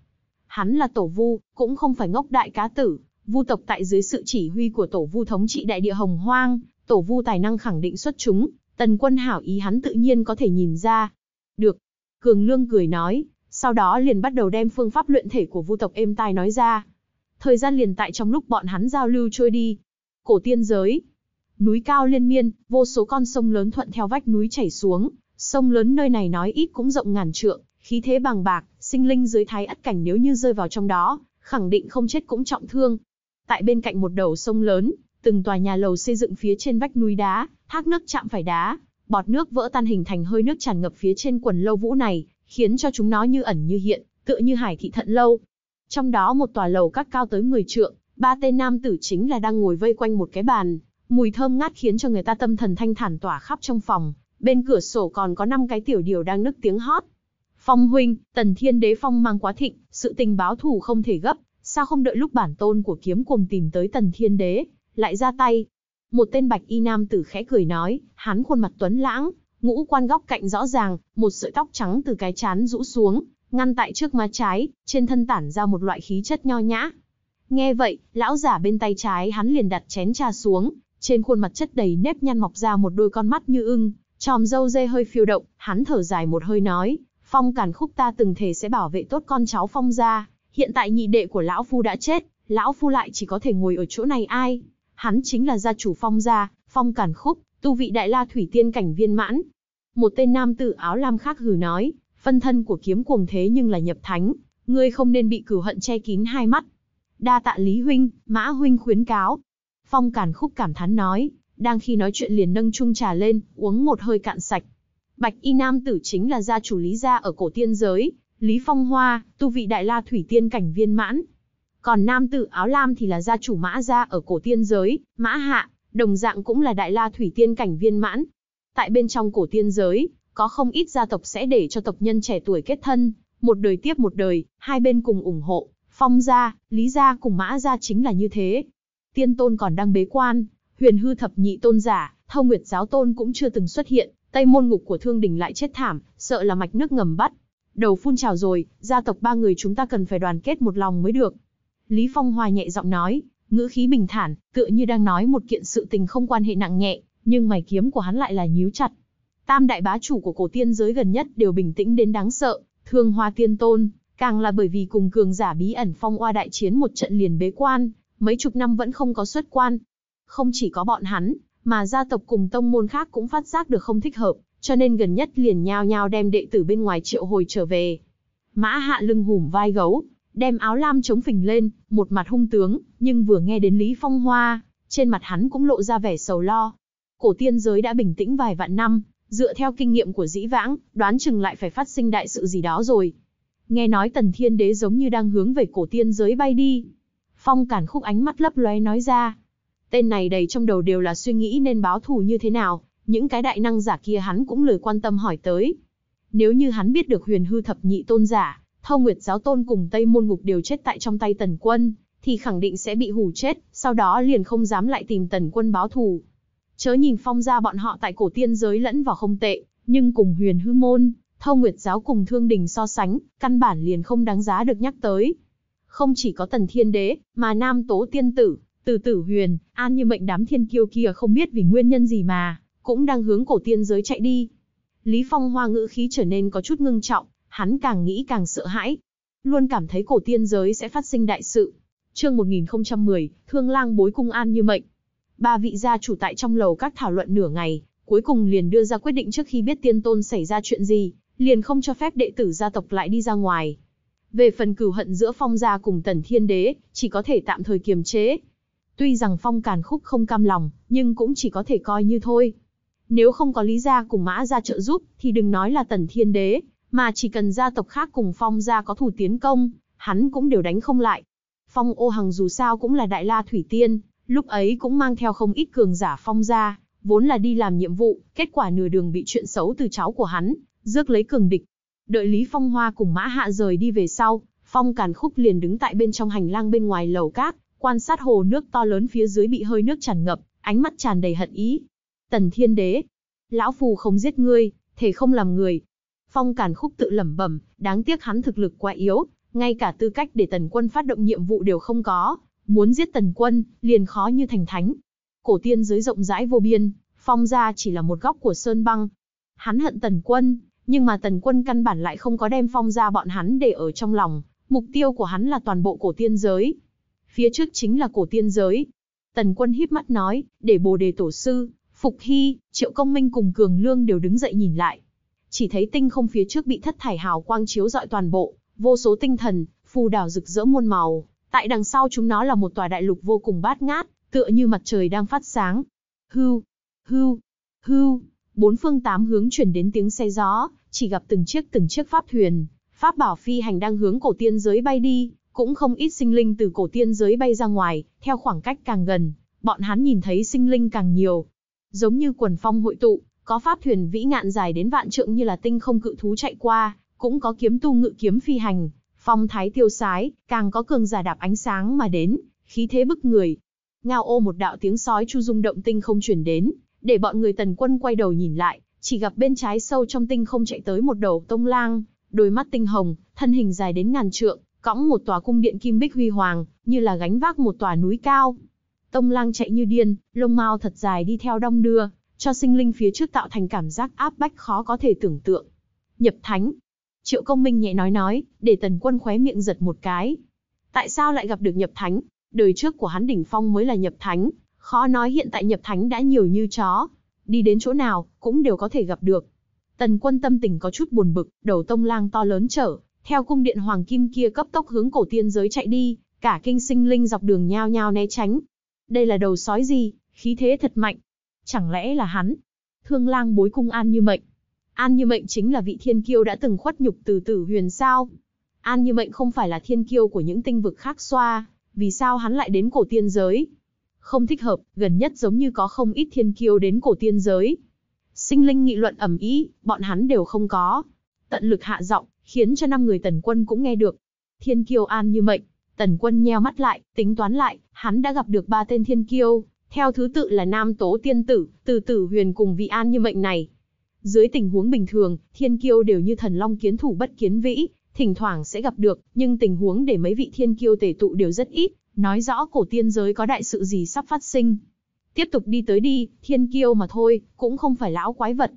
Hắn là tổ vu, cũng không phải ngốc đại cá tử, vu tộc tại dưới sự chỉ huy của tổ vu thống trị đại địa hồng hoang, tổ vu tài năng khẳng định xuất chúng, tần quân hảo ý hắn tự nhiên có thể nhìn ra. Được. Cường Lương cười nói, sau đó liền bắt đầu đem phương pháp luyện thể của vu tộc êm tai nói ra. Thời gian liền tại trong lúc bọn hắn giao lưu trôi đi. Cổ tiên giới. Núi cao liên miên, vô số con sông lớn thuận theo vách núi chảy xuống, Sông lớn nơi này nói ít cũng rộng ngàn trượng, khí thế bằng bạc, sinh linh dưới thái ất cảnh nếu như rơi vào trong đó, khẳng định không chết cũng trọng thương. Tại bên cạnh một đầu sông lớn, từng tòa nhà lầu xây dựng phía trên vách núi đá, thác nước chạm phải đá, bọt nước vỡ tan hình thành hơi nước tràn ngập phía trên quần lâu vũ này, khiến cho chúng nó như ẩn như hiện, tựa như hải thị thận lâu. Trong đó một tòa lầu các cao tới 10 trượng, ba tên nam tử chính là đang ngồi vây quanh một cái bàn, mùi thơm ngát khiến cho người ta tâm thần thanh thản tỏa khắp trong phòng, bên cửa sổ còn có năm cái tiểu điều đang nức tiếng hót. Phong huynh, tần thiên đế phong mang quá thịnh, sự tình báo thù không thể gấp, sao không đợi lúc bản tôn của kiếm cùng tìm tới tần thiên đế, lại ra tay. Một tên bạch y nam tử khẽ cười nói, hắn khuôn mặt tuấn lãng, ngũ quan góc cạnh rõ ràng, một sợi tóc trắng từ cái chán rũ xuống, ngăn tại trước má trái, trên thân tản ra một loại khí chất nho nhã. Nghe vậy, lão giả bên tay trái hắn liền đặt chén trà xuống, trên khuôn mặt chất đầy nếp nhăn mọc ra một đôi con mắt như ưng, Chòm dâu dê hơi phiêu động, hắn thở dài một hơi nói, phong cản khúc ta từng thề sẽ bảo vệ tốt con cháu phong gia, hiện tại nhị đệ của lão phu đã chết, lão phu lại chỉ có thể ngồi ở chỗ này ai. Hắn chính là gia chủ phong gia, phong cản khúc, tu vị đại la thủy tiên cảnh viên mãn. Một tên nam tử áo lam khác gửi nói, phân thân của kiếm cuồng thế nhưng là nhập thánh, ngươi không nên bị cửu hận che kín hai mắt. Đa tạ Lý Huynh, Mã Huynh khuyến cáo. Phong Cản Khúc cảm thán nói, đang khi nói chuyện liền nâng chung trà lên, uống một hơi cạn sạch. Bạch y nam tử chính là gia chủ Lý gia ở cổ tiên giới, Lý Phong Hoa, tu vị đại la thủy tiên cảnh viên mãn. Còn nam tử áo lam thì là gia chủ Mã gia ở cổ tiên giới, Mã Hạ, đồng dạng cũng là đại la thủy tiên cảnh viên mãn. Tại bên trong cổ tiên giới, có không ít gia tộc sẽ để cho tộc nhân trẻ tuổi kết thân, một đời tiếp một đời, hai bên cùng ủng hộ, Phong gia, Lý gia cùng Mã gia chính là như thế. Tiên tôn còn đang bế quan, huyền hư thập nhị tôn giả, thâu nguyệt giáo tôn cũng chưa từng xuất hiện, tây môn ngục của thương đình lại chết thảm, sợ là mạch nước ngầm bắt. Đầu phun trào rồi, gia tộc ba người chúng ta cần phải đoàn kết một lòng mới được. Lý Phong Hoa nhẹ giọng nói, ngữ khí bình thản, tựa như đang nói một kiện sự tình không quan hệ nặng nhẹ, nhưng mày kiếm của hắn lại là nhíu chặt. Tam đại bá chủ của cổ tiên giới gần nhất đều bình tĩnh đến đáng sợ, thương hoa tiên tôn, càng là bởi vì cùng cường giả bí ẩn phong oa đại chiến một trận liền bế quan, mấy chục năm vẫn không có xuất quan, không chỉ có bọn hắn, mà gia tộc cùng tông môn khác cũng phát giác được không thích hợp, cho nên gần nhất liền nhao nhao đem đệ tử bên ngoài triệu hồi trở về. Mã hạ lưng hùm vai gấu, đem áo lam chống phình lên, một mặt hung tướng, nhưng vừa nghe đến Lý Phong Hoa, trên mặt hắn cũng lộ ra vẻ sầu lo. Cổ tiên giới đã bình tĩnh vài vạn năm, dựa theo kinh nghiệm của dĩ vãng, đoán chừng lại phải phát sinh đại sự gì đó rồi. Nghe nói tần thiên đế giống như đang hướng về cổ tiên giới bay đi. Phong cản khúc ánh mắt lấp lóe nói ra. Tên này đầy trong đầu đều là suy nghĩ nên báo thù như thế nào, những cái đại năng giả kia hắn cũng lười quan tâm hỏi tới. Nếu như hắn biết được huyền hư thập nhị tôn giả, thâu nguyệt giáo tôn cùng Tây Môn Ngục đều chết tại trong tay tần quân, thì khẳng định sẽ bị hù chết, sau đó liền không dám lại tìm tần quân báo thù. Chớ nhìn phong ra bọn họ tại cổ tiên giới lẫn vào không tệ, nhưng cùng huyền hư môn, thâu nguyệt giáo cùng thương đình so sánh, căn bản liền không đáng giá được nhắc tới. Không chỉ có tần thiên đế, mà nam tố tiên tử, từ tử huyền, an như mệnh đám thiên kiêu kia không biết vì nguyên nhân gì mà, cũng đang hướng cổ tiên giới chạy đi. Lý Phong Hoa ngữ khí trở nên có chút ngưng trọng, hắn càng nghĩ càng sợ hãi. Luôn cảm thấy cổ tiên giới sẽ phát sinh đại sự. Chương 1010, Thương Lang bối cung an như mệnh. Ba vị gia chủ tại trong lầu các thảo luận nửa ngày, cuối cùng liền đưa ra quyết định trước khi biết tiên tôn xảy ra chuyện gì, liền không cho phép đệ tử gia tộc lại đi ra ngoài. Về phần cửu hận giữa phong gia cùng tần thiên đế, chỉ có thể tạm thời kiềm chế, Tuy rằng phong càn khúc không cam lòng, nhưng cũng chỉ có thể coi như thôi. Nếu không có lý gia cùng mã gia trợ giúp, thì đừng nói là tần thiên đế, mà chỉ cần gia tộc khác cùng phong gia có thủ tiến công, hắn cũng đều đánh không lại. Phong ô hằng dù sao cũng là đại la thủy tiên, lúc ấy cũng mang theo không ít cường giả phong gia, vốn là đi làm nhiệm vụ, kết quả nửa đường bị chuyện xấu từ cháu của hắn, rước lấy cường địch. Đợi Lý Phong Hoa cùng Mã Hạ rời đi về sau, Phong Càn Khúc liền đứng tại bên trong hành lang bên ngoài lầu cát quan sát hồ nước to lớn phía dưới bị hơi nước tràn ngập, ánh mắt tràn đầy hận ý. Tần Thiên Đế, lão phù không giết ngươi, thể không làm người. Phong Cản Khúc tự lẩm bẩm, đáng tiếc hắn thực lực quá yếu, ngay cả tư cách để Tần Quân phát động nhiệm vụ đều không có, muốn giết Tần Quân, liền khó như thành thánh. Cổ tiên giới rộng rãi vô biên, Phong gia chỉ là một góc của sơn băng. Hắn hận Tần Quân, nhưng mà Tần Quân căn bản lại không có đem Phong gia bọn hắn để ở trong lòng, mục tiêu của hắn là toàn bộ cổ tiên giới, phía trước chính là cổ tiên giới. Tần quân híp mắt nói, để bồ đề tổ sư, Phục Hy, Triệu Công Minh cùng Cường Lương đều đứng dậy nhìn lại. Chỉ thấy tinh không phía trước bị thất thải hào quang chiếu rọi toàn bộ, vô số tinh thần, phù đảo rực rỡ muôn màu. Tại đằng sau chúng nó là một tòa đại lục vô cùng bát ngát, tựa như mặt trời đang phát sáng. Hưu, hưu, hưu, bốn phương tám hướng chuyển đến tiếng xe gió, chỉ gặp từng chiếc từng chiếc pháp thuyền, pháp bảo phi hành đang hướng cổ tiên giới bay đi, cũng không ít sinh linh từ cổ tiên giới bay ra ngoài, theo khoảng cách càng gần, bọn hắn nhìn thấy sinh linh càng nhiều. Giống như quần phong hội tụ, có pháp thuyền vĩ ngạn dài đến vạn trượng như là tinh không cự thú chạy qua, cũng có kiếm tu ngự kiếm phi hành, phong thái tiêu sái, càng có cường giả đạp ánh sáng mà đến, khí thế bức người. Ngao ô một đạo tiếng sói chu rung động tinh không chuyển đến, để bọn người tần quân quay đầu nhìn lại, chỉ gặp bên trái sâu trong tinh không chạy tới một đầu tông lang, đôi mắt tinh hồng, thân hình dài đến ngàn trượng, cõng một tòa cung điện kim bích huy hoàng, như là gánh vác một tòa núi cao. Tông lang chạy như điên, lông mao thật dài đi theo đong đưa, cho sinh linh phía trước tạo thành cảm giác áp bách khó có thể tưởng tượng. Nhập thánh. Triệu công minh nhẹ nói nói, để tần quân khóe miệng giật một cái. Tại sao lại gặp được nhập thánh? Đời trước của hắn đỉnh phong mới là nhập thánh, khó nói hiện tại nhập thánh đã nhiều như chó. Đi đến chỗ nào, cũng đều có thể gặp được. Tần quân tâm tình có chút buồn bực, đầu tông lang to lớn trở, theo cung điện hoàng kim kia cấp tốc hướng cổ tiên giới chạy đi, cả kinh sinh linh dọc đường nhao nhao né tránh. Đây là đầu sói gì, khí thế thật mạnh. Chẳng lẽ là hắn? Thương lang bối cung An Như Mệnh. An Như Mệnh chính là vị thiên kiêu đã từng khuất nhục từ tử huyền sao? An Như Mệnh không phải là thiên kiêu của những tinh vực khác xoa, vì sao hắn lại đến cổ tiên giới? Không thích hợp, gần nhất giống như có không ít thiên kiêu đến cổ tiên giới. Sinh linh nghị luận ầm ĩ, bọn hắn đều không có. Tận lực hạ giọng, khiến cho năm người tần quân cũng nghe được. Thiên kiêu an như mệnh, tần quân nheo mắt lại, tính toán lại, hắn đã gặp được ba tên thiên kiêu, theo thứ tự là Nam Tố Tiên Tử, Từ Tử Huyền cùng vị an như mệnh này. Dưới tình huống bình thường, thiên kiêu đều như thần long kiến thủ bất kiến vĩ, thỉnh thoảng sẽ gặp được, nhưng tình huống để mấy vị thiên kiêu tề tụ đều rất ít, nói rõ cổ tiên giới có đại sự gì sắp phát sinh. Tiếp tục đi tới đi, thiên kiêu mà thôi, cũng không phải lão quái vật,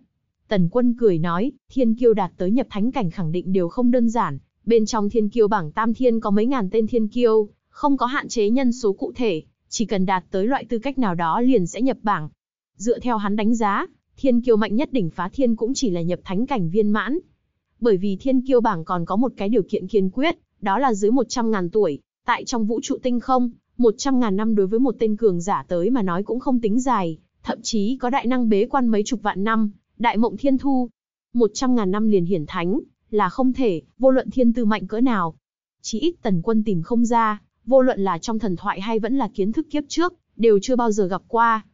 Tần quân cười nói, thiên kiêu đạt tới nhập thánh cảnh khẳng định đều không đơn giản. Bên trong thiên kiêu bảng tam thiên có mấy ngàn tên thiên kiêu, không có hạn chế nhân số cụ thể, chỉ cần đạt tới loại tư cách nào đó liền sẽ nhập bảng. Dựa theo hắn đánh giá, thiên kiêu mạnh nhất đỉnh phá thiên cũng chỉ là nhập thánh cảnh viên mãn. Bởi vì thiên kiêu bảng còn có một cái điều kiện kiên quyết, đó là dưới 100 ngàn tuổi, tại trong vũ trụ tinh không, 100 ngàn năm đối với một tên cường giả tới mà nói cũng không tính dài, thậm chí có đại năng bế quan mấy chục vạn năm, Đại mộng thiên thu, 100 ngàn năm liền hiển thánh, là không thể, vô luận thiên tư mạnh cỡ nào. Chỉ ít tần quân tìm không ra, vô luận là trong thần thoại hay vẫn là kiến thức kiếp trước, đều chưa bao giờ gặp qua.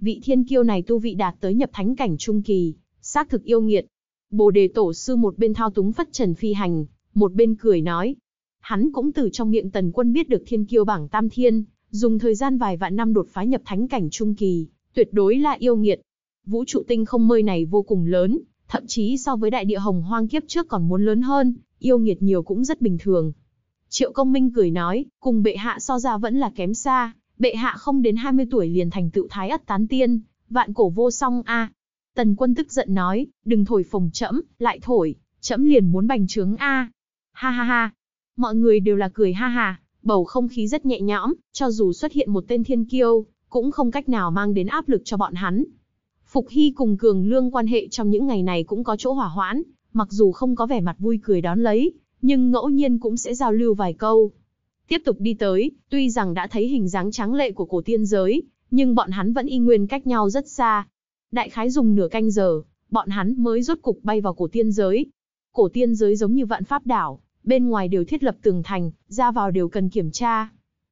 Vị thiên kiêu này tu vị đạt tới nhập thánh cảnh trung kỳ, xác thực yêu nghiệt. Bồ đề tổ sư một bên thao túng phất trần phi hành, một bên cười nói. Hắn cũng từ trong miệng tần quân biết được thiên kiêu bảng tam thiên, dùng thời gian vài vạn năm đột phá nhập thánh cảnh trung kỳ, tuyệt đối là yêu nghiệt vũ trụ tinh không mơi này vô cùng lớn, thậm chí so với đại địa hồng hoang kiếp trước còn muốn lớn hơn, yêu nghiệt nhiều cũng rất bình thường. Triệu công minh cười nói, cùng bệ hạ so ra vẫn là kém xa, bệ hạ không đến 20 tuổi liền thành tựu thái ất tán tiên, vạn cổ vô song a. Tần quân tức giận nói, đừng thổi phồng chẫm, lại thổi, chẫm liền muốn bành trướng a. Ha ha ha. Mọi người đều là cười ha ha, bầu không khí rất nhẹ nhõm, cho dù xuất hiện một tên thiên kiêu, cũng không cách nào mang đến áp lực cho bọn hắn. Phục Hy cùng Cường Lương quan hệ trong những ngày này cũng có chỗ hỏa hoãn, mặc dù không có vẻ mặt vui cười đón lấy, nhưng ngẫu nhiên cũng sẽ giao lưu vài câu. Tiếp tục đi tới, tuy rằng đã thấy hình dáng tráng lệ của cổ tiên giới, nhưng bọn hắn vẫn y nguyên cách nhau rất xa. Đại khái dùng nửa canh giờ, bọn hắn mới rốt cục bay vào cổ tiên giới. Cổ tiên giới giống như vạn pháp đảo, bên ngoài đều thiết lập tường thành, ra vào đều cần kiểm tra.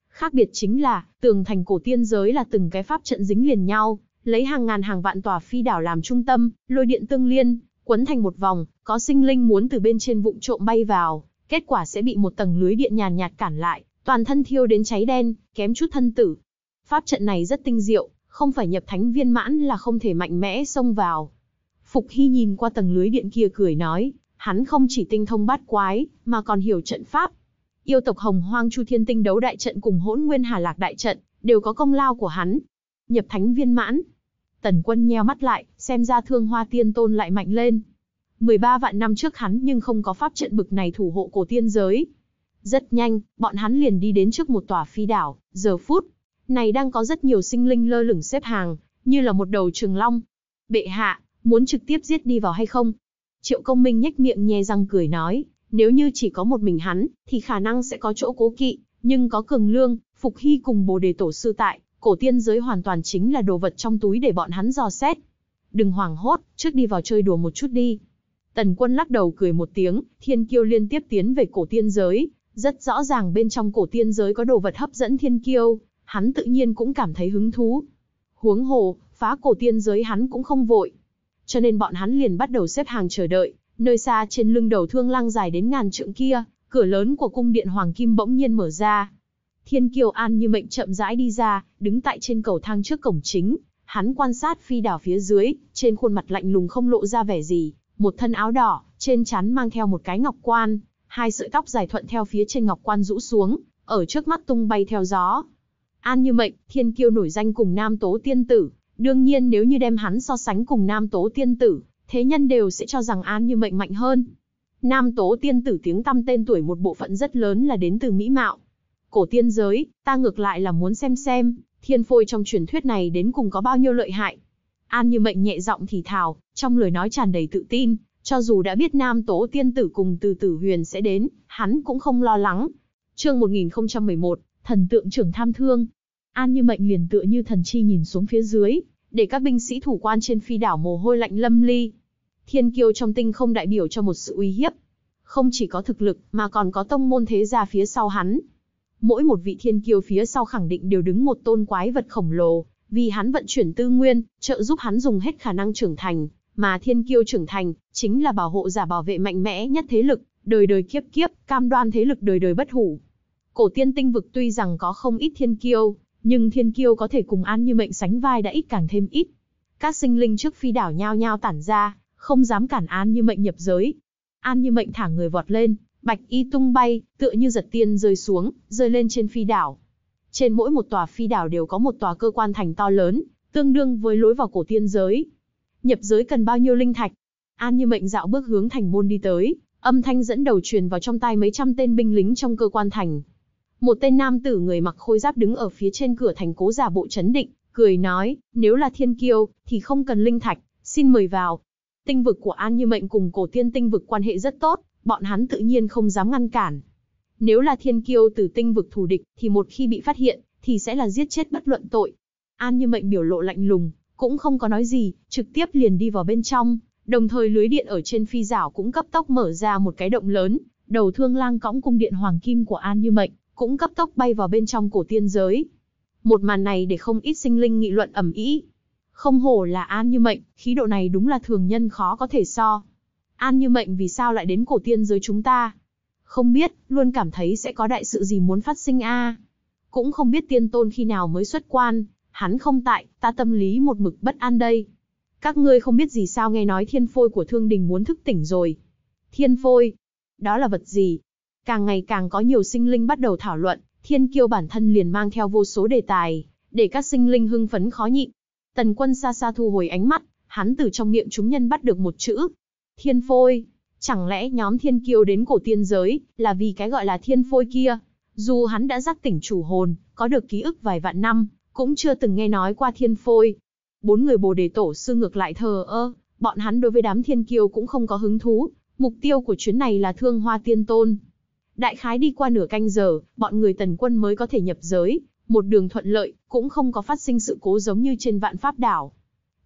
Khác biệt chính là, tường thành cổ tiên giới là từng cái pháp trận dính liền nhau, lấy hàng ngàn hàng vạn tòa phi đảo làm trung tâm, lôi điện tương liên, quấn thành một vòng, có sinh linh muốn từ bên trên vụng trộm bay vào, kết quả sẽ bị một tầng lưới điện nhàn nhạt cản lại, toàn thân thiêu đến cháy đen, kém chút thân tử. Pháp trận này rất tinh diệu, không phải nhập thánh viên mãn là không thể mạnh mẽ xông vào. Phục Hy nhìn qua tầng lưới điện kia cười nói, hắn không chỉ tinh thông bát quái, mà còn hiểu trận pháp. Yêu tộc Hồng Hoang Chu Thiên Tinh đấu đại trận cùng Hỗn Nguyên Hà Lạc đại trận đều có công lao của hắn, nhập thánh viên mãn. Tần quân nheo mắt lại, xem ra thương hoa tiên tôn lại mạnh lên. 13 vạn năm trước hắn nhưng không có pháp trận bực này thủ hộ cổ tiên giới. Rất nhanh, bọn hắn liền đi đến trước một tòa phi đảo, giờ phút. Này đang có rất nhiều sinh linh lơ lửng xếp hàng, như là một đầu trường long. Bệ hạ, muốn trực tiếp giết đi vào hay không? Triệu công minh nhếch miệng nhe răng cười nói, nếu như chỉ có một mình hắn, thì khả năng sẽ có chỗ cố kỵ, nhưng có cường lương, phục hy cùng bồ đề tổ sư tại, cổ tiên giới hoàn toàn chính là đồ vật trong túi để bọn hắn dò xét. Đừng hoảng hốt, trước đi vào chơi đùa một chút đi. Tần quân lắc đầu cười một tiếng, thiên kiêu liên tiếp tiến về cổ tiên giới. Rất rõ ràng bên trong cổ tiên giới có đồ vật hấp dẫn thiên kiêu, hắn tự nhiên cũng cảm thấy hứng thú. Huống hồ, phá cổ tiên giới hắn cũng không vội. Cho nên bọn hắn liền bắt đầu xếp hàng chờ đợi, nơi xa trên lưng đầu thương lang dài đến ngàn trượng kia, cửa lớn của cung điện Hoàng Kim bỗng nhiên mở ra, Thiên Kiều An như mệnh chậm rãi đi ra, đứng tại trên cầu thang trước cổng chính, hắn quan sát phi đảo phía dưới, trên khuôn mặt lạnh lùng không lộ ra vẻ gì, một thân áo đỏ, trên trán mang theo một cái ngọc quan, hai sợi tóc dài thuận theo phía trên ngọc quan rũ xuống, ở trước mắt tung bay theo gió. An Như Mệnh, Thiên Kiêu nổi danh cùng Nam Tố Tiên Tử, đương nhiên nếu như đem hắn so sánh cùng Nam Tố Tiên Tử, thế nhân đều sẽ cho rằng An Như Mệnh mạnh hơn. Nam Tố Tiên Tử tiếng tăm tên tuổi một bộ phận rất lớn là đến từ mỹ mạo, cổ tiên giới, ta ngược lại là muốn xem xem, thiên phôi trong truyền thuyết này đến cùng có bao nhiêu lợi hại. An như mệnh nhẹ giọng thì thào, trong lời nói tràn đầy tự tin, cho dù đã biết nam Tổ tiên tử cùng từ tử huyền sẽ đến, hắn cũng không lo lắng. chương 1011, thần tượng trưởng tham thương. An như mệnh liền tựa như thần chi nhìn xuống phía dưới, để các binh sĩ thủ quan trên phi đảo mồ hôi lạnh lâm ly. Thiên kiêu trong tinh không đại biểu cho một sự uy hiếp. Không chỉ có thực lực mà còn có tông môn thế gia phía sau hắn, mỗi một vị thiên kiêu phía sau khẳng định đều đứng một tôn quái vật khổng lồ, vì hắn vận chuyển tư nguyên, trợ giúp hắn dùng hết khả năng trưởng thành, mà thiên kiêu trưởng thành chính là bảo hộ giả bảo vệ mạnh mẽ nhất thế lực, đời đời kiếp kiếp, cam đoan thế lực đời đời bất hủ. Cổ tiên tinh vực tuy rằng có không ít thiên kiêu, nhưng thiên kiêu có thể cùng an như mệnh sánh vai đã ít càng thêm ít. Các sinh linh trước phi đảo nhao nhao tản ra, không dám cản an như mệnh nhập giới. An như mệnh thả người vọt lên, bạch y tung bay, tựa như giật tiên rơi xuống, rơi lên trên phi đảo. Trên mỗi một tòa phi đảo đều có một tòa cơ quan thành to lớn, tương đương với lối vào cổ tiên giới. Nhập giới cần bao nhiêu linh thạch? An như mệnh dạo bước hướng thành môn đi tới, âm thanh dẫn đầu truyền vào trong tai mấy trăm tên binh lính trong cơ quan thành. Một tên nam tử người mặc khôi giáp đứng ở phía trên cửa thành cố giả bộ chấn định, cười nói, nếu là thiên kiêu, thì không cần linh thạch, xin mời vào. Tinh vực của An Như Mệnh cùng cổ tiên tinh vực quan hệ rất tốt, bọn hắn tự nhiên không dám ngăn cản. Nếu là thiên kiêu tử tinh vực thù địch, thì một khi bị phát hiện, thì sẽ là giết chết bất luận tội. An như mệnh biểu lộ lạnh lùng, cũng không có nói gì, trực tiếp liền đi vào bên trong, đồng thời lưới điện ở trên phi giảo cũng cấp tốc mở ra một cái động lớn, đầu thương lang cõng cung điện hoàng kim của An như mệnh, cũng cấp tốc bay vào bên trong cổ tiên giới. Một màn này để không ít sinh linh nghị luận ẩm ý. Không hổ là An như mệnh, khí độ này đúng là thường nhân khó có thể so. An Như Mệnh vì sao lại đến cổ tiên giới chúng ta? Không biết, luôn cảm thấy sẽ có đại sự gì muốn phát sinh a. Cũng không biết tiên tôn khi nào mới xuất quan, hắn không tại, ta tâm lý một mực bất an đây. Các ngươi không biết gì sao nghe nói thiên phôi của thương đình muốn thức tỉnh rồi. Thiên phôi? Đó là vật gì? Càng ngày càng có nhiều sinh linh bắt đầu thảo luận, thiên kiêu bản thân liền mang theo vô số đề tài, để các sinh linh hưng phấn khó nhịn. Tần quân xa xa thu hồi ánh mắt, hắn từ trong miệng chúng nhân bắt được một chữ, Thiên phôi, chẳng lẽ nhóm thiên kiêu đến cổ tiên giới là vì cái gọi là thiên phôi kia? Dù hắn đã giác tỉnh chủ hồn, có được ký ức vài vạn năm, cũng chưa từng nghe nói qua thiên phôi. Bốn người bồ đề tổ sư ngược lại thờ ơ, bọn hắn đối với đám thiên kiêu cũng không có hứng thú, mục tiêu của chuyến này là thương hoa tiên tôn. Đại khái đi qua nửa canh giờ, bọn người tần quân mới có thể nhập giới, một đường thuận lợi, cũng không có phát sinh sự cố giống như trên vạn pháp đảo.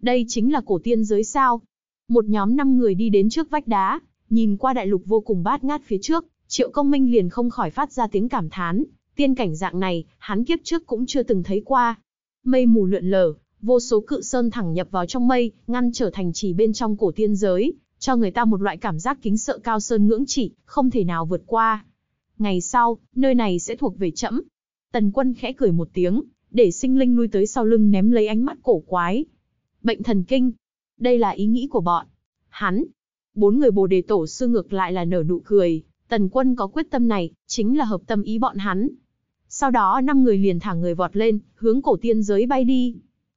Đây chính là cổ tiên giới sao, một nhóm năm người đi đến trước vách đá, nhìn qua đại lục vô cùng bát ngát phía trước, Triệu Công Minh liền không khỏi phát ra tiếng cảm thán, tiên cảnh dạng này, hắn kiếp trước cũng chưa từng thấy qua. Mây mù lượn lờ, vô số cự sơn thẳng nhập vào trong mây, ngăn trở thành trì bên trong cổ tiên giới, cho người ta một loại cảm giác kính sợ cao sơn ngưỡng chỉ, không thể nào vượt qua. Ngày sau, nơi này sẽ thuộc về chậm. Tần quân khẽ cười một tiếng, để sinh linh lui tới sau lưng ném lấy ánh mắt cổ quái. Bệnh thần kinh, đây là ý nghĩ của bọn. Hắn, bốn người bồ đề tổ sư ngược lại là nở nụ cười, tần quân có quyết tâm này, chính là hợp tâm ý bọn hắn. Sau đó năm người liền thả người vọt lên, hướng cổ tiên giới bay đi.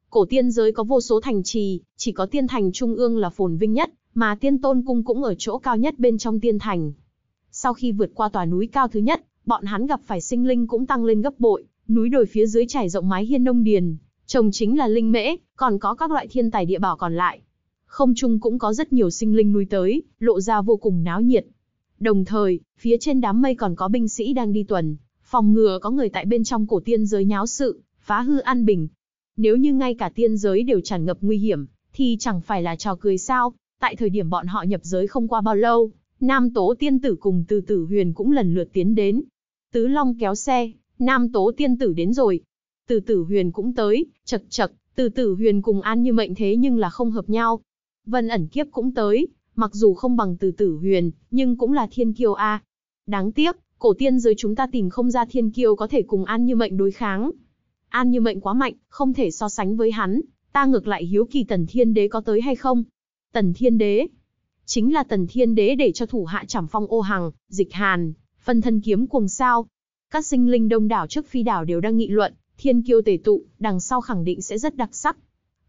Cổ tiên giới có vô số thành trì, chỉ có tiên thành trung ương là phồn vinh nhất, mà tiên tôn cung cũng ở chỗ cao nhất bên trong tiên thành. Sau khi vượt qua tòa núi cao thứ nhất, bọn hắn gặp phải sinh linh cũng tăng lên gấp bội, núi đồi phía dưới trải rộng mái hiên nông điền, trồng chính là linh mễ, còn có các loại thiên tài địa bảo còn lại không trung cũng có rất nhiều sinh linh nuôi tới, lộ ra vô cùng náo nhiệt. Đồng thời, phía trên đám mây còn có binh sĩ đang đi tuần, phòng ngừa có người tại bên trong cổ tiên giới nháo sự, phá hư an bình. Nếu như ngay cả tiên giới đều tràn ngập nguy hiểm, thì chẳng phải là trò cười sao, tại thời điểm bọn họ nhập giới không qua bao lâu, Nam Tố Tiên Tử cùng Từ Tử Huyền cũng lần lượt tiến đến. Tứ Long kéo xe, Nam Tố Tiên Tử đến rồi. Từ Tử Huyền cũng tới, chật chật, Từ Tử Huyền cùng An Như Mệnh thế nhưng là không hợp nhau, Vân ẩn kiếp cũng tới, mặc dù không bằng từ tử huyền, nhưng cũng là thiên kiêu A. Đáng tiếc, cổ tiên giới chúng ta tìm không ra thiên kiêu có thể cùng An Như Mệnh đối kháng. An Như Mệnh quá mạnh, không thể so sánh với hắn, ta ngược lại hiếu kỳ tần thiên đế có tới hay không. Tần thiên đế, chính là tần thiên đế để cho thủ hạ trảm phong ô hằng, dịch hàn, phân thân kiếm cuồng sao. Các sinh linh đông đảo trước phi đảo đều đang nghị luận, thiên kiêu tề tụ, đằng sau khẳng định sẽ rất đặc sắc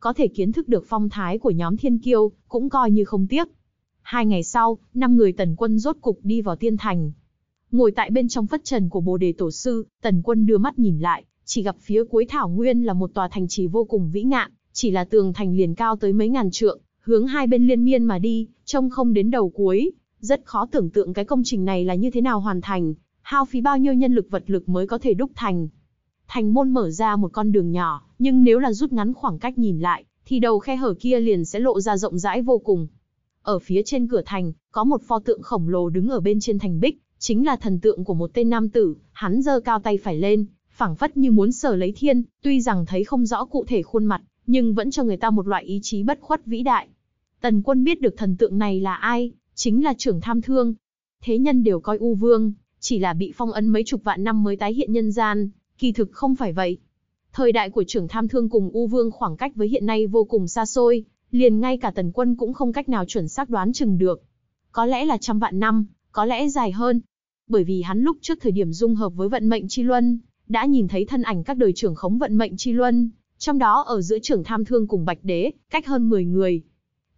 có thể kiến thức được phong thái của nhóm thiên kiêu, cũng coi như không tiếc. Hai ngày sau, năm người tần quân rốt cục đi vào tiên thành. Ngồi tại bên trong phất trần của bồ đề tổ sư, tần quân đưa mắt nhìn lại, chỉ gặp phía cuối thảo nguyên là một tòa thành trì vô cùng vĩ ngạn, chỉ là tường thành liền cao tới mấy ngàn trượng, hướng hai bên liên miên mà đi, trông không đến đầu cuối. Rất khó tưởng tượng cái công trình này là như thế nào hoàn thành, hao phí bao nhiêu nhân lực vật lực mới có thể đúc thành. Thành môn mở ra một con đường nhỏ, nhưng nếu là rút ngắn khoảng cách nhìn lại, thì đầu khe hở kia liền sẽ lộ ra rộng rãi vô cùng. Ở phía trên cửa thành, có một pho tượng khổng lồ đứng ở bên trên thành bích, chính là thần tượng của một tên nam tử, hắn giơ cao tay phải lên, phảng phất như muốn sờ lấy thiên, tuy rằng thấy không rõ cụ thể khuôn mặt, nhưng vẫn cho người ta một loại ý chí bất khuất vĩ đại. Tần quân biết được thần tượng này là ai, chính là trưởng tham thương. Thế nhân đều coi U Vương, chỉ là bị phong ấn mấy chục vạn năm mới tái hiện nhân gian, kỳ thực không phải vậy, Thời đại của trưởng tham thương cùng U Vương khoảng cách với hiện nay vô cùng xa xôi, liền ngay cả tần quân cũng không cách nào chuẩn xác đoán chừng được. Có lẽ là trăm vạn năm, có lẽ dài hơn. Bởi vì hắn lúc trước thời điểm dung hợp với vận mệnh chi luân, đã nhìn thấy thân ảnh các đời trưởng khống vận mệnh chi luân, trong đó ở giữa trưởng tham thương cùng Bạch Đế, cách hơn 10 người.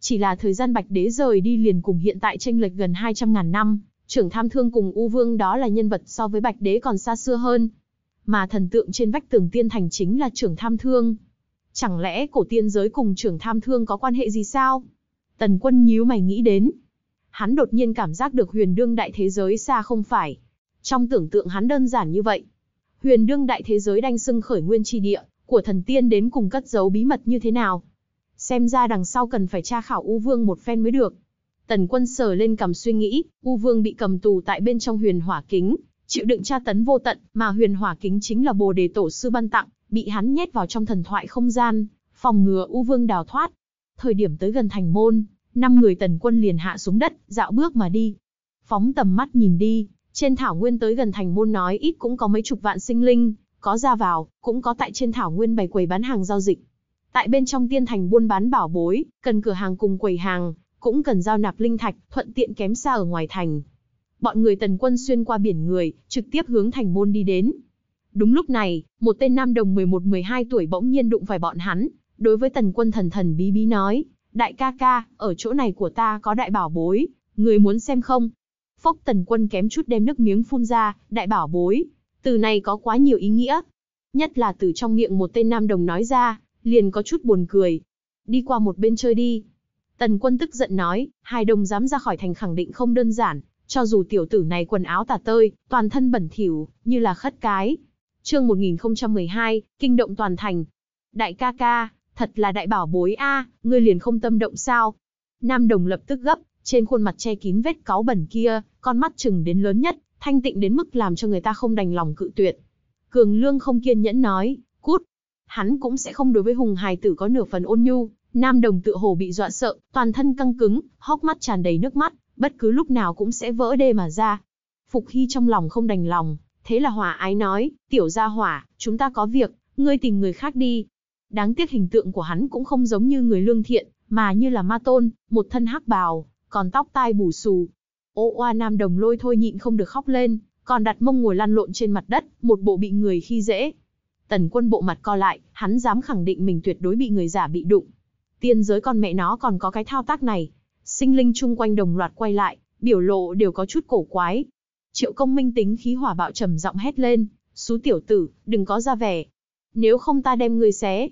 Chỉ là thời gian Bạch Đế rời đi liền cùng hiện tại tranh lệch gần 200.000 năm, trưởng tham thương cùng U Vương đó là nhân vật so với Bạch Đế còn xa xưa hơn, mà thần tượng trên vách tường tiên thành chính là trưởng tham thương. Chẳng lẽ cổ tiên giới cùng trưởng tham thương có quan hệ gì sao? Tần quân nhíu mày nghĩ đến. Hắn đột nhiên cảm giác được huyền đương đại thế giới xa không phải. Trong tưởng tượng hắn đơn giản như vậy. Huyền đương đại thế giới đanh sưng khởi nguyên tri địa, của thần tiên đến cùng cất giấu bí mật như thế nào. Xem ra đằng sau cần phải tra khảo U Vương một phen mới được. Tần quân sờ lên cầm suy nghĩ, U Vương bị cầm tù tại bên trong huyền hỏa kính, chịu đựng tra tấn vô tận, mà huyền hỏa kính chính là bồ đề tổ sư ban tặng, bị hắn nhét vào trong thần thoại không gian, phòng ngừa u vương đào thoát. Thời điểm tới gần thành môn, năm người tần quân liền hạ xuống đất, dạo bước mà đi. Phóng tầm mắt nhìn đi, trên thảo nguyên tới gần thành môn nói ít cũng có mấy chục vạn sinh linh, có ra vào, cũng có tại trên thảo nguyên bày quầy bán hàng giao dịch. Tại bên trong tiên thành buôn bán bảo bối, cần cửa hàng cùng quầy hàng, cũng cần giao nạp linh thạch, thuận tiện kém xa ở ngoài thành, bọn người tần quân xuyên qua biển người, trực tiếp hướng thành môn đi đến. Đúng lúc này, một tên nam đồng 11-12 tuổi bỗng nhiên đụng phải bọn hắn, đối với tần quân thần thần bí bí nói, đại ca ca, ở chỗ này của ta có đại bảo bối, người muốn xem không? Phốc tần quân kém chút đem nước miếng phun ra, đại bảo bối, từ này có quá nhiều ý nghĩa. Nhất là từ trong miệng một tên nam đồng nói ra, liền có chút buồn cười. Đi qua một bên chơi đi. Tần quân tức giận nói, hai đồng dám ra khỏi thành khẳng định không đơn giản, cho dù tiểu tử này quần áo tả tơi, toàn thân bẩn thỉu, như là khất cái. Chương 1012, kinh động toàn thành. Đại ca ca, thật là đại bảo bối a, ngươi liền không tâm động sao? Nam Đồng lập tức gấp, trên khuôn mặt che kín vết cáu bẩn kia, con mắt chừng đến lớn nhất, thanh tịnh đến mức làm cho người ta không đành lòng cự tuyệt. Cường Lương không kiên nhẫn nói, cút. Hắn cũng sẽ không đối với Hùng Hài Tử có nửa phần ôn nhu. Nam Đồng tự hồ bị dọa sợ, toàn thân căng cứng, hốc mắt tràn đầy nước mắt, bất cứ lúc nào cũng sẽ vỡ đê mà ra. Phục Hy trong lòng không đành lòng, thế là Hòa Ái nói, tiểu gia hỏa, chúng ta có việc, ngươi tìm người khác đi. Đáng tiếc hình tượng của hắn cũng không giống như người lương thiện, mà như là ma tôn, một thân hắc bào, còn tóc tai bù xù. Ô oa nam đồng lôi thôi nhịn không được khóc lên, còn đặt mông ngồi lăn lộn trên mặt đất, một bộ bị người khi dễ. Tần quân bộ mặt co lại, hắn dám khẳng định mình tuyệt đối bị người giả bị đụng. Tiên giới con mẹ nó còn có cái thao tác này, sinh linh chung quanh đồng loạt quay lại, biểu lộ đều có chút cổ quái. Triệu công minh tính khí hỏa bạo trầm giọng hét lên, xú tiểu tử, đừng có ra vẻ. Nếu không ta đem ngươi xé.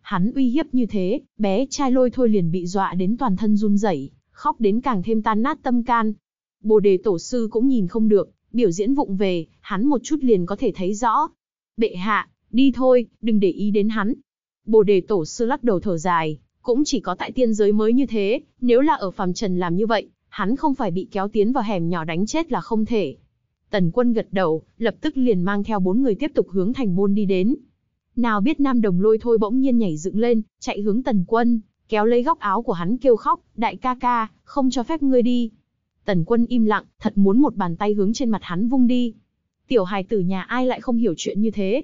Hắn uy hiếp như thế, bé trai lôi thôi liền bị dọa đến toàn thân run rẩy, khóc đến càng thêm tan nát tâm can. Bồ đề tổ sư cũng nhìn không được, biểu diễn vụng về, hắn một chút liền có thể thấy rõ. Bệ hạ, đi thôi, đừng để ý đến hắn. Bồ đề tổ sư lắc đầu thở dài, cũng chỉ có tại tiên giới mới như thế, nếu là ở phàm trần làm như vậy, hắn không phải bị kéo tiến vào hẻm nhỏ đánh chết là không thể. Tần quân gật đầu, lập tức liền mang theo bốn người tiếp tục hướng thành môn đi đến. Nào biết nam đồng lôi thôi bỗng nhiên nhảy dựng lên, chạy hướng tần quân, kéo lấy góc áo của hắn kêu khóc, đại ca ca, không cho phép ngươi đi. Tần quân im lặng, thật muốn một bàn tay hướng trên mặt hắn vung đi. Tiểu hài tử nhà ai lại không hiểu chuyện như thế?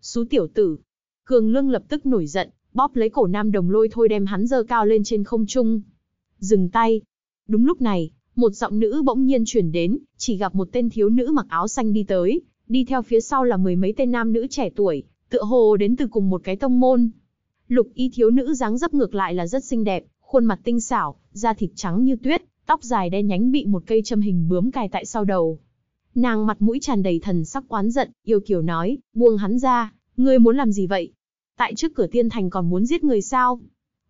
Xú tiểu tử. Cường lương lập tức nổi giận, bóp lấy cổ nam đồng lôi thôi đem hắn dơ cao lên trên không trung. Dừng tay. Đúng lúc này, một giọng nữ bỗng nhiên chuyển đến, chỉ gặp một tên thiếu nữ mặc áo xanh đi tới, đi theo phía sau là mười mấy tên nam nữ trẻ tuổi, tựa hồ đến từ cùng một cái tông môn. Lục y thiếu nữ dáng dấp ngược lại là rất xinh đẹp, khuôn mặt tinh xảo, da thịt trắng như tuyết, tóc dài đen nhánh bị một cây châm hình bướm cài tại sau đầu. Nàng mặt mũi tràn đầy thần sắc oán giận, yêu kiều nói, buông hắn ra, ngươi muốn làm gì vậy? tại trước cửa tiên thành còn muốn giết người sao?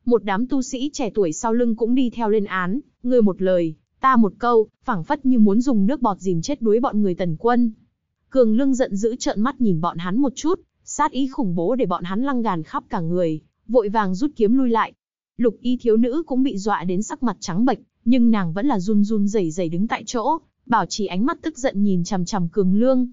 Một đám tu sĩ trẻ tuổi sau lưng cũng đi theo lên án, người một lời, ta một câu, phảng phất như muốn dùng nước bọt dìm chết đuối bọn người tần quân. Cường lương giận dữ trợn mắt nhìn bọn hắn một chút, sát ý khủng bố để bọn hắn lăng gàn khắp cả người, vội vàng rút kiếm lui lại. Lục y thiếu nữ cũng bị dọa đến sắc mặt trắng bệch, nhưng nàng vẫn là run run rẩy rẩy đứng tại chỗ, bảo trì ánh mắt tức giận nhìn chằm chằm cường lương.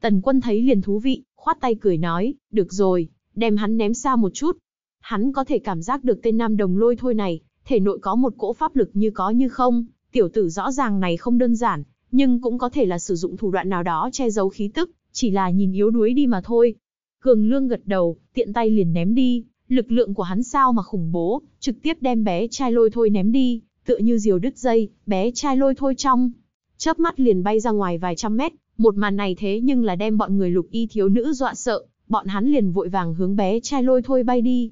Tần quân thấy liền thú vị, khoát tay cười nói, được rồi, đem hắn ném xa một chút. Hắn có thể cảm giác được tên nam đồng lôi thôi này, thể nội có một cỗ pháp lực như có như không, tiểu tử rõ ràng này không đơn giản, nhưng cũng có thể là sử dụng thủ đoạn nào đó che giấu khí tức, chỉ là nhìn yếu đuối đi mà thôi. Cường Lương gật đầu, tiện tay liền ném đi, lực lượng của hắn sao mà khủng bố, trực tiếp đem bé trai lôi thôi ném đi, tựa như diều đứt dây, bé trai lôi thôi trong. Chớp mắt liền bay ra ngoài vài trăm mét, một màn này thế nhưng là đem bọn người lục y thiếu nữ dọa sợ, bọn hắn liền vội vàng hướng bé trai lôi thôi bay đi.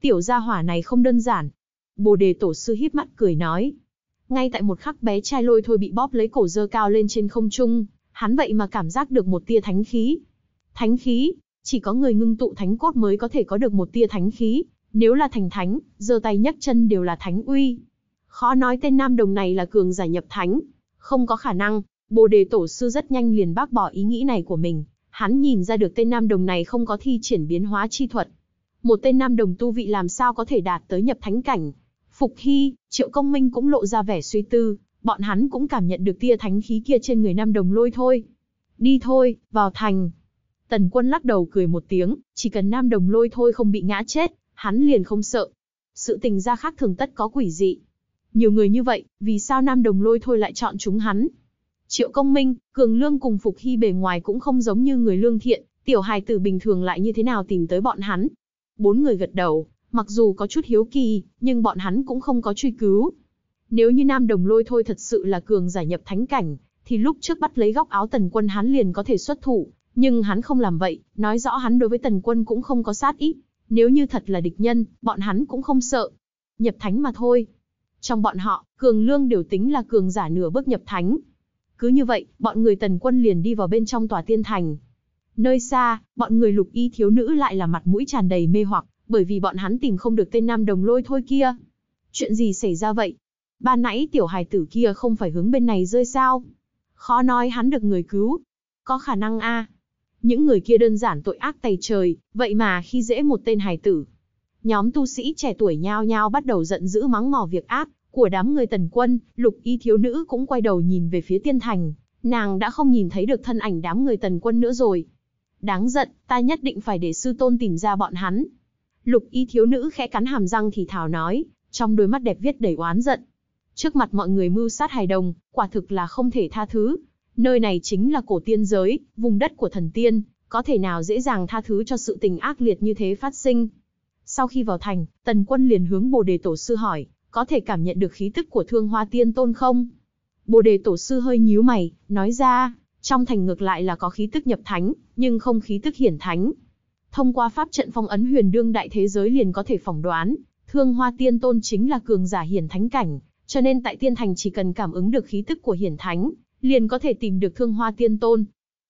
Tiểu gia hỏa này không đơn giản. Bồ đề tổ sư híp mắt cười nói. Ngay tại một khắc bé trai lôi thôi bị bóp lấy cổ dơ cao lên trên không trung, hắn vậy mà cảm giác được một tia thánh khí. Thánh khí, chỉ có người ngưng tụ thánh cốt mới có thể có được một tia thánh khí, nếu là thành thánh, giơ tay nhấc chân đều là thánh uy. Khó nói tên nam đồng này là cường giả nhập thánh, không có khả năng, Bồ đề tổ sư rất nhanh liền bác bỏ ý nghĩ này của mình, Hắn nhìn ra được tên nam đồng này không có thi triển biến hóa chi thuật. Một tên nam đồng tu vị làm sao có thể đạt tới nhập thánh cảnh. Phục Hy, Triệu Công Minh cũng lộ ra vẻ suy tư, bọn hắn cũng cảm nhận được tia thánh khí kia trên người nam đồng lôi thôi. Đi thôi, vào thành. Tần quân lắc đầu cười một tiếng, chỉ cần nam đồng lôi thôi không bị ngã chết, hắn liền không sợ. Sự tình ra khác thường tất có quỷ dị. Nhiều người như vậy, vì sao nam đồng lôi thôi lại chọn chúng hắn? Triệu Công Minh, Cường Lương cùng Phục Hy bề ngoài cũng không giống như người lương thiện, tiểu hài tử bình thường lại như thế nào tìm tới bọn hắn. Bốn người gật đầu, mặc dù có chút hiếu kỳ, nhưng bọn hắn cũng không có truy cứu. Nếu như Nam Đồng Lôi thôi thật sự là cường giải nhập thánh cảnh, thì lúc trước bắt lấy góc áo tần quân hắn liền có thể xuất thủ, nhưng hắn không làm vậy, nói rõ hắn đối với tần quân cũng không có sát ý. Nếu như thật là địch nhân, bọn hắn cũng không sợ. Nhập thánh mà thôi. Trong bọn họ, cường lương đều tính là cường giả nửa bước nhập thánh. Cứ như vậy, bọn người tần quân liền đi vào bên trong tòa tiên thành. Nơi xa, bọn người lục y thiếu nữ lại là mặt mũi tràn đầy mê hoặc, bởi vì bọn hắn tìm không được tên nam đồng lôi thôi kia. Chuyện gì xảy ra vậy? ba nãy tiểu hài tử kia không phải hướng bên này rơi sao? Khó nói hắn được người cứu. Có khả năng a. Những người kia đơn giản tội ác tày trời, vậy mà khi dễ một tên hài tử. Nhóm tu sĩ trẻ tuổi nhao nhao bắt đầu giận dữ mắng mỏ việc ác, của đám người tần quân, lục y thiếu nữ cũng quay đầu nhìn về phía tiên thành, nàng đã không nhìn thấy được thân ảnh đám người tần quân nữa rồi. Đáng giận, ta nhất định phải để sư tôn tìm ra bọn hắn. Lục y thiếu nữ khẽ cắn hàm răng thì thảo nói, trong đôi mắt đẹp viết đầy oán giận. Trước mặt mọi người mưu sát hài đồng, quả thực là không thể tha thứ. Nơi này chính là cổ tiên giới, vùng đất của thần tiên, có thể nào dễ dàng tha thứ cho sự tình ác liệt như thế phát sinh. Sau khi vào thành, tần quân liền hướng bồ đề tổ sư hỏi, có thể cảm nhận được khí tức của thương hoa tiên tôn không? Bồ đề tổ sư hơi nhíu mày, nói ra, trong thành ngược lại là có khí tức nhập thánh, nhưng không khí tức hiển thánh. Thông qua pháp trận phong ấn huyền đương đại thế giới liền có thể phỏng đoán, thương hoa tiên tôn chính là cường giả hiển thánh cảnh, cho nên tại tiên thành chỉ cần cảm ứng được khí tức của hiển thánh, liền có thể tìm được thương hoa tiên tôn.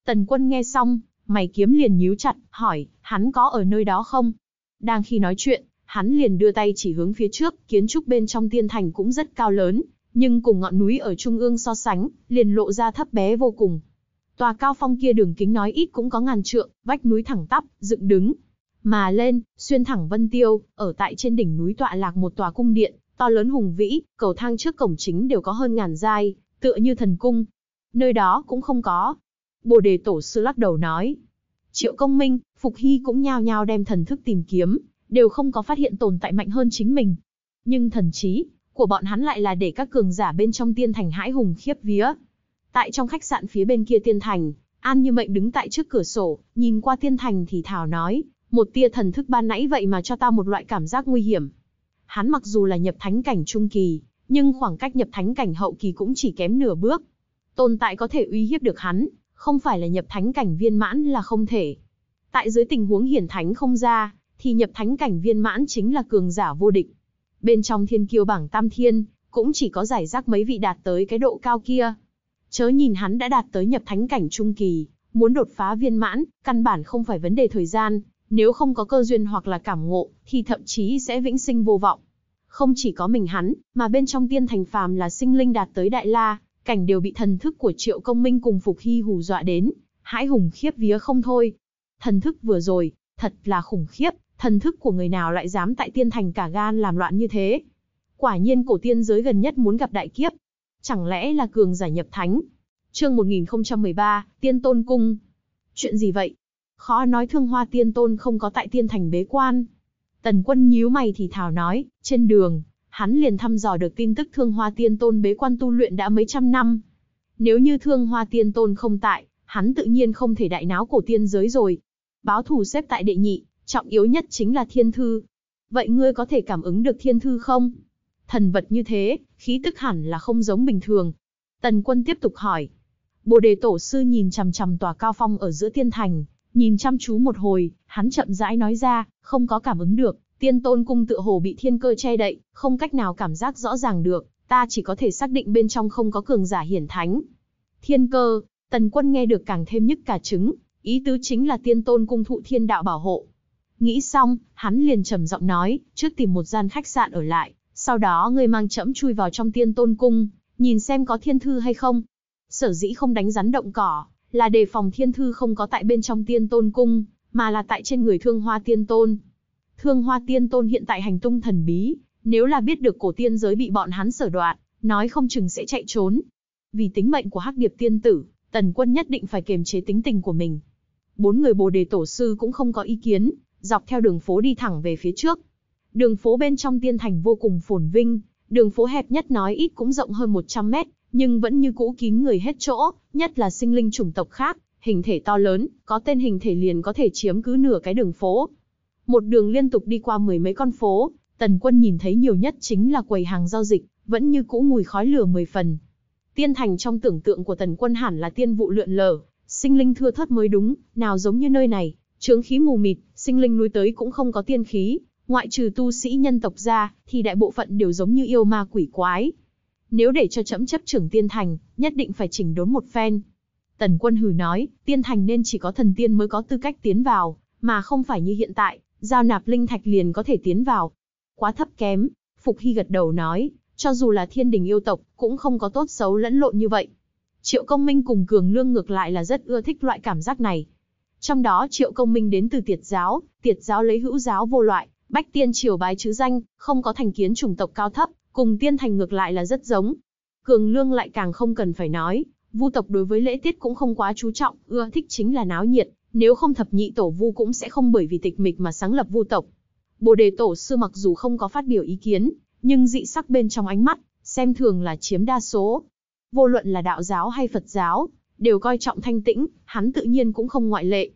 Tần quân nghe xong, mày kiếm liền nhíu chặt, hỏi, hắn có ở nơi đó không? Đang khi nói chuyện, hắn liền đưa tay chỉ hướng phía trước, kiến trúc bên trong tiên thành cũng rất cao lớn, nhưng cùng ngọn núi ở trung ương so sánh, liền lộ ra thấp bé vô cùng. Tòa cao phong kia đường kính nói ít cũng có ngàn trượng, vách núi thẳng tắp, dựng đứng. Mà lên, xuyên thẳng vân tiêu, ở tại trên đỉnh núi tọa lạc một tòa cung điện, to lớn hùng vĩ, cầu thang trước cổng chính đều có hơn ngàn giai, tựa như thần cung. Nơi đó cũng không có. Bồ đề tổ sư lắc đầu nói. Triệu công minh, Phục Hy cũng nhao nhao đem thần thức tìm kiếm, đều không có phát hiện tồn tại mạnh hơn chính mình. Nhưng thần trí của bọn hắn lại là để các cường giả bên trong tiên thành hãi hùng khiếp vía. Tại trong khách sạn phía bên kia tiên thành, An Như Mệnh đứng tại trước cửa sổ, nhìn qua tiên thành thì thào nói, một tia thần thức ban nãy vậy mà cho ta một loại cảm giác nguy hiểm. Hắn mặc dù là nhập thánh cảnh trung kỳ, nhưng khoảng cách nhập thánh cảnh hậu kỳ cũng chỉ kém nửa bước. Tồn tại có thể uy hiếp được hắn, không phải là nhập thánh cảnh viên mãn là không thể. Tại dưới tình huống hiển thánh không ra, thì nhập thánh cảnh viên mãn chính là cường giả vô địch. Bên trong thiên kiêu bảng tam thiên, cũng chỉ có giải rác mấy vị đạt tới cái độ cao kia. Chớ nhìn hắn đã đạt tới nhập thánh cảnh trung kỳ, muốn đột phá viên mãn, căn bản không phải vấn đề thời gian, nếu không có cơ duyên hoặc là cảm ngộ, thì thậm chí sẽ vĩnh sinh vô vọng. Không chỉ có mình hắn, mà bên trong tiên thành phàm là sinh linh đạt tới đại la, cảnh đều bị thần thức của triệu công minh cùng phục hy hù dọa đến, hãi hùng khiếp vía không thôi. Thần thức vừa rồi, thật là khủng khiếp, thần thức của người nào lại dám tại tiên thành cả gan làm loạn như thế? Quả nhiên cổ tiên giới gần nhất muốn gặp đại kiếp. Chẳng lẽ là cường giải nhập thánh? Chương 1013, Tiên Tôn Cung. Chuyện gì vậy? Khó nói thương hoa tiên tôn không có tại tiên thành bế quan. Tần quân nhíu mày thì thào nói, trên đường, hắn liền thăm dò được tin tức thương hoa tiên tôn bế quan tu luyện đã mấy trăm năm. Nếu như thương hoa tiên tôn không tại, hắn tự nhiên không thể đại náo cổ tiên giới rồi. Báo thủ xếp tại đệ nhị, Trọng yếu nhất chính là thiên thư. Vậy ngươi có thể cảm ứng được thiên thư không? Thần vật như thế, khí tức hẳn là không giống bình thường. Tần quân tiếp tục hỏi. Bồ đề tổ sư nhìn chằm chằm tòa cao phong ở giữa tiên thành, nhìn chăm chú một hồi, hắn chậm rãi nói ra, không có cảm ứng được, tiên tôn cung tựa hồ bị thiên cơ che đậy, không cách nào cảm giác rõ ràng được, ta chỉ có thể xác định bên trong không có cường giả hiển thánh. Thiên cơ, tần quân nghe được càng thêm nhất cả chứng ý tứ chính là tiên tôn cung thụ thiên đạo bảo hộ, Nghĩ xong, hắn liền trầm giọng nói, trước tìm một gian khách sạn ở lại, sau đó ngươi mang trẫm chui vào trong tiên tôn cung, nhìn xem có thiên thư hay không. Sở dĩ không đánh rắn động cỏ, là đề phòng thiên thư không có tại bên trong tiên tôn cung, mà là tại trên người thương hoa tiên tôn. Thương hoa tiên tôn hiện tại hành tung thần bí, nếu là biết được cổ tiên giới bị bọn hắn sở đoạt, nói không chừng sẽ chạy trốn. Vì tính mệnh của hắc điệp tiên tử, tần quân nhất định phải kiềm chế tính tình của mình. Bốn người bồ đề tổ sư cũng không có ý kiến, dọc theo đường phố đi thẳng về phía trước. Đường phố bên trong tiên thành vô cùng phồn vinh, đường phố hẹp nhất nói ít cũng rộng hơn 100 mét, nhưng vẫn như cũ kín người hết chỗ, nhất là sinh linh chủng tộc khác, hình thể to lớn, có tên hình thể liền có thể chiếm cứ nửa cái đường phố. Một đường liên tục đi qua mười mấy con phố, tần quân nhìn thấy nhiều nhất chính là quầy hàng giao dịch, vẫn như cũ mùi khói lửa mười phần. Tiên thành trong tưởng tượng của tần quân hẳn là tiên vụ lượn Lở, sinh linh thưa thớt mới đúng, nào giống như nơi này, Trướng khí mù mịt, sinh linh núi tới cũng không có tiên khí, ngoại trừ tu sĩ nhân tộc ra, thì đại bộ phận đều giống như yêu ma quỷ quái. Nếu để cho chấm chấp trưởng tiên thành, nhất định phải chỉnh đốn một phen. Tần quân hử nói, tiên thành nên chỉ có thần tiên mới có tư cách tiến vào, mà không phải như hiện tại, giao nạp linh thạch liền có thể tiến vào. Quá thấp kém, Phục Hy gật đầu nói, cho dù là thiên đình yêu tộc, cũng không có tốt xấu lẫn lộn như vậy. Triệu công minh cùng cường lương ngược lại là rất ưa thích loại cảm giác này, trong đó Triệu Công Minh đến từ Tiệt giáo, Tiệt giáo lấy hữu giáo vô loại, bách tiên triều bái chứ danh, không có thành kiến chủng tộc cao thấp, cùng tiên thành ngược lại là rất giống. Cường Lương lại càng không cần phải nói, Vu tộc đối với lễ tiết cũng không quá chú trọng, ưa thích chính là náo nhiệt, nếu không thập nhị tổ Vu cũng sẽ không bởi vì tịch mịch mà sáng lập Vu tộc. Bồ đề tổ sư mặc dù không có phát biểu ý kiến, nhưng dị sắc bên trong ánh mắt, xem thường là chiếm đa số. Vô luận là đạo giáo hay Phật giáo, đều coi trọng thanh tĩnh, hắn tự nhiên cũng không ngoại lệ.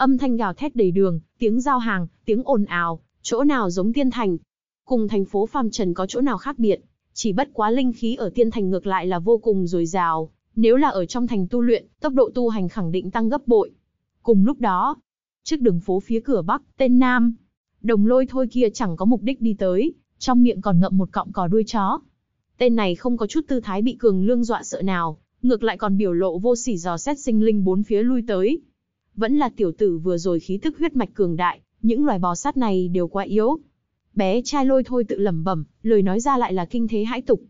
Âm thanh gào thét đầy đường, tiếng giao hàng, tiếng ồn ào, chỗ nào giống tiên thành. Cùng thành phố phàm trần có chỗ nào khác biệt, chỉ bất quá linh khí ở tiên thành ngược lại là vô cùng dồi dào, nếu là ở trong thành tu luyện, tốc độ tu hành khẳng định tăng gấp bội. Cùng lúc đó, trước đường phố phía cửa bắc, tên Nam, đồng lôi thôi kia chẳng có mục đích đi tới, trong miệng còn ngậm một cọng cò đuôi chó. Tên này không có chút tư thái bị cường lương dọa sợ nào, ngược lại còn biểu lộ vô sỉ dò xét sinh linh bốn phía lui tới, vẫn là tiểu tử vừa rồi khí tức huyết mạch cường đại, những loài bò sát này đều quá yếu. Bé trai lôi thôi tự lẩm bẩm, lời nói ra lại là kinh thế hãi tục.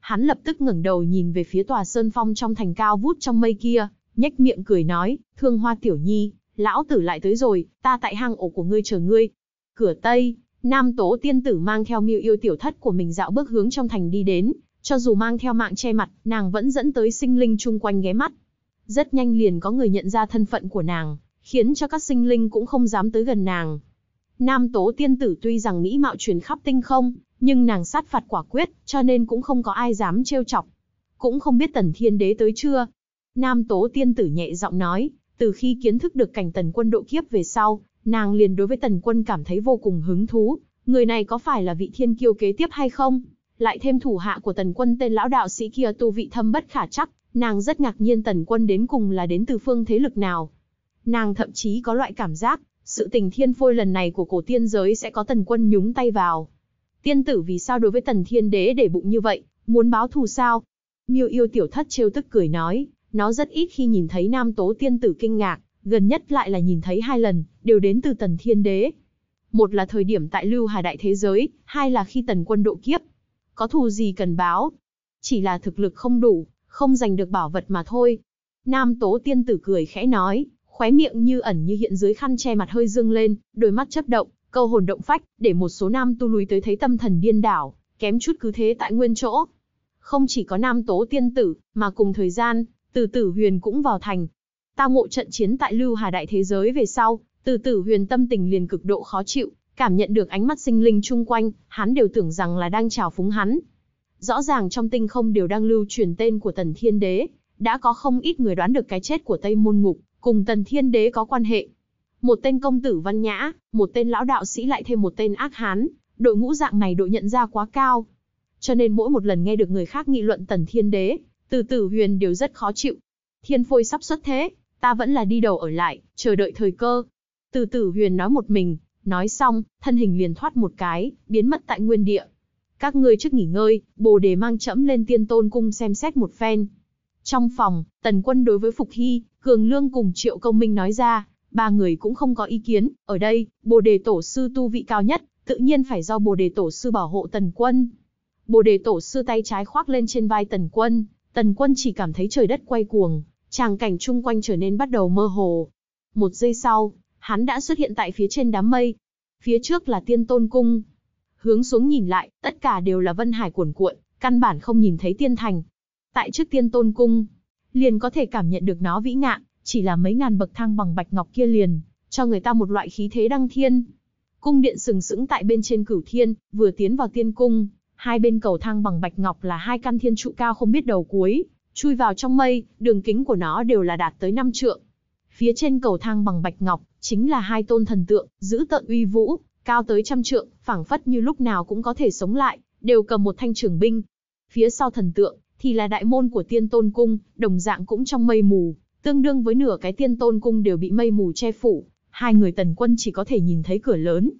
Hắn lập tức ngẩng đầu nhìn về phía tòa sơn phong trong thành cao vút trong mây kia, nhếch miệng cười nói, thương hoa tiểu nhi, lão tử lại tới rồi, ta tại hang ổ của ngươi chờ ngươi. Cửa Tây, Nam Tố tiên tử mang theo miêu yêu tiểu thất của mình dạo bước hướng trong thành đi đến, cho dù mang theo mạng che mặt, nàng vẫn dẫn tới sinh linh chung quanh ghé mắt. Rất nhanh liền có người nhận ra thân phận của nàng, khiến cho các sinh linh cũng không dám tới gần nàng. Nam tố tiên tử tuy rằng mỹ mạo truyền khắp tinh không, nhưng nàng sát phạt quả quyết, cho nên cũng không có ai dám trêu chọc. Cũng không biết tần thiên đế tới chưa. Nam tố tiên tử nhẹ giọng nói, từ khi kiến thức được cảnh tần quân độ kiếp về sau, nàng liền đối với tần quân cảm thấy vô cùng hứng thú. Người này có phải là vị thiên kiêu kế tiếp hay không? Lại thêm thủ hạ của tần quân tên lão đạo sĩ kia tu vị thâm bất khả chắc, Nàng rất ngạc nhiên tần quân đến cùng là đến từ phương thế lực nào. Nàng thậm chí có loại cảm giác, sự tình thiên phôi lần này của cổ tiên giới sẽ có tần quân nhúng tay vào. Tiên tử vì sao đối với tần thiên đế để bụng như vậy, muốn báo thù sao? Miêu yêu tiểu thất trêu tức cười nói, nó rất ít khi nhìn thấy nam tố tiên tử kinh ngạc, gần nhất lại là nhìn thấy hai lần, đều đến từ tần thiên đế. Một là thời điểm tại lưu hà đại thế giới, hai là khi tần quân độ kiếp. Có thù gì cần báo? Chỉ là thực lực không đủ, không giành được bảo vật mà thôi. Nam tố tiên tử cười khẽ nói, khóe miệng như ẩn như hiện dưới khăn che mặt hơi dương lên, đôi mắt chấp động, câu hồn động phách, để một số nam tu lùi tới thấy tâm thần điên đảo, kém chút cứ thế tại nguyên chỗ. Không chỉ có nam tố tiên tử, mà cùng thời gian, từ tử huyền cũng vào thành. Tao ngộ trận chiến tại lưu hà đại thế giới về sau, từ tử huyền tâm tình liền cực độ khó chịu, cảm nhận được ánh mắt sinh linh chung quanh, hắn đều tưởng rằng là đang chào phúng hắn, Rõ ràng trong tinh không đều đang lưu truyền tên của Tần Thiên Đế, đã có không ít người đoán được cái chết của Tây Môn Ngục, cùng Tần Thiên Đế có quan hệ. Một tên công tử văn nhã, một tên lão đạo sĩ lại thêm một tên ác hán, đội ngũ dạng này đội nhận ra quá cao. Cho nên mỗi một lần nghe được người khác nghị luận Tần Thiên Đế, từ tử huyền đều rất khó chịu. Thiên phôi sắp xuất thế, ta vẫn là đi đầu ở lại, chờ đợi thời cơ. Từ tử huyền nói một mình, nói xong, thân hình liền thoát một cái, biến mất tại nguyên địa. Các ngươi trước nghỉ ngơi, Bồ Đề mang trẫm lên Tiên Tôn cung xem xét một phen. Trong phòng, Tần Quân đối với Phục Hy, Cường Lương cùng Triệu Công Minh nói ra, ba người cũng không có ý kiến, ở đây, Bồ Đề tổ sư tu vị cao nhất, tự nhiên phải do Bồ Đề tổ sư bảo hộ Tần Quân. Bồ Đề tổ sư tay trái khoác lên trên vai Tần Quân, Tần Quân chỉ cảm thấy trời đất quay cuồng, tràng cảnh chung quanh trở nên bắt đầu mơ hồ. Một giây sau, hắn đã xuất hiện tại phía trên đám mây. Phía trước là Tiên Tôn cung, Hướng xuống nhìn lại, tất cả đều là vân hải cuồn cuộn, căn bản không nhìn thấy tiên thành. Tại trước tiên tôn cung, liền có thể cảm nhận được nó vĩ ngạn, chỉ là mấy ngàn bậc thang bằng bạch ngọc kia liền, cho người ta một loại khí thế đăng thiên. Cung điện sừng sững tại bên trên cửu thiên, vừa tiến vào tiên cung, hai bên cầu thang bằng bạch ngọc là hai căn thiên trụ cao không biết đầu cuối, chui vào trong mây, đường kính của nó đều là đạt tới năm trượng. Phía trên cầu thang bằng bạch ngọc, chính là hai tôn thần tượng, giữ tợn uy vũ, cao tới trăm trượng, phảng phất như lúc nào cũng có thể sống lại, đều cầm một thanh trường binh. Phía sau thần tượng, thì là đại môn của tiên tôn cung, đồng dạng cũng trong mây mù, tương đương với nửa cái tiên tôn cung đều bị mây mù che phủ, hai người tần quân chỉ có thể nhìn thấy cửa lớn.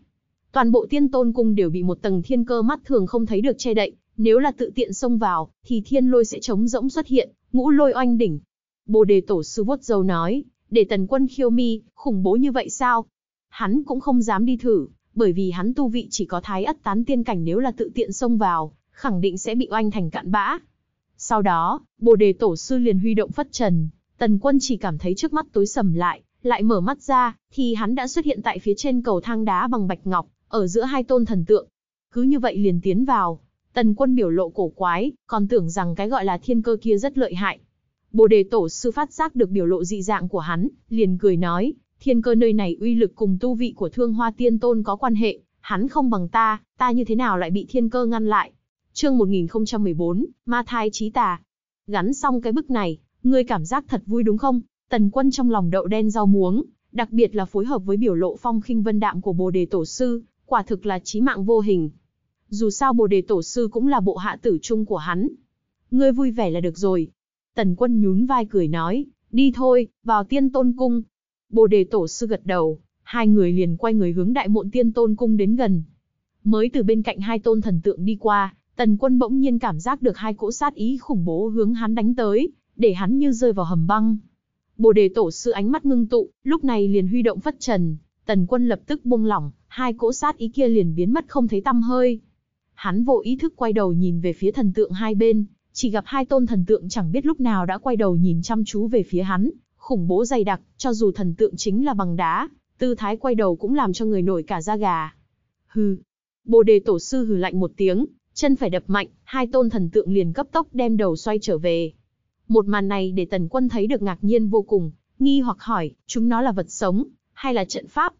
Toàn bộ tiên tôn cung đều bị một tầng thiên cơ mắt thường không thấy được che đậy, nếu là tự tiện xông vào, thì thiên lôi sẽ trống rỗng xuất hiện, ngũ lôi oanh đỉnh. Bồ đề tổ sư vuốt dâu nói, để tần quân khiêu mi, khủng bố như vậy sao? Hắn cũng không dám đi thử, bởi vì hắn tu vị chỉ có thái ất tán tiên cảnh nếu là tự tiện xông vào, khẳng định sẽ bị oanh thành cạn bã. Sau đó, Bồ Đề Tổ sư liền huy động phất trần, Tần Quân chỉ cảm thấy trước mắt tối sầm lại, lại mở mắt ra, thì hắn đã xuất hiện tại phía trên cầu thang đá bằng bạch ngọc, ở giữa hai tôn thần tượng. Cứ như vậy liền tiến vào, Tần Quân biểu lộ cổ quái, còn tưởng rằng cái gọi là thiên cơ kia rất lợi hại. Bồ Đề Tổ sư phát giác được biểu lộ dị dạng của hắn, liền cười nói, Thiên cơ nơi này uy lực cùng tu vị của thương hoa tiên tôn có quan hệ, hắn không bằng ta, ta như thế nào lại bị thiên cơ ngăn lại. Chương 1014, Ma Thai Chí Tà. Gắn xong cái bức này, ngươi cảm giác thật vui đúng không? Tần quân trong lòng đậu đen rau muống, đặc biệt là phối hợp với biểu lộ phong khinh vân đạm của bồ đề tổ sư, quả thực là chí mạng vô hình. Dù sao bồ đề tổ sư cũng là bộ hạ tử chung của hắn. Ngươi vui vẻ là được rồi. Tần quân nhún vai cười nói, đi thôi, vào tiên tôn cung, Bồ đề tổ sư gật đầu, hai người liền quay người hướng đại mộn tiên tôn cung đến gần. Mới từ bên cạnh hai tôn thần tượng đi qua, tần quân bỗng nhiên cảm giác được hai cỗ sát ý khủng bố hướng hắn đánh tới, để hắn như rơi vào hầm băng. Bồ đề tổ sư ánh mắt ngưng tụ, lúc này liền huy động phất trần, tần quân lập tức buông lỏng, hai cỗ sát ý kia liền biến mất không thấy tăm hơi. Hắn vô ý thức quay đầu nhìn về phía thần tượng hai bên, chỉ gặp hai tôn thần tượng chẳng biết lúc nào đã quay đầu nhìn chăm chú về phía hắn, khủng bố dày đặc, cho dù thần tượng chính là bằng đá, tư thái quay đầu cũng làm cho người nổi cả da gà. Hừ. Bồ đề tổ sư hừ lạnh một tiếng, chân phải đập mạnh, hai tôn thần tượng liền cấp tốc đem đầu xoay trở về. Một màn này để tần quân thấy được ngạc nhiên vô cùng, nghi hoặc hỏi, chúng nó là vật sống, hay là trận pháp?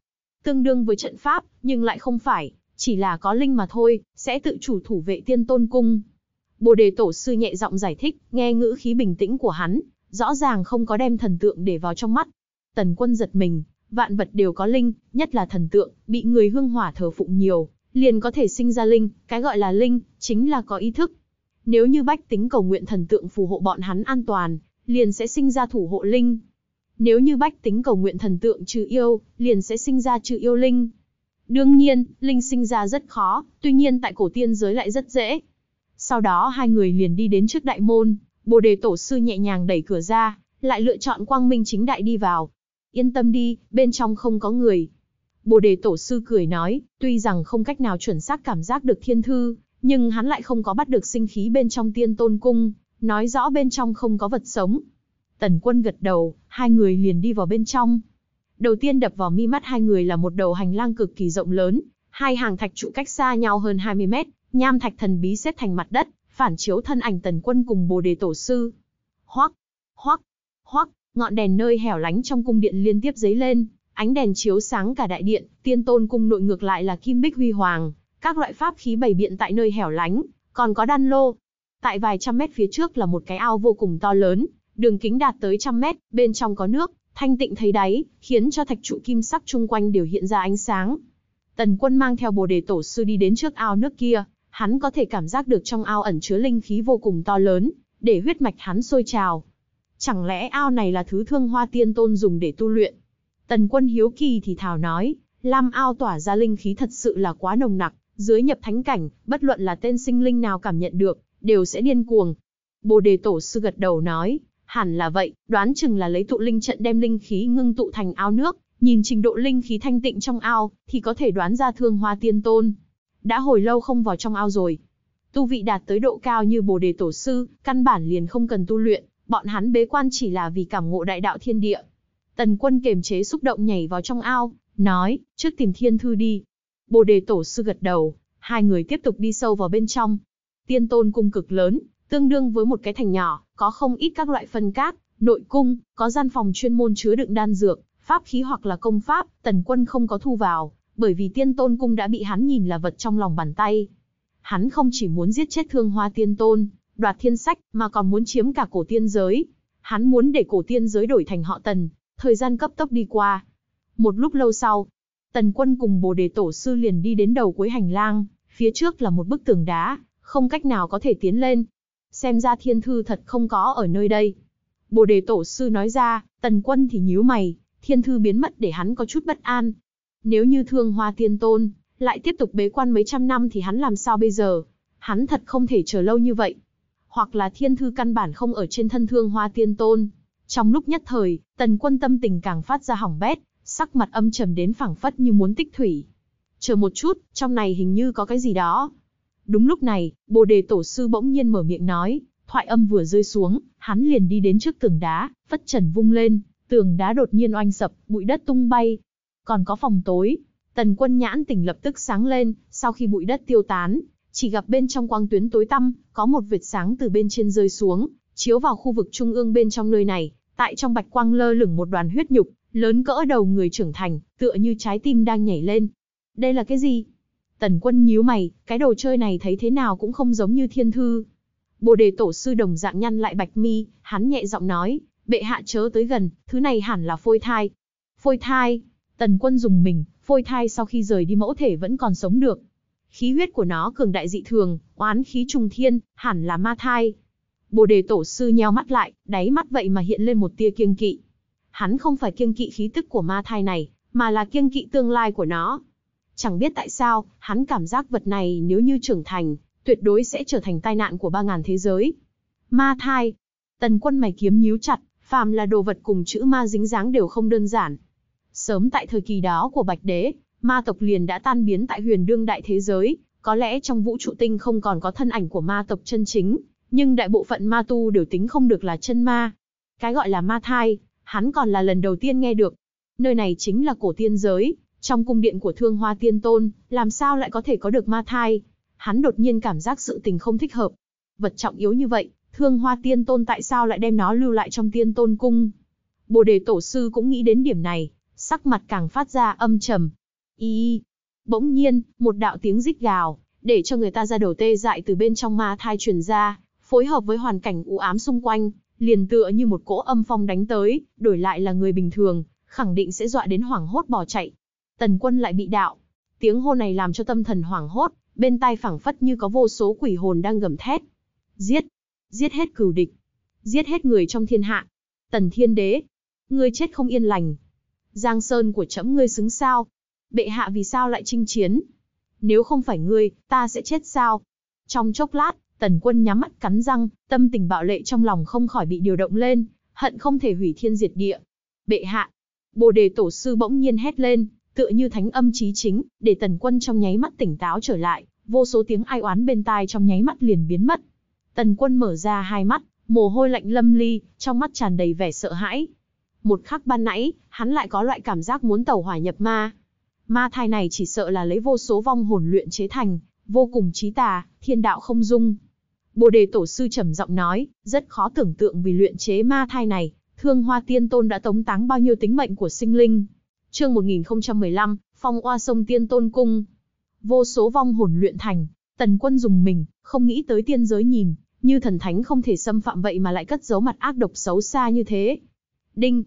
Tương đương với trận pháp, nhưng lại không phải, chỉ là có linh mà thôi, sẽ tự chủ thủ vệ tiên tôn cung. Bồ đề tổ sư nhẹ giọng giải thích, nghe ngữ khí bình tĩnh của hắn, rõ ràng không có đem thần tượng để vào trong mắt. Tần quân giật mình, vạn vật đều có linh, nhất là thần tượng, bị người hương hỏa thờ phụng nhiều, liền có thể sinh ra linh, cái gọi là linh, chính là có ý thức. Nếu như bách tính cầu nguyện thần tượng phù hộ bọn hắn an toàn, liền sẽ sinh ra thủ hộ linh. Nếu như bách tính cầu nguyện thần tượng trừ yêu, liền sẽ sinh ra trừ yêu linh. Đương nhiên, linh sinh ra rất khó, tuy nhiên tại cổ tiên giới lại rất dễ. Sau đó hai người liền đi đến trước đại môn, Bồ đề tổ sư nhẹ nhàng đẩy cửa ra, lại lựa chọn quang minh chính đại đi vào. Yên tâm đi, bên trong không có người. Bồ đề tổ sư cười nói, tuy rằng không cách nào chuẩn xác cảm giác được thiên thư, nhưng hắn lại không có bắt được sinh khí bên trong tiên tôn cung, nói rõ bên trong không có vật sống. Tần quân gật đầu, hai người liền đi vào bên trong. Đầu tiên đập vào mi mắt hai người là một đầu hành lang cực kỳ rộng lớn, hai hàng thạch trụ cách xa nhau hơn 20 mét, nham thạch thần bí xếp thành mặt đất, phản chiếu thân ảnh tần quân cùng bồ đề tổ sư. Hoắc, hoắc, hoắc, ngọn đèn nơi hẻo lánh trong cung điện liên tiếp dấy lên, ánh đèn chiếu sáng cả đại điện, tiên tôn cung nội ngược lại là kim bích huy hoàng, các loại pháp khí bày biện tại nơi hẻo lánh, còn có đan lô. Tại vài trăm mét phía trước là một cái ao vô cùng to lớn, đường kính đạt tới trăm mét, bên trong có nước, thanh tịnh thấy đáy, khiến cho thạch trụ kim sắc chung quanh đều hiện ra ánh sáng. Tần quân mang theo bồ đề tổ sư đi đến trước ao nước kia, hắn có thể cảm giác được trong ao ẩn chứa linh khí vô cùng to lớn, để huyết mạch hắn sôi trào. Chẳng lẽ ao này là thứ thương hoa tiên tôn dùng để tu luyện? Tần quân hiếu kỳ thì thào nói, Lam ao tỏa ra linh khí thật sự là quá nồng nặc, dưới nhập thánh cảnh, bất luận là tên sinh linh nào cảm nhận được, đều sẽ điên cuồng. Bồ đề tổ sư gật đầu nói, hẳn là vậy, đoán chừng là lấy tụ linh trận đem linh khí ngưng tụ thành ao nước, nhìn trình độ linh khí thanh tịnh trong ao, thì có thể đoán ra thương hoa tiên tôn, đã hồi lâu không vào trong ao rồi. Tu vị đạt tới độ cao như Bồ Đề Tổ Sư, căn bản liền không cần tu luyện, bọn hắn bế quan chỉ là vì cảm ngộ đại đạo thiên địa. Tần quân kiềm chế xúc động nhảy vào trong ao, nói, trước tìm thiên thư đi. Bồ đề tổ sư gật đầu, hai người tiếp tục đi sâu vào bên trong. Tiên tôn cung cực lớn, tương đương với một cái thành nhỏ, có không ít các loại phân cát, nội cung, có gian phòng chuyên môn chứa đựng đan dược, pháp khí hoặc là công pháp, tần quân không có thu vào, bởi vì tiên tôn cung đã bị hắn nhìn là vật trong lòng bàn tay. Hắn không chỉ muốn giết chết thương hoa tiên tôn, đoạt thiên sách, mà còn muốn chiếm cả cổ tiên giới. Hắn muốn để cổ tiên giới đổi thành họ tần, thời gian cấp tốc đi qua. Một lúc lâu sau, tần quân cùng bồ đề tổ sư liền đi đến đầu cuối hành lang, phía trước là một bức tường đá, không cách nào có thể tiến lên. Xem ra thiên thư thật không có ở nơi đây. Bồ đề tổ sư nói ra, tần quân thì nhíu mày, thiên thư biến mất để hắn có chút bất an, nếu như thương hoa tiên tôn, lại tiếp tục bế quan mấy trăm năm thì hắn làm sao bây giờ? Hắn thật không thể chờ lâu như vậy. Hoặc là thiên thư căn bản không ở trên thân thương hoa tiên tôn. Trong lúc nhất thời, tần quân tâm tình càng phát ra hỏng bét, sắc mặt âm trầm đến phẳng phất như muốn tích thủy. Chờ một chút, trong này hình như có cái gì đó. Đúng lúc này, bồ đề tổ sư bỗng nhiên mở miệng nói, thoại âm vừa rơi xuống, hắn liền đi đến trước tường đá, phất trần vung lên, tường đá đột nhiên oanh sập, bụi đất tung bay, còn có phòng tối. Tần quân nhãn tỉnh lập tức sáng lên, sau khi bụi đất tiêu tán, chỉ gặp bên trong quang tuyến tối tăm, có một vệt sáng từ bên trên rơi xuống, chiếu vào khu vực trung ương bên trong nơi này, tại trong bạch quang lơ lửng một đoàn huyết nhục, lớn cỡ đầu người trưởng thành, tựa như trái tim đang nhảy lên. Đây là cái gì? Tần quân nhíu mày, cái đồ chơi này thấy thế nào cũng không giống như thiên thư. Bồ đề tổ sư đồng dạng nhăn lại bạch mi, hắn nhẹ giọng nói, bệ hạ chớ tới gần, thứ này hẳn là phôi thai. Phôi thai, Tần quân dùng mình, phôi thai sau khi rời đi mẫu thể vẫn còn sống được. Khí huyết của nó cường đại dị thường, oán khí trùng thiên, hẳn là ma thai. Bồ đề tổ sư nheo mắt lại, đáy mắt vậy mà hiện lên một tia kiêng kỵ. Hắn không phải kiêng kỵ khí tức của ma thai này, mà là kiêng kỵ tương lai của nó. Chẳng biết tại sao, hắn cảm giác vật này nếu như trưởng thành, tuyệt đối sẽ trở thành tai nạn của ba ngàn thế giới. Ma thai. Tần quân mày kiếm nhíu chặt, phàm là đồ vật cùng chữ ma dính dáng đều không đơn giản, Sớm tại thời kỳ đó của Bạch Đế, ma tộc liền đã tan biến tại huyền đương đại thế giới, có lẽ trong vũ trụ tinh không còn có thân ảnh của ma tộc chân chính, nhưng đại bộ phận ma tu đều tính không được là chân ma. Cái gọi là ma thai, hắn còn là lần đầu tiên nghe được. Nơi này chính là cổ tiên giới, trong cung điện của thương hoa tiên tôn, làm sao lại có thể có được ma thai? Hắn đột nhiên cảm giác sự tình không thích hợp. Vật trọng yếu như vậy, thương hoa tiên tôn tại sao lại đem nó lưu lại trong tiên tôn cung? Bồ đề tổ sư cũng nghĩ đến điểm này, sắc mặt càng phát ra âm trầm. Y, bỗng nhiên, một đạo tiếng rít gào, để cho người ta ra đầu tê dại từ bên trong ma thai truyền ra, phối hợp với hoàn cảnh u ám xung quanh, liền tựa như một cỗ âm phong đánh tới, đổi lại là người bình thường, khẳng định sẽ dọa đến hoảng hốt bỏ chạy. Tần quân lại bị đạo. Tiếng hô này làm cho tâm thần hoảng hốt, bên tai phảng phất như có vô số quỷ hồn đang gầm thét. Giết! Giết hết cửu địch! Giết hết người trong thiên hạ! Tần thiên đế! Ngươi chết không yên lành! Giang Sơn của trẫm ngươi xứng sao? Bệ hạ vì sao lại chinh chiến? Nếu không phải ngươi, ta sẽ chết sao? Trong chốc lát, Tần Quân nhắm mắt cắn răng, tâm tình bạo lệ trong lòng không khỏi bị điều động lên, hận không thể hủy thiên diệt địa. Bệ hạ, Bồ Đề Tổ sư bỗng nhiên hét lên, tựa như thánh âm chí chính, để Tần Quân trong nháy mắt tỉnh táo trở lại, vô số tiếng ai oán bên tai trong nháy mắt liền biến mất. Tần Quân mở ra hai mắt, mồ hôi lạnh lâm ly, trong mắt tràn đầy vẻ sợ hãi, một khắc ban nãy, hắn lại có loại cảm giác muốn tẩu hỏa nhập ma. Ma thai này chỉ sợ là lấy vô số vong hồn luyện chế thành, vô cùng trí tà, thiên đạo không dung. Bồ đề tổ sư trầm giọng nói, rất khó tưởng tượng vì luyện chế ma thai này, thương hoa tiên tôn đã tống táng bao nhiêu tính mệnh của sinh linh. Chương 1015, phong oa sông tiên tôn cung. Vô số vong hồn luyện thành, tần quân dùng mình, không nghĩ tới tiên giới nhìn, như thần thánh không thể xâm phạm vậy mà lại cất giấu mặt ác độc xấu xa như thế. Đinh,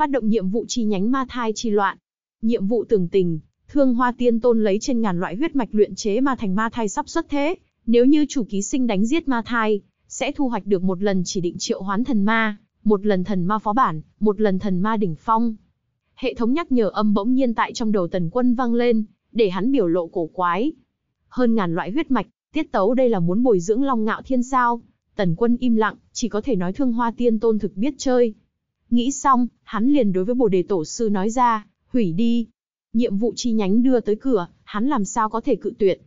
phát động nhiệm vụ chi nhánh ma thai chi loạn. Nhiệm vụ tưởng tình, Thương Hoa Tiên Tôn lấy trên ngàn loại huyết mạch luyện chế ma thành ma thai sắp xuất thế, nếu như chủ ký sinh đánh giết ma thai, sẽ thu hoạch được một lần chỉ định triệu hoán thần ma, một lần thần ma phó bản, một lần thần ma đỉnh phong. Hệ thống nhắc nhở âm bỗng nhiên tại trong đầu Tần Quân vang lên, để hắn biểu lộ cổ quái. Hơn ngàn loại huyết mạch, tiết tấu đây là muốn bồi dưỡng long ngạo thiên sao? Tần Quân im lặng, chỉ có thể nói Thương Hoa Tiên Tôn thực biết chơi. Nghĩ xong, hắn liền đối với Bồ Đề Tổ sư nói ra, hủy đi. Nhiệm vụ chi nhánh đưa tới cửa, hắn làm sao có thể cự tuyệt.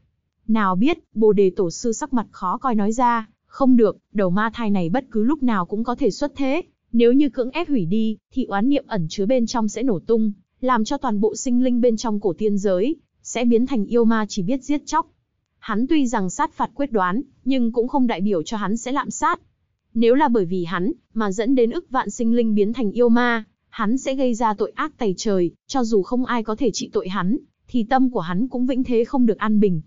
Nào biết, Bồ Đề Tổ sư sắc mặt khó coi nói ra, không được, đầu ma thai này bất cứ lúc nào cũng có thể xuất thế. Nếu như cưỡng ép hủy đi, thì oán niệm ẩn chứa bên trong sẽ nổ tung, làm cho toàn bộ sinh linh bên trong cổ tiên giới, sẽ biến thành yêu ma chỉ biết giết chóc. Hắn tuy rằng sát phạt quyết đoán, nhưng cũng không đại biểu cho hắn sẽ lạm sát. Nếu là bởi vì hắn, mà dẫn đến ức vạn sinh linh biến thành yêu ma, hắn sẽ gây ra tội ác tày trời, cho dù không ai có thể trị tội hắn, thì tâm của hắn cũng vĩnh thế không được an bình.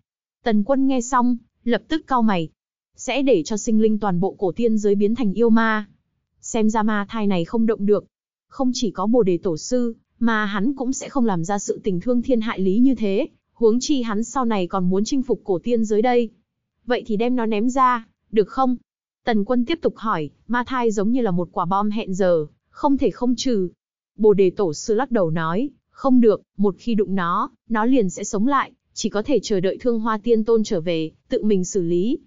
Tần quân nghe xong, lập tức cau mày. Sẽ để cho sinh linh toàn bộ cổ tiên giới biến thành yêu ma. Xem ra ma thai này không động được. Không chỉ có bồ đề tổ sư, mà hắn cũng sẽ không làm ra sự tình thương thiên hại lý như thế. Huống chi hắn sau này còn muốn chinh phục cổ tiên giới đây. Vậy thì đem nó ném ra, được không? Tần quân tiếp tục hỏi, ma thai giống như là một quả bom hẹn giờ, không thể không trừ. Bồ đề tổ sư lắc đầu nói, không được, một khi đụng nó, nó liền sẽ sống lại, chỉ có thể chờ đợi thương hoa tiên tôn trở về, tự mình xử lý.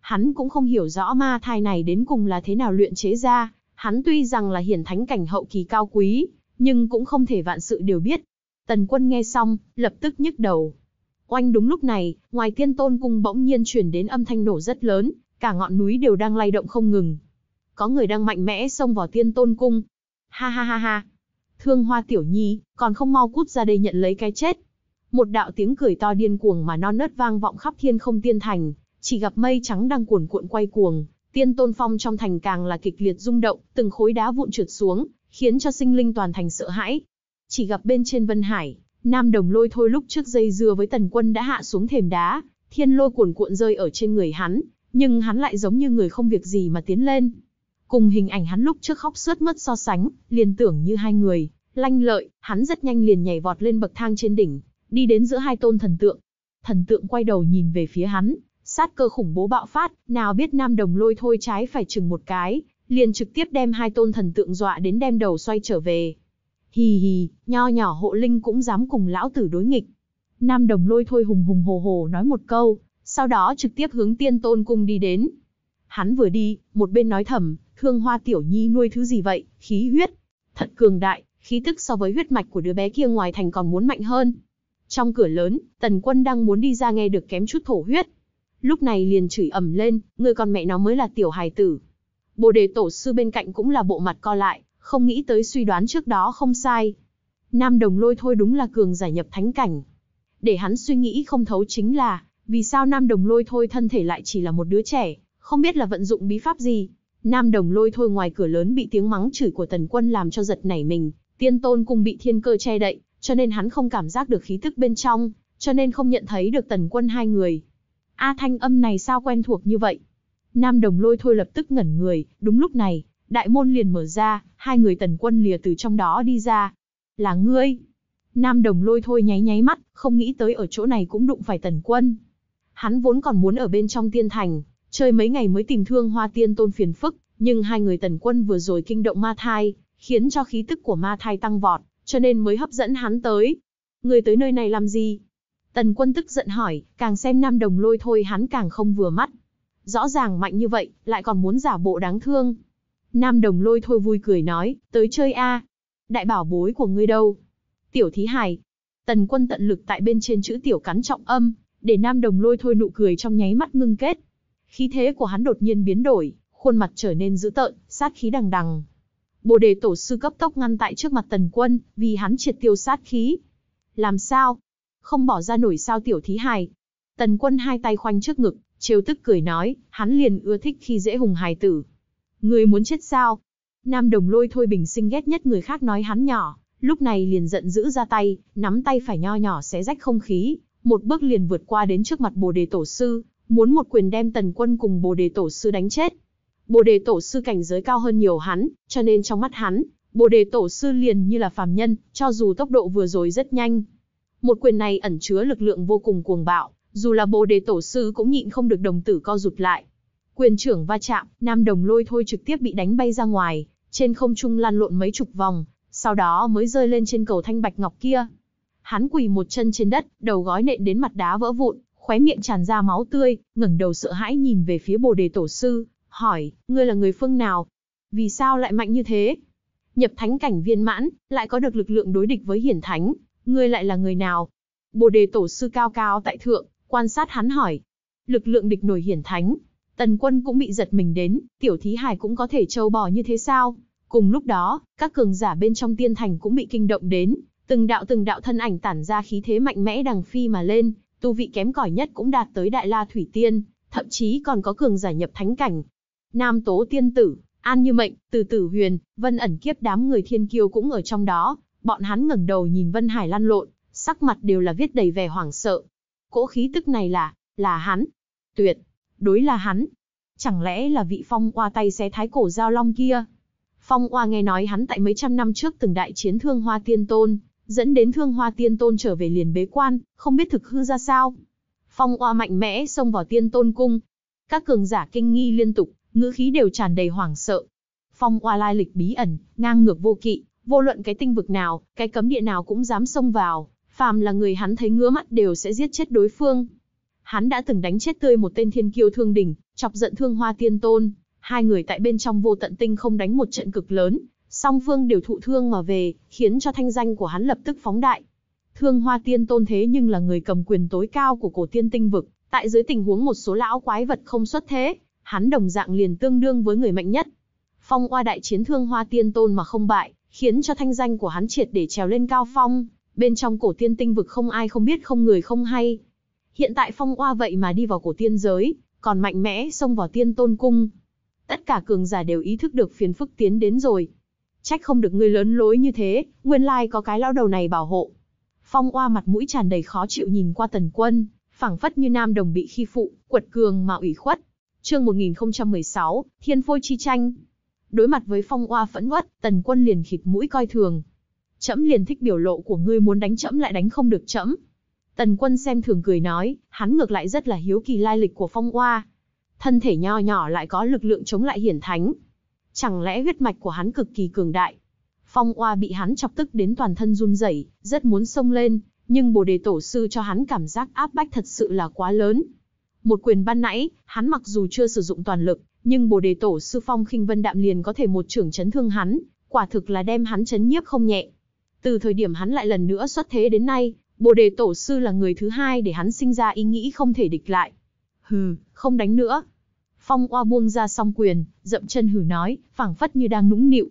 Hắn cũng không hiểu rõ ma thai này đến cùng là thế nào luyện chế ra, hắn tuy rằng là hiển thánh cảnh hậu kỳ cao quý, nhưng cũng không thể vạn sự đều biết. Tần quân nghe xong, lập tức nhức đầu. Oanh đúng lúc này, ngoài tiên tôn cung bỗng nhiên chuyển đến âm thanh nổ rất lớn, Cả ngọn núi đều đang lay động không ngừng. Có người đang mạnh mẽ xông vào tiên tôn cung. Ha ha ha ha. Thương hoa tiểu nhi, còn không mau cút ra đây nhận lấy cái chết. Một đạo tiếng cười to điên cuồng mà non nớt vang vọng khắp thiên không tiên thành, chỉ gặp mây trắng đang cuồn cuộn quay cuồng, tiên tôn phong trong thành càng là kịch liệt rung động, từng khối đá vụn trượt xuống, khiến cho sinh linh toàn thành sợ hãi. Chỉ gặp bên trên Vân Hải, Nam Đồng Lôi thôi lúc trước dây dưa với Tần Quân đã hạ xuống thềm đá, thiên lôi cuồn cuộn rơi ở trên người hắn, nhưng hắn lại giống như người không việc gì mà tiến lên. Cùng hình ảnh hắn lúc trước khóc sướt mất so sánh, liền tưởng như hai người, lanh lợi, hắn rất nhanh liền nhảy vọt lên bậc thang trên đỉnh, đi đến giữa hai tôn thần tượng. Thần tượng quay đầu nhìn về phía hắn, sát cơ khủng bố bạo phát, nào biết nam đồng lôi thôi trái phải chừng một cái, liền trực tiếp đem hai tôn thần tượng dọa đến đem đầu xoay trở về. Hì hì, nho nhỏ hộ linh cũng dám cùng lão tử đối nghịch. Nam đồng lôi thôi hùng hùng hồ hồ nói một câu, sau đó trực tiếp hướng tiên tôn cung đi đến. Hắn vừa đi, một bên nói thầm, thương hoa tiểu nhi nuôi thứ gì vậy, khí huyết. Thật cường đại, khí tức so với huyết mạch của đứa bé kia ngoài thành còn muốn mạnh hơn. Trong cửa lớn, tần quân đang muốn đi ra nghe được kém chút thổ huyết. Lúc này liền chửi ẩm lên, người con mẹ nó mới là tiểu hài tử. Bồ đề tổ sư bên cạnh cũng là bộ mặt co lại, không nghĩ tới suy đoán trước đó không sai. Nam đồng lôi thôi đúng là cường giải nhập thánh cảnh. Để hắn suy nghĩ không thấu chính là, vì sao Nam Đồng Lôi Thôi thân thể lại chỉ là một đứa trẻ, không biết là vận dụng bí pháp gì. Nam Đồng Lôi Thôi ngoài cửa lớn bị tiếng mắng chửi của Tần Quân làm cho giật nảy mình, tiên tôn cùng bị thiên cơ che đậy, cho nên hắn không cảm giác được khí tức bên trong, cho nên không nhận thấy được Tần Quân hai người. A thanh âm này sao quen thuộc như vậy? Nam Đồng Lôi Thôi lập tức ngẩn người, đúng lúc này, đại môn liền mở ra, hai người Tần Quân lìa từ trong đó đi ra. Là ngươi? Nam Đồng Lôi Thôi nháy nháy mắt, không nghĩ tới ở chỗ này cũng đụng phải Tần Quân. Hắn vốn còn muốn ở bên trong tiên thành, chơi mấy ngày mới tìm thương hoa tiên tôn phiền phức, nhưng hai người tần quân vừa rồi kinh động ma thai, khiến cho khí tức của ma thai tăng vọt, cho nên mới hấp dẫn hắn tới. Người tới nơi này làm gì? Tần quân tức giận hỏi, càng xem nam đồng lôi thôi hắn càng không vừa mắt. Rõ ràng mạnh như vậy, lại còn muốn giả bộ đáng thương. Nam đồng lôi thôi vui cười nói, tới chơi a. Đại bảo bối của ngươi đâu? Tiểu thí hài. Tần quân tận lực tại bên trên chữ tiểu cắn trọng âm, để Nam Đồng lôi thôi nụ cười trong nháy mắt ngưng kết. Khí thế của hắn đột nhiên biến đổi, khuôn mặt trở nên dữ tợn, sát khí đằng đằng. Bồ đề tổ sư cấp tốc ngăn tại trước mặt tần quân, vì hắn triệt tiêu sát khí. Làm sao? Không bỏ ra nổi sao tiểu thí hài. Tần quân hai tay khoanh trước ngực, trêu tức cười nói, hắn liền ưa thích khi dễ hùng hài tử. Người muốn chết sao? Nam đồng lôi thôi bình sinh ghét nhất người khác nói hắn nhỏ, lúc này liền giận dữ ra tay, nắm tay phải nho nhỏ xé rách không khí, một bước liền vượt qua đến trước mặt Bồ Đề Tổ Sư, muốn một quyền đem Tần Quân cùng Bồ Đề Tổ Sư đánh chết. Bồ Đề Tổ Sư cảnh giới cao hơn nhiều hắn, cho nên trong mắt hắn, Bồ Đề Tổ Sư liền như là phàm nhân, cho dù tốc độ vừa rồi rất nhanh. Một quyền này ẩn chứa lực lượng vô cùng cuồng bạo, dù là Bồ Đề Tổ Sư cũng nhịn không được đồng tử co rụt lại. Quyền trưởng va chạm, Nam Đồng lôi thôi trực tiếp bị đánh bay ra ngoài, trên không trung lan lộn mấy chục vòng, sau đó mới rơi lên trên cầu thanh bạch ngọc kia. Hắn quỳ một chân trên đất, đầu gói nện đến mặt đá vỡ vụn, khóe miệng tràn ra máu tươi, ngẩng đầu sợ hãi nhìn về phía Bồ Đề Tổ sư, hỏi, ngươi là người phương nào? Vì sao lại mạnh như thế? Nhập thánh cảnh viên mãn, lại có được lực lượng đối địch với hiển thánh, ngươi lại là người nào? Bồ Đề Tổ sư cao cao tại thượng, quan sát hắn hỏi. Lực lượng địch nổi hiển thánh, Tần Quân cũng bị giật mình đến, tiểu thí hài cũng có thể trâu bò như thế sao? Cùng lúc đó, các cường giả bên trong tiên thành cũng bị kinh động đến, Từng đạo từng đạo thân ảnh tản ra khí thế mạnh mẽ đằng phi mà lên, tu vị kém cỏi nhất cũng đạt tới đại la thủy tiên, thậm chí còn có cường giả nhập thánh cảnh. Nam tố tiên tử, an như mệnh, từ tử huyền, vân ẩn kiếp đám người thiên kiêu cũng ở trong đó, bọn hắn ngẩng đầu nhìn Vân Hải lăn lộn, sắc mặt đều là viết đầy vẻ hoảng sợ. Cỗ khí tức này là, là hắn. Tuyệt, đối là hắn. Chẳng lẽ là vị phong oa tay xé thái cổ giao long kia? Phong oa nghe nói hắn tại mấy trăm năm trước từng đại chiến thương hoa tiên tôn, dẫn đến thương hoa tiên tôn trở về liền bế quan, không biết thực hư ra sao. Phong oa mạnh mẽ xông vào tiên tôn cung. Các cường giả kinh nghi liên tục, ngữ khí đều tràn đầy hoảng sợ. Phong oa lai lịch bí ẩn, ngang ngược vô kỵ, vô luận cái tinh vực nào, cái cấm địa nào cũng dám xông vào, phàm là người hắn thấy ngứa mắt đều sẽ giết chết đối phương. Hắn đã từng đánh chết tươi một tên thiên kiêu thương đỉnh, chọc giận thương hoa tiên tôn, hai người tại bên trong vô tận tinh không đánh một trận cực lớn, song phương đều thụ thương mà về, khiến cho thanh danh của hắn lập tức phóng đại. Thương Hoa Tiên Tôn thế nhưng là người cầm quyền tối cao của cổ tiên tinh vực, tại dưới tình huống một số lão quái vật không xuất thế, hắn đồng dạng liền tương đương với người mạnh nhất. Phong Hoa đại chiến Thương Hoa Tiên Tôn mà không bại, khiến cho thanh danh của hắn triệt để trèo lên cao phong, bên trong cổ tiên tinh vực không ai không biết không người không hay. Hiện tại Phong Hoa vậy mà đi vào cổ tiên giới, còn mạnh mẽ xông vào Tiên Tôn cung. Tất cả cường giả đều ý thức được phiền phức tiến đến rồi Trách không được ngươi lớn lối như thế, nguyên lai có cái lão đầu này bảo hộ. Phong oa mặt mũi tràn đầy khó chịu nhìn qua tần quân, phảng phất như nam đồng bị khi phụ, quật cường mà ủy khuất. Chương 1016, Thiên Phôi Chi Tranh. Đối mặt với phong oa phẫn uất, tần quân liền khịt mũi coi thường. Chấm liền thích biểu lộ của ngươi muốn đánh chấm lại đánh không được chấm. Tần quân xem thường cười nói, hắn ngược lại rất là hiếu kỳ lai lịch của phong oa. Thân thể nho nhỏ lại có lực lượng chống lại hiển thánh. Chẳng lẽ huyết mạch của hắn cực kỳ cường đại? Phong oa bị hắn chọc tức đến toàn thân run rẩy, rất muốn xông lên, nhưng Bồ Đề Tổ sư cho hắn cảm giác áp bách thật sự là quá lớn. Một quyền ban nãy, hắn mặc dù chưa sử dụng toàn lực, nhưng Bồ Đề Tổ sư Phong Khinh Vân đạm liền có thể một trưởng chấn thương hắn, quả thực là đem hắn chấn nhiếp không nhẹ. Từ thời điểm hắn lại lần nữa xuất thế đến nay, Bồ Đề Tổ sư là người thứ hai để hắn sinh ra ý nghĩ không thể địch lại. Hừ, không đánh nữa, Phong oa buông ra song quyền, dậm chân hử nói, phảng phất như đang nũng nịu.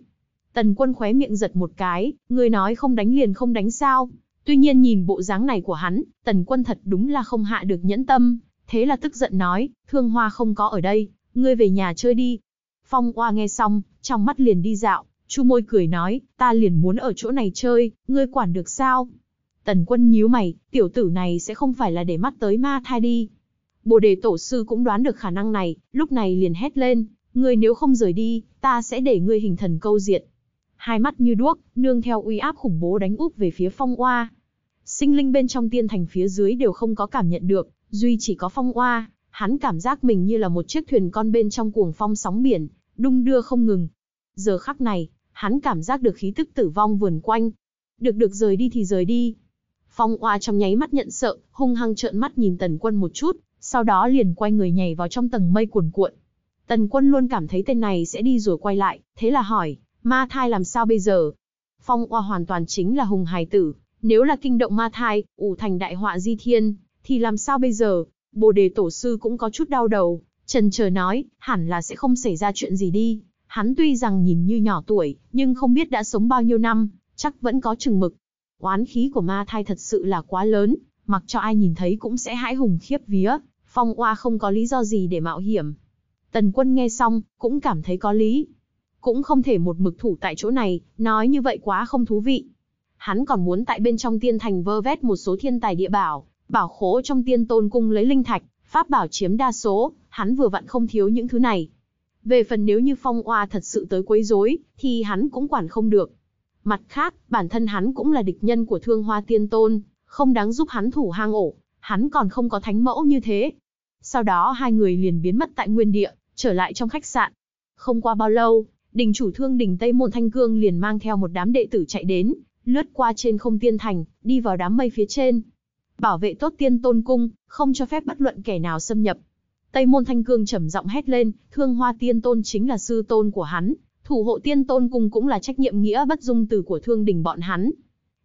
Tần quân khóe miệng giật một cái, người nói không đánh liền không đánh sao. Tuy nhiên nhìn bộ dáng này của hắn, tần quân thật đúng là không hạ được nhẫn tâm. Thế là tức giận nói, thương hoa không có ở đây, ngươi về nhà chơi đi. Phong oa nghe xong, trong mắt liền đi dạo, chu môi cười nói, ta liền muốn ở chỗ này chơi, ngươi quản được sao? Tần quân nhíu mày, tiểu tử này sẽ không phải là để mắt tới ma thai đi. Bồ đề tổ sư cũng đoán được khả năng này, lúc này liền hét lên, ngươi nếu không rời đi, ta sẽ để ngươi hình thần câu diện. Hai mắt như đuốc, nương theo uy áp khủng bố đánh úp về phía phong oa. Sinh linh bên trong tiên thành phía dưới đều không có cảm nhận được, duy chỉ có phong oa, hắn cảm giác mình như là một chiếc thuyền con bên trong cuồng phong sóng biển, đung đưa không ngừng. Giờ khắc này, hắn cảm giác được khí tức tử vong vườn quanh. Được được rời đi thì rời đi. Phong oa trong nháy mắt nhận sợ, hung hăng trợn mắt nhìn tần quân một chút, sau đó liền quay người nhảy vào trong tầng mây cuồn cuộn. Tần quân luôn cảm thấy tên này sẽ đi rồi quay lại, thế là hỏi, ma thai làm sao bây giờ? Phong oa hoàn toàn chính là hùng hài tử, nếu là kinh động ma thai, ủ thành đại họa di thiên, thì làm sao bây giờ? Bồ đề tổ sư cũng có chút đau đầu, trần chờ nói, hẳn là sẽ không xảy ra chuyện gì đi. Hắn tuy rằng nhìn như nhỏ tuổi, nhưng không biết đã sống bao nhiêu năm, chắc vẫn có chừng mực. Oán khí của ma thai thật sự là quá lớn, mặc cho ai nhìn thấy cũng sẽ hãi hùng khiếp vía, Phong Oa không có lý do gì để mạo hiểm. Tần quân nghe xong, cũng cảm thấy có lý. Cũng không thể một mực thủ tại chỗ này, nói như vậy quá không thú vị. Hắn còn muốn tại bên trong tiên thành vơ vét một số thiên tài địa bảo, bảo khố trong tiên tôn cung lấy linh thạch, pháp bảo chiếm đa số, hắn vừa vặn không thiếu những thứ này. Về phần nếu như phong oa thật sự tới quấy rối, thì hắn cũng quản không được. Mặt khác, bản thân hắn cũng là địch nhân của thương hoa tiên tôn, không đáng giúp hắn thủ hang ổ, hắn còn không có thánh mẫu như thế, sau đó hai người liền biến mất tại nguyên địa, trở lại trong khách sạn. Không qua bao lâu, đình chủ thương đình Tây Môn Thanh Cương liền mang theo một đám đệ tử chạy đến, lướt qua trên không tiên thành, đi vào đám mây phía trên. Bảo vệ tốt tiên tôn cung, không cho phép bất luận kẻ nào xâm nhập. Tây Môn Thanh Cương trầm giọng hét lên, thương hoa tiên tôn chính là sư tôn của hắn, thủ hộ tiên tôn cung cũng là trách nhiệm nghĩa bất dung từ của thương đình bọn hắn.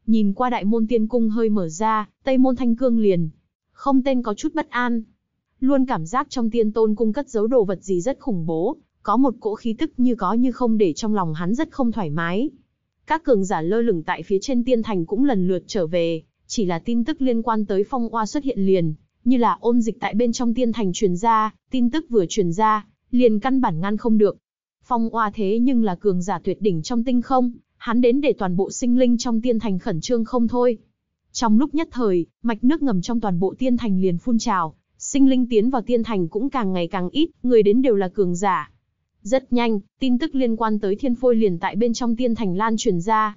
Nhìn qua đại môn tiên cung hơi mở ra, Tây Môn Thanh Cương liền. Không tên có chút bất an, luôn cảm giác trong tiên tôn cung cất giấu đồ vật gì rất khủng bố, có một cỗ khí tức như có như không để trong lòng hắn rất không thoải mái. Các cường giả lơ lửng tại phía trên tiên thành cũng lần lượt trở về, chỉ là tin tức liên quan tới phong oa xuất hiện liền, như là ôn dịch tại bên trong tiên thành truyền ra, tin tức vừa truyền ra, liền căn bản ngăn không được. Phong oa thế nhưng là cường giả tuyệt đỉnh trong tinh không, hắn đến để toàn bộ sinh linh trong tiên thành khẩn trương không thôi. Trong lúc nhất thời, mạch nước ngầm trong toàn bộ tiên thành liền phun trào, sinh linh tiến vào tiên thành cũng càng ngày càng ít, người đến đều là cường giả. Rất nhanh, tin tức liên quan tới thiên phôi liền tại bên trong tiên thành lan truyền ra.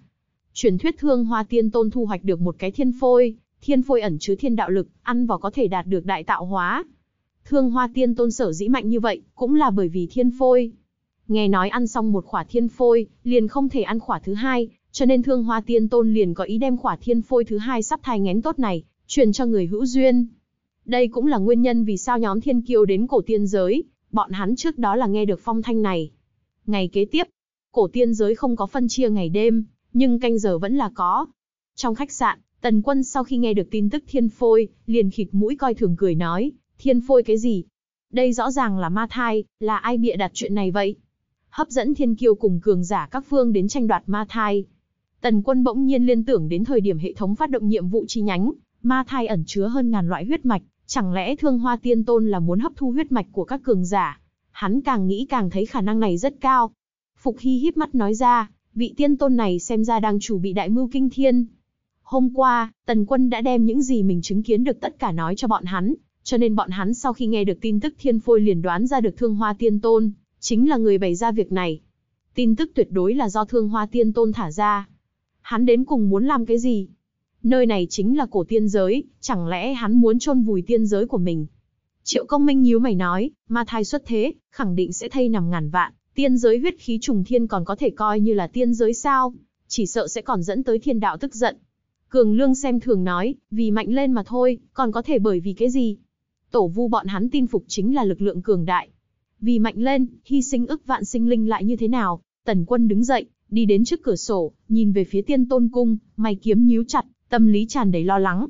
Truyền thuyết thương hoa tiên tôn thu hoạch được một cái thiên phôi, thiên phôi ẩn chứa thiên đạo lực, ăn vào có thể đạt được đại tạo hóa. Thương hoa tiên tôn sở dĩ mạnh như vậy, cũng là bởi vì thiên phôi. Nghe nói ăn xong một khỏa thiên phôi, liền không thể ăn khỏa thứ hai, cho nên thương hoa tiên tôn liền có ý đem khỏa thiên phôi thứ hai sắp thai ngén tốt này, truyền cho người hữu duyên. Đây cũng là nguyên nhân vì sao nhóm thiên kiêu đến cổ tiên giới, bọn hắn trước đó là nghe được phong thanh này. Ngày kế tiếp, cổ tiên giới không có phân chia ngày đêm, nhưng canh giờ vẫn là có. Trong khách sạn, Tần Quân sau khi nghe được tin tức thiên phôi, liền khịt mũi coi thường cười nói, thiên phôi cái gì? Đây rõ ràng là ma thai, là ai bịa đặt chuyện này vậy? Hấp dẫn thiên kiêu cùng cường giả các phương đến tranh đoạt ma thai. Tần Quân bỗng nhiên liên tưởng đến thời điểm hệ thống phát động nhiệm vụ chi nhánh, ma thai ẩn chứa hơn ngàn loại huyết mạch, Chẳng lẽ thương hoa tiên tôn là muốn hấp thu huyết mạch của các cường giả? Hắn càng nghĩ càng thấy khả năng này rất cao. Phục Hy híp mắt nói ra, vị tiên tôn này xem ra đang chủ bị đại mưu kinh thiên. Hôm qua, Tần Quân đã đem những gì mình chứng kiến được tất cả nói cho bọn hắn, cho nên bọn hắn sau khi nghe được tin tức thiên phôi liền đoán ra được thương hoa tiên tôn, chính là người bày ra việc này. Tin tức tuyệt đối là do thương hoa tiên tôn thả ra. Hắn đến cùng muốn làm cái gì, Nơi này chính là cổ tiên giới, chẳng lẽ hắn muốn chôn vùi tiên giới của mình? Triệu công minh nhíu mày nói, ma thai xuất thế, khẳng định sẽ thay nằm ngàn vạn, tiên giới huyết khí trùng thiên còn có thể coi như là tiên giới sao, chỉ sợ sẽ còn dẫn tới thiên đạo tức giận. Cường Lương xem thường nói, vì mạnh lên mà thôi, còn có thể bởi vì cái gì? Tổ vu bọn hắn tin phục chính là lực lượng cường đại. Vì mạnh lên, hy sinh ức vạn sinh linh lại như thế nào? Tần quân đứng dậy, đi đến trước cửa sổ, nhìn về phía tiên tôn cung, mày kiếm nhíu chặt, tâm lý tràn đầy lo lắng.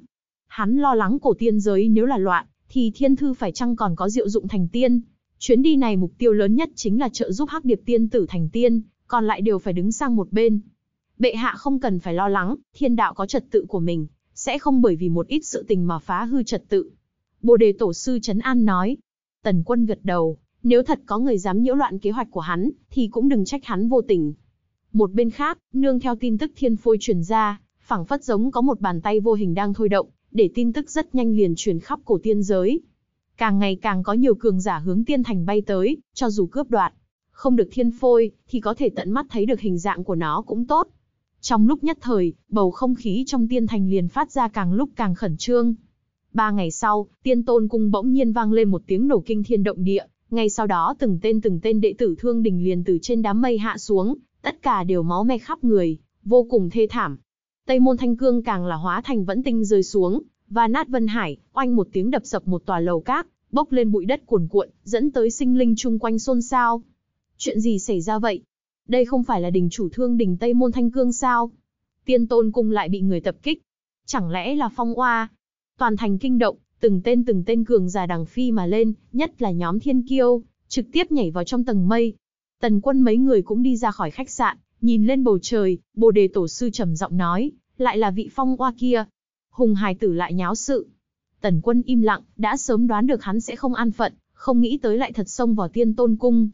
Hắn lo lắng cổ tiên giới nếu là loạn, thì thiên thư phải chăng còn có diệu dụng thành tiên. Chuyến đi này mục tiêu lớn nhất chính là trợ giúp hắc điệp tiên tử thành tiên, còn lại đều phải đứng sang một bên. Bệ hạ không cần phải lo lắng, thiên đạo có trật tự của mình, sẽ không bởi vì một ít sự tình mà phá hư trật tự. Bồ đề tổ sư Trấn An nói, tần quân gật đầu, nếu thật có người dám nhiễu loạn kế hoạch của hắn, thì cũng đừng trách hắn vô tình. Một bên khác, nương theo tin tức thiên phôi truyền ra, phảng phất giống có một bàn tay vô hình đang thôi động, để tin tức rất nhanh liền truyền khắp cổ tiên giới. Càng ngày càng có nhiều cường giả hướng tiên thành bay tới, cho dù cướp đoạt, không được thiên phôi, thì có thể tận mắt thấy được hình dạng của nó cũng tốt. Trong lúc nhất thời, bầu không khí trong tiên thành liền phát ra càng lúc càng khẩn trương. Ba ngày sau, tiên tôn cung bỗng nhiên vang lên một tiếng nổ kinh thiên động địa, ngay sau đó từng tên từng tên đệ tử thương đình liền từ trên đám mây hạ xuống, tất cả đều máu me khắp người, vô cùng thê thảm, Tây môn thanh cương càng là hóa thành vẫn tinh rơi xuống, và nát vân hải, oanh một tiếng đập sập một tòa lầu cát, bốc lên bụi đất cuồn cuộn, dẫn tới sinh linh chung quanh xôn xao. Chuyện gì xảy ra vậy? Đây không phải là đình chủ thương đình Tây môn thanh cương sao? Tiên tôn cung lại bị người tập kích. Chẳng lẽ là phong oa? Toàn thành kinh động, từng tên từng tên cường giả đằng phi mà lên, nhất là nhóm thiên kiêu, trực tiếp nhảy vào trong tầng mây. Tần quân mấy người cũng đi ra khỏi khách sạn, Nhìn lên bầu trời, Bồ Đề Tổ Sư trầm giọng nói, lại là vị phong oa kia. Hùng hài tử lại nháo sự. Tần quân im lặng, đã sớm đoán được hắn sẽ không an phận, không nghĩ tới lại thật xông vào tiên tôn cung.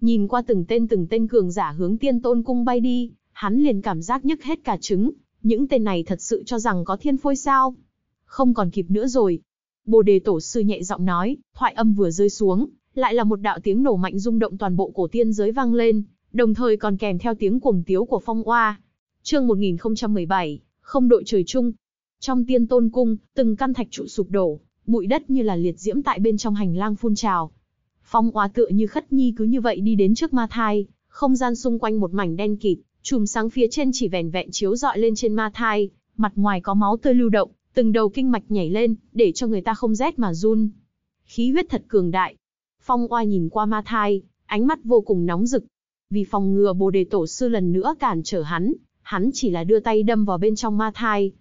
Nhìn qua từng tên từng tên cường giả hướng tiên tôn cung bay đi, hắn liền cảm giác nhức hết cả trứng, những tên này thật sự cho rằng có thiên phôi sao. Không còn kịp nữa rồi. Bồ đề tổ sư nhẹ giọng nói, thoại âm vừa rơi xuống, lại là một đạo tiếng nổ mạnh rung động toàn bộ cổ tiên giới vang lên, đồng thời còn kèm theo tiếng cuồng tiếu của phong oa. Chương 1017, không đội trời chung. Trong tiên tôn cung, từng căn thạch trụ sụp đổ, bụi đất như là liệt diễm tại bên trong hành lang phun trào. Phong oa tựa như khất nhi cứ như vậy đi đến trước ma thai, không gian xung quanh một mảnh đen kịt, chùm sáng phía trên chỉ vẻn vẹn chiếu dọi lên trên ma thai, mặt ngoài có máu tươi lưu động, từng đầu kinh mạch nhảy lên, để cho người ta không rét mà run. Khí huyết thật cường đại. Phong oa nhìn qua ma thai, ánh mắt vô cùng nóng rực, vì phòng ngừa Bồ Đề Tổ sư lần nữa cản trở hắn, hắn chỉ là đưa tay đâm vào bên trong ma thai.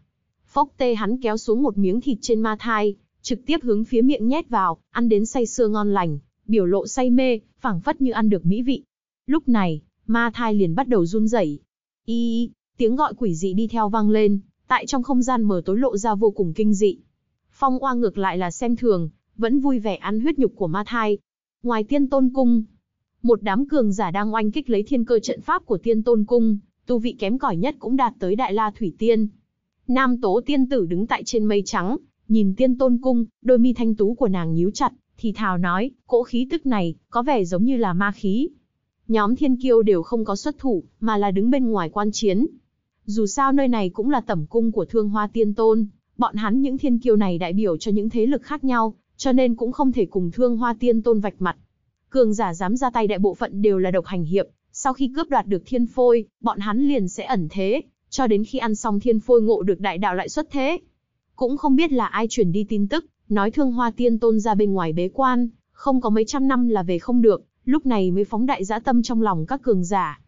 Phốc tê hắn kéo xuống một miếng thịt trên ma thai, trực tiếp hướng phía miệng nhét vào, ăn đến say sưa ngon lành, biểu lộ say mê, phảng phất như ăn được mỹ vị. Lúc này, ma thai liền bắt đầu run rẩy. Y, tiếng gọi quỷ dị đi theo vang lên, tại trong không gian mở tối lộ ra vô cùng kinh dị. Phong Oa ngược lại là xem thường, vẫn vui vẻ ăn huyết nhục của ma thai. Ngoài tiên tôn cung, một đám cường giả đang oanh kích lấy thiên cơ trận pháp của tiên tôn cung, tu vị kém cỏi nhất cũng đạt tới đại la thủy tiên. Nam tố tiên tử đứng tại trên mây trắng, nhìn tiên tôn cung, đôi mi thanh tú của nàng nhíu chặt, thì thào nói, cỗ khí tức này, có vẻ giống như là ma khí. Nhóm thiên kiêu đều không có xuất thủ, mà là đứng bên ngoài quan chiến. Dù sao nơi này cũng là tẩm cung của thương hoa tiên tôn, bọn hắn những thiên kiêu này đại biểu cho những thế lực khác nhau, cho nên cũng không thể cùng thương hoa tiên tôn vạch mặt cường giả dám ra tay đại bộ phận đều là độc hành hiệp, sau khi cướp đoạt được thiên phôi, bọn hắn liền sẽ ẩn thế, cho đến khi ăn xong thiên phôi ngộ được đại đạo lại xuất thế. Cũng không biết là ai truyền đi tin tức, nói thương hoa tiên tôn ra bên ngoài bế quan, không có mấy trăm năm là về không được, lúc này mới phóng đại dã tâm trong lòng các cường giả.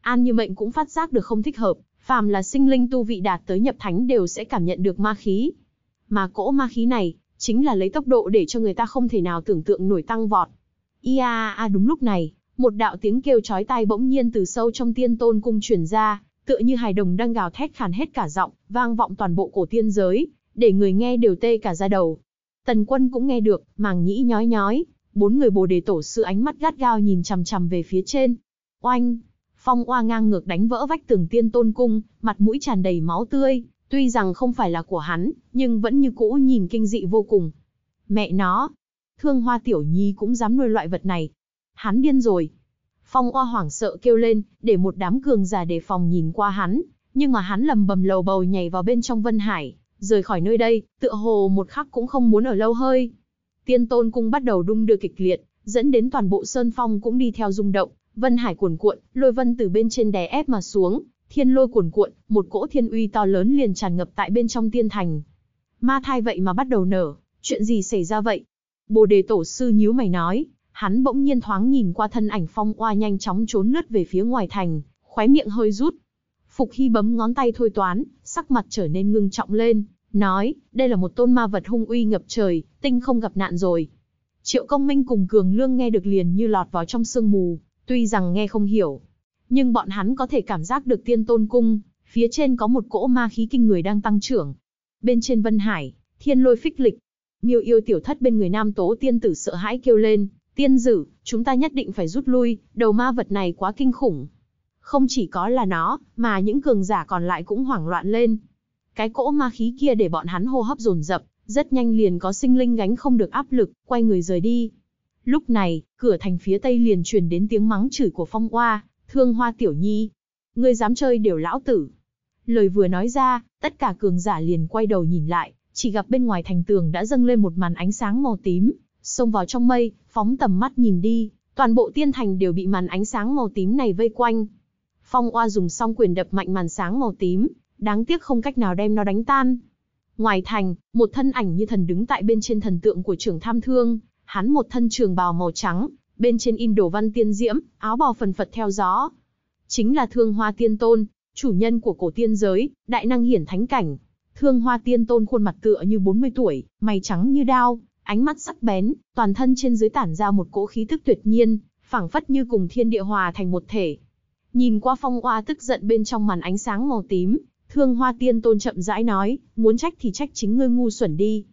An như mệnh cũng phát giác được không thích hợp, phàm là sinh linh tu vị đạt tới nhập thánh đều sẽ cảm nhận được ma khí. Mà cỗ ma khí này, chính là lấy tốc độ để cho người ta không thể nào tưởng tượng nổi tăng vọt. Ia a à đúng lúc này, một đạo tiếng kêu chói tai bỗng nhiên từ sâu trong tiên tôn cung truyền ra, tựa như hài đồng đang gào thét khàn hết cả giọng, vang vọng toàn bộ cổ tiên giới, để người nghe đều tê cả da đầu. Tần quân cũng nghe được, màng nhĩ nhói nhói, bốn người bồ đề tổ sư ánh mắt gắt gao nhìn chằm chằm về phía trên. Oanh! Phong oa ngang ngược đánh vỡ vách tường tiên tôn cung, mặt mũi tràn đầy máu tươi, tuy rằng không phải là của hắn, nhưng vẫn như cũ nhìn kinh dị vô cùng. Mẹ nó, Thương hoa tiểu nhi cũng dám nuôi loại vật này. Hắn điên rồi. Phong oa hoảng sợ kêu lên, để một đám cường giả đề phòng nhìn qua hắn, nhưng mà hắn lầm bầm lầu bầu nhảy vào bên trong Vân Hải, rời khỏi nơi đây, tựa hồ một khắc cũng không muốn ở lâu hơi. Tiên tôn cung bắt đầu đung đưa kịch liệt, dẫn đến toàn bộ sơn phong cũng đi theo rung động, Vân Hải cuồn cuộn, lôi vân từ bên trên đè ép mà xuống, thiên lôi cuồn cuộn, một cỗ thiên uy to lớn liền tràn ngập tại bên trong tiên thành. Ma thai vậy mà bắt đầu nở, chuyện gì xảy ra vậy? Bồ đề tổ sư nhíu mày nói, hắn bỗng nhiên thoáng nhìn qua thân ảnh phong oa nhanh chóng trốn lướt về phía ngoài thành, khóe miệng hơi rút. Phục Hy bấm ngón tay thôi toán, sắc mặt trở nên ngưng trọng lên, nói, đây là một tôn ma vật hung uy ngập trời, tinh không gặp nạn rồi. Triệu công minh cùng cường lương nghe được liền như lọt vào trong sương mù, tuy rằng nghe không hiểu, nhưng bọn hắn có thể cảm giác được tiên tôn cung, phía trên có một cỗ ma khí kinh người đang tăng trưởng. Bên trên Vân Hải, thiên lôi phích lịch, Miêu yêu tiểu thất bên người nam tố tiên tử sợ hãi kêu lên, tiên tử, chúng ta nhất định phải rút lui, đầu ma vật này quá kinh khủng. Không chỉ có là nó, mà những cường giả còn lại cũng hoảng loạn lên. Cái cỗ ma khí kia để bọn hắn hô hấp dồn dập, rất nhanh liền có sinh linh gánh không được áp lực, quay người rời đi. Lúc này, cửa thành phía tây liền truyền đến tiếng mắng chửi của phong Oa, thương hoa tiểu nhi. Ngươi dám chơi đều lão tử. Lời vừa nói ra, tất cả cường giả liền quay đầu nhìn lại, chỉ gặp bên ngoài thành tường đã dâng lên một màn ánh sáng màu tím, xông vào trong mây, phóng tầm mắt nhìn đi, toàn bộ tiên thành đều bị màn ánh sáng màu tím này vây quanh. Phong Oa dùng song quyền đập mạnh màn sáng màu tím, đáng tiếc không cách nào đem nó đánh tan. Ngoài thành, một thân ảnh như thần đứng tại bên trên thần tượng của trưởng tham thương, hắn một thân trường bào màu trắng, bên trên in đồ văn tiên diễm, áo bào phần phật theo gió. Chính là thương hoa tiên tôn, chủ nhân của cổ tiên giới, đại năng hiển thánh cảnh. Thương Hoa Tiên Tôn khuôn mặt tựa như 40 tuổi, mày trắng như đao, ánh mắt sắc bén, toàn thân trên dưới tản ra một cỗ khí tức tuyệt nhiên, phảng phất như cùng thiên địa hòa thành một thể. Nhìn qua Phong Oa tức giận bên trong màn ánh sáng màu tím, Thương Hoa Tiên Tôn chậm rãi nói, muốn trách thì trách chính ngươi ngu xuẩn đi.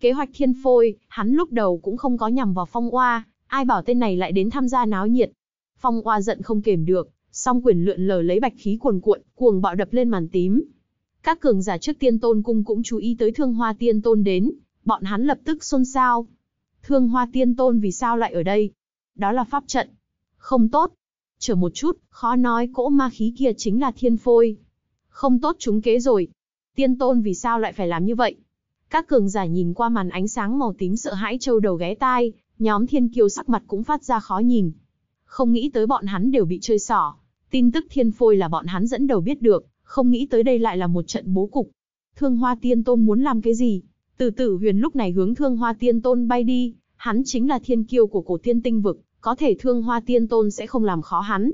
Kế hoạch thiên phôi, hắn lúc đầu cũng không có nhằm vào Phong Oa, ai bảo tên này lại đến tham gia náo nhiệt. Phong Oa giận không kềm được, song quyền lượn lờ lấy bạch khí cuồn cuộn, cuồng bạo đập lên màn tím, các cường giả trước tiên tôn cung cũng chú ý tới thương hoa tiên tôn đến, bọn hắn lập tức xôn xao. Thương hoa tiên tôn vì sao lại ở đây? Đó là pháp trận. Không tốt. Chờ một chút, khó nói cỗ ma khí kia chính là thiên phôi. Không tốt chúng kế rồi. Tiên tôn vì sao lại phải làm như vậy? Các cường giả nhìn qua màn ánh sáng màu tím sợ hãi trâu đầu ghé tai, nhóm thiên kiêu sắc mặt cũng phát ra khó nhìn. Không nghĩ tới bọn hắn đều bị chơi xỏ. Tin tức thiên phôi là bọn hắn dẫn đầu biết được, không nghĩ tới đây lại là một trận bố cục. Thương Hoa Tiên Tôn muốn làm cái gì? Từ tử huyền lúc này hướng Thương Hoa Tiên Tôn bay đi, hắn chính là thiên kiêu của cổ tiên tinh vực, có thể Thương Hoa Tiên Tôn sẽ không làm khó hắn.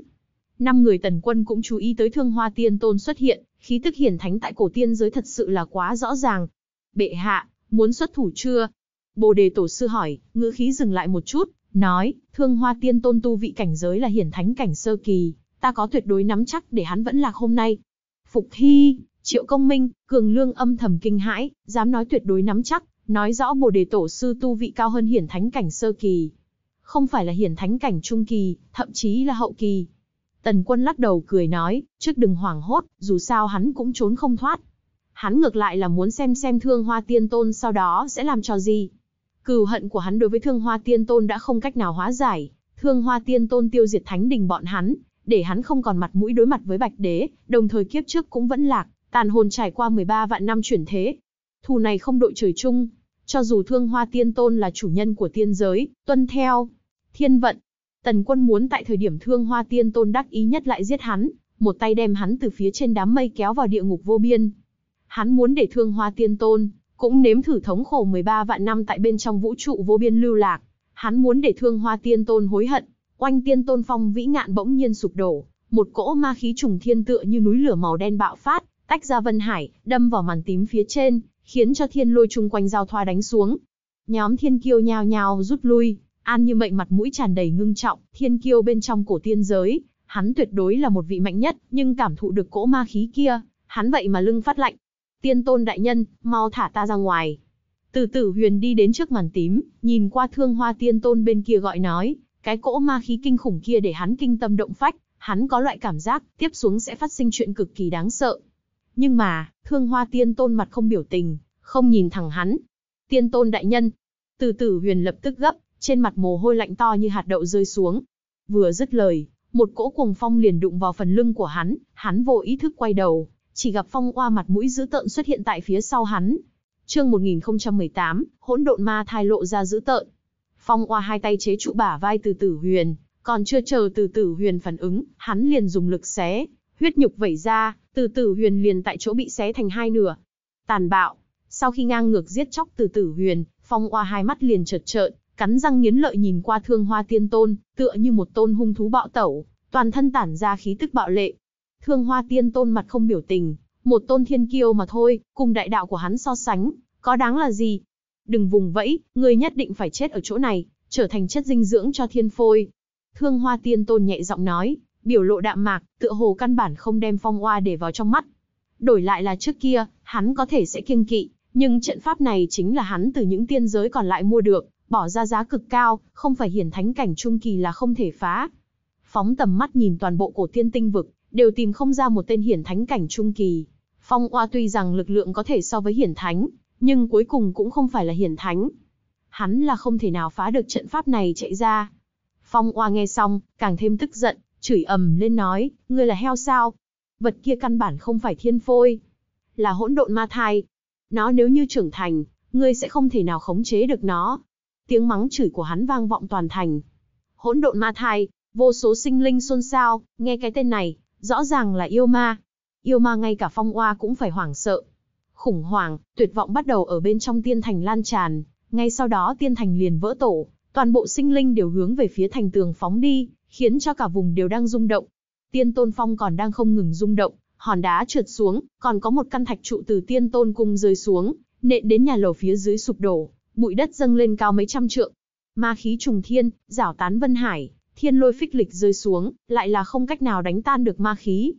Năm người tần quân cũng chú ý tới Thương Hoa Tiên Tôn xuất hiện, khí tức hiển thánh tại cổ tiên giới thật sự là quá rõ ràng. Bệ hạ, muốn xuất thủ chưa? Bồ đề tổ sư hỏi, ngữ khí dừng lại một chút, nói, thương hoa tiên tôn tu vị cảnh giới là hiển thánh cảnh sơ kỳ, ta có tuyệt đối nắm chắc để hắn vẫn lạc hôm nay. Phục Hy, Triệu Công Minh, Cường Lương âm thầm kinh hãi, dám nói tuyệt đối nắm chắc, nói rõ Bồ Đề Tổ sư tu vị cao hơn hiển thánh cảnh sơ kỳ, không phải là hiển thánh cảnh trung kỳ, thậm chí là hậu kỳ. Tần Quân lắc đầu cười nói, trước đừng hoảng hốt, dù sao hắn cũng trốn không thoát. Hắn ngược lại là muốn xem xem Thương Hoa Tiên Tôn sau đó sẽ làm trò gì. Cừu hận của hắn đối với Thương Hoa Tiên Tôn đã không cách nào hóa giải, Thương Hoa Tiên Tôn tiêu diệt Thánh Đình bọn hắn, để hắn không còn mặt mũi đối mặt với Bạch Đế, đồng thời kiếp trước cũng vẫn lạc, tàn hồn trải qua 13 vạn năm chuyển thế. Thù này không đội trời chung, cho dù Thương Hoa Tiên Tôn là chủ nhân của tiên giới, tuân theo thiên vận, Tần Quân muốn tại thời điểm Thương Hoa Tiên Tôn đắc ý nhất lại giết hắn, một tay đem hắn từ phía trên đám mây kéo vào địa ngục vô biên. Hắn muốn để Thương Hoa Tiên Tôn cũng nếm thử thống khổ 13 vạn năm tại bên trong vũ trụ vô biên lưu lạc, hắn muốn để Thương Hoa Tiên Tôn hối hận, Oanh tiên tôn phong vĩ ngạn bỗng nhiên sụp đổ, một cỗ ma khí trùng thiên tựa như núi lửa màu đen bạo phát, tách ra vân hải, đâm vào màn tím phía trên, khiến cho thiên lôi chung quanh giao thoa đánh xuống. Nhóm thiên kiêu nhao nhao rút lui, An Như Mệnh mặt mũi tràn đầy ngưng trọng, thiên kiêu bên trong cổ tiên giới, hắn tuyệt đối là một vị mạnh nhất, nhưng cảm thụ được cỗ ma khí kia, hắn vậy mà lưng phát lạnh. Tiên tôn đại nhân, mau thả ta ra ngoài. Từ tử huyền đi đến trước màn tím, nhìn qua thương hoa tiên tôn bên kia gọi nói, cái cỗ ma khí kinh khủng kia để hắn kinh tâm động phách, hắn có loại cảm giác tiếp xuống sẽ phát sinh chuyện cực kỳ đáng sợ. Nhưng mà, thương hoa tiên tôn mặt không biểu tình, không nhìn thẳng hắn. Tiên tôn đại nhân, từ tử huyền lập tức gấp, trên mặt mồ hôi lạnh to như hạt đậu rơi xuống. Vừa dứt lời, một cỗ cuồng phong liền đụng vào phần lưng của hắn, hắn vô ý thức quay đầu, chỉ gặp phong qua mặt mũi dữ tợn xuất hiện tại phía sau hắn. Chương 1018, hỗn độn ma thai lộ ra dữ tợn. Phong Oa hai tay chế trụ bả vai Từ Tử Huyền, còn chưa chờ Từ Tử Huyền phản ứng, hắn liền dùng lực xé, huyết nhục vẩy ra, Từ Tử Huyền liền tại chỗ bị xé thành hai nửa. Tàn bạo, sau khi ngang ngược giết chóc Từ Tử Huyền, Phong Oa hai mắt liền chợt trợn, cắn răng nghiến lợi nhìn qua Thương Hoa Tiên Tôn, tựa như một tôn hung thú bạo tẩu, toàn thân tản ra khí tức bạo lệ. Thương Hoa Tiên Tôn mặt không biểu tình, một tôn thiên kiêu mà thôi, cùng đại đạo của hắn so sánh, có đáng là gì? đừng vùng vẫy, ngươi nhất định phải chết ở chỗ này, trở thành chất dinh dưỡng cho thiên phôi. Thương hoa tiên tôn nhẹ giọng nói, biểu lộ đạm mạc, tựa hồ căn bản không đem phong oa để vào trong mắt. Đổi lại là trước kia, hắn có thể sẽ kiêng kỵ, nhưng trận pháp này chính là hắn từ những tiên giới còn lại mua được, bỏ ra giá cực cao, không phải hiển thánh cảnh trung kỳ là không thể phá. Phóng tầm mắt nhìn toàn bộ cổ tiên tinh vực, đều tìm không ra một tên hiển thánh cảnh trung kỳ. Phong oa tuy rằng lực lượng có thể so với hiển thánh, nhưng cuối cùng cũng không phải là hiển thánh. Hắn là không thể nào phá được trận pháp này chạy ra. Phong Oa nghe xong, càng thêm tức giận, chửi ầm lên nói, ngươi là heo sao? Vật kia căn bản không phải thiên phôi, là hỗn độn ma thai. Nó nếu như trưởng thành, ngươi sẽ không thể nào khống chế được nó. Tiếng mắng chửi của hắn vang vọng toàn thành. Hỗn độn ma thai, vô số sinh linh xôn xao, nghe cái tên này, rõ ràng là yêu ma. Yêu ma ngay cả phong oa cũng phải hoảng sợ, khủng hoảng, tuyệt vọng bắt đầu ở bên trong tiên thành lan tràn, ngay sau đó tiên thành liền vỡ tổ, toàn bộ sinh linh đều hướng về phía thành tường phóng đi, khiến cho cả vùng đều đang rung động. Tiên tôn phong còn đang không ngừng rung động, hòn đá trượt xuống, còn có một căn thạch trụ từ tiên tôn cung rơi xuống, nện đến nhà lầu phía dưới sụp đổ, bụi đất dâng lên cao mấy trăm trượng. Ma khí trùng thiên, rảo tán vân hải, thiên lôi phích lịch rơi xuống, lại là không cách nào đánh tan được ma khí.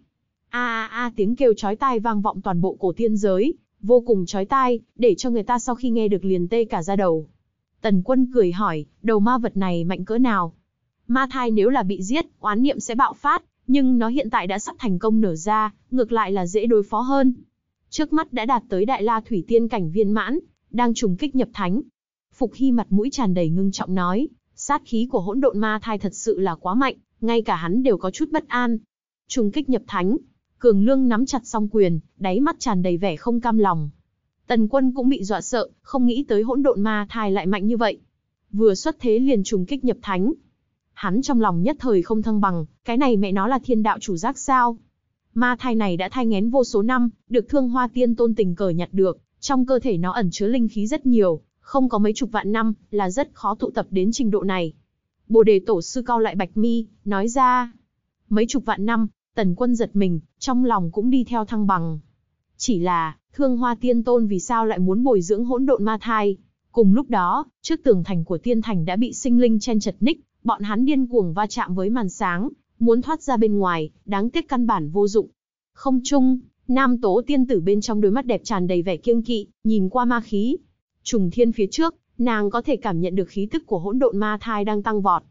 A a a tiếng kêu chói tai vang vọng toàn bộ cổ tiên giới, vô cùng chói tai, để cho người ta sau khi nghe được liền tê cả da đầu. Tần quân cười hỏi, đầu ma vật này mạnh cỡ nào? Ma thai nếu là bị giết, oán niệm sẽ bạo phát, nhưng nó hiện tại đã sắp thành công nở ra, ngược lại là dễ đối phó hơn. Trước mắt đã đạt tới đại la thủy tiên cảnh viên mãn, đang trùng kích nhập thánh. Phục Hy mặt mũi tràn đầy ngưng trọng nói, sát khí của hỗn độn ma thai thật sự là quá mạnh, ngay cả hắn đều có chút bất an. Trùng kích nhập thánh, Cường Lương nắm chặt song quyền, đáy mắt tràn đầy vẻ không cam lòng. Tần Quân cũng bị dọa sợ, không nghĩ tới hỗn độn ma thai lại mạnh như vậy. Vừa xuất thế liền trùng kích nhập thánh. Hắn trong lòng nhất thời không thăng bằng, cái này mẹ nó là thiên đạo chủ giác sao? Ma thai này đã thai ngén vô số năm, được Thương Hoa Tiên Tôn tình cờ nhặt được, trong cơ thể nó ẩn chứa linh khí rất nhiều, không có mấy chục vạn năm, là rất khó tụ tập đến trình độ này. Bồ đề tổ sư cao lại bạch mi, nói ra, mấy chục vạn năm, Tần quân giật mình, trong lòng cũng đi theo thăng bằng. Chỉ là, thương hoa tiên tôn vì sao lại muốn bồi dưỡng hỗn độn ma thai. Cùng lúc đó, trước tường thành của tiên thành đã bị sinh linh chen chật ních, bọn hắn điên cuồng va chạm với màn sáng, muốn thoát ra bên ngoài, đáng tiếc căn bản vô dụng. Không chung, nam tố tiên tử bên trong đôi mắt đẹp tràn đầy vẻ kiêng kỵ, nhìn qua ma khí. Trùng thiên phía trước, nàng có thể cảm nhận được khí tức của hỗn độn ma thai đang tăng vọt.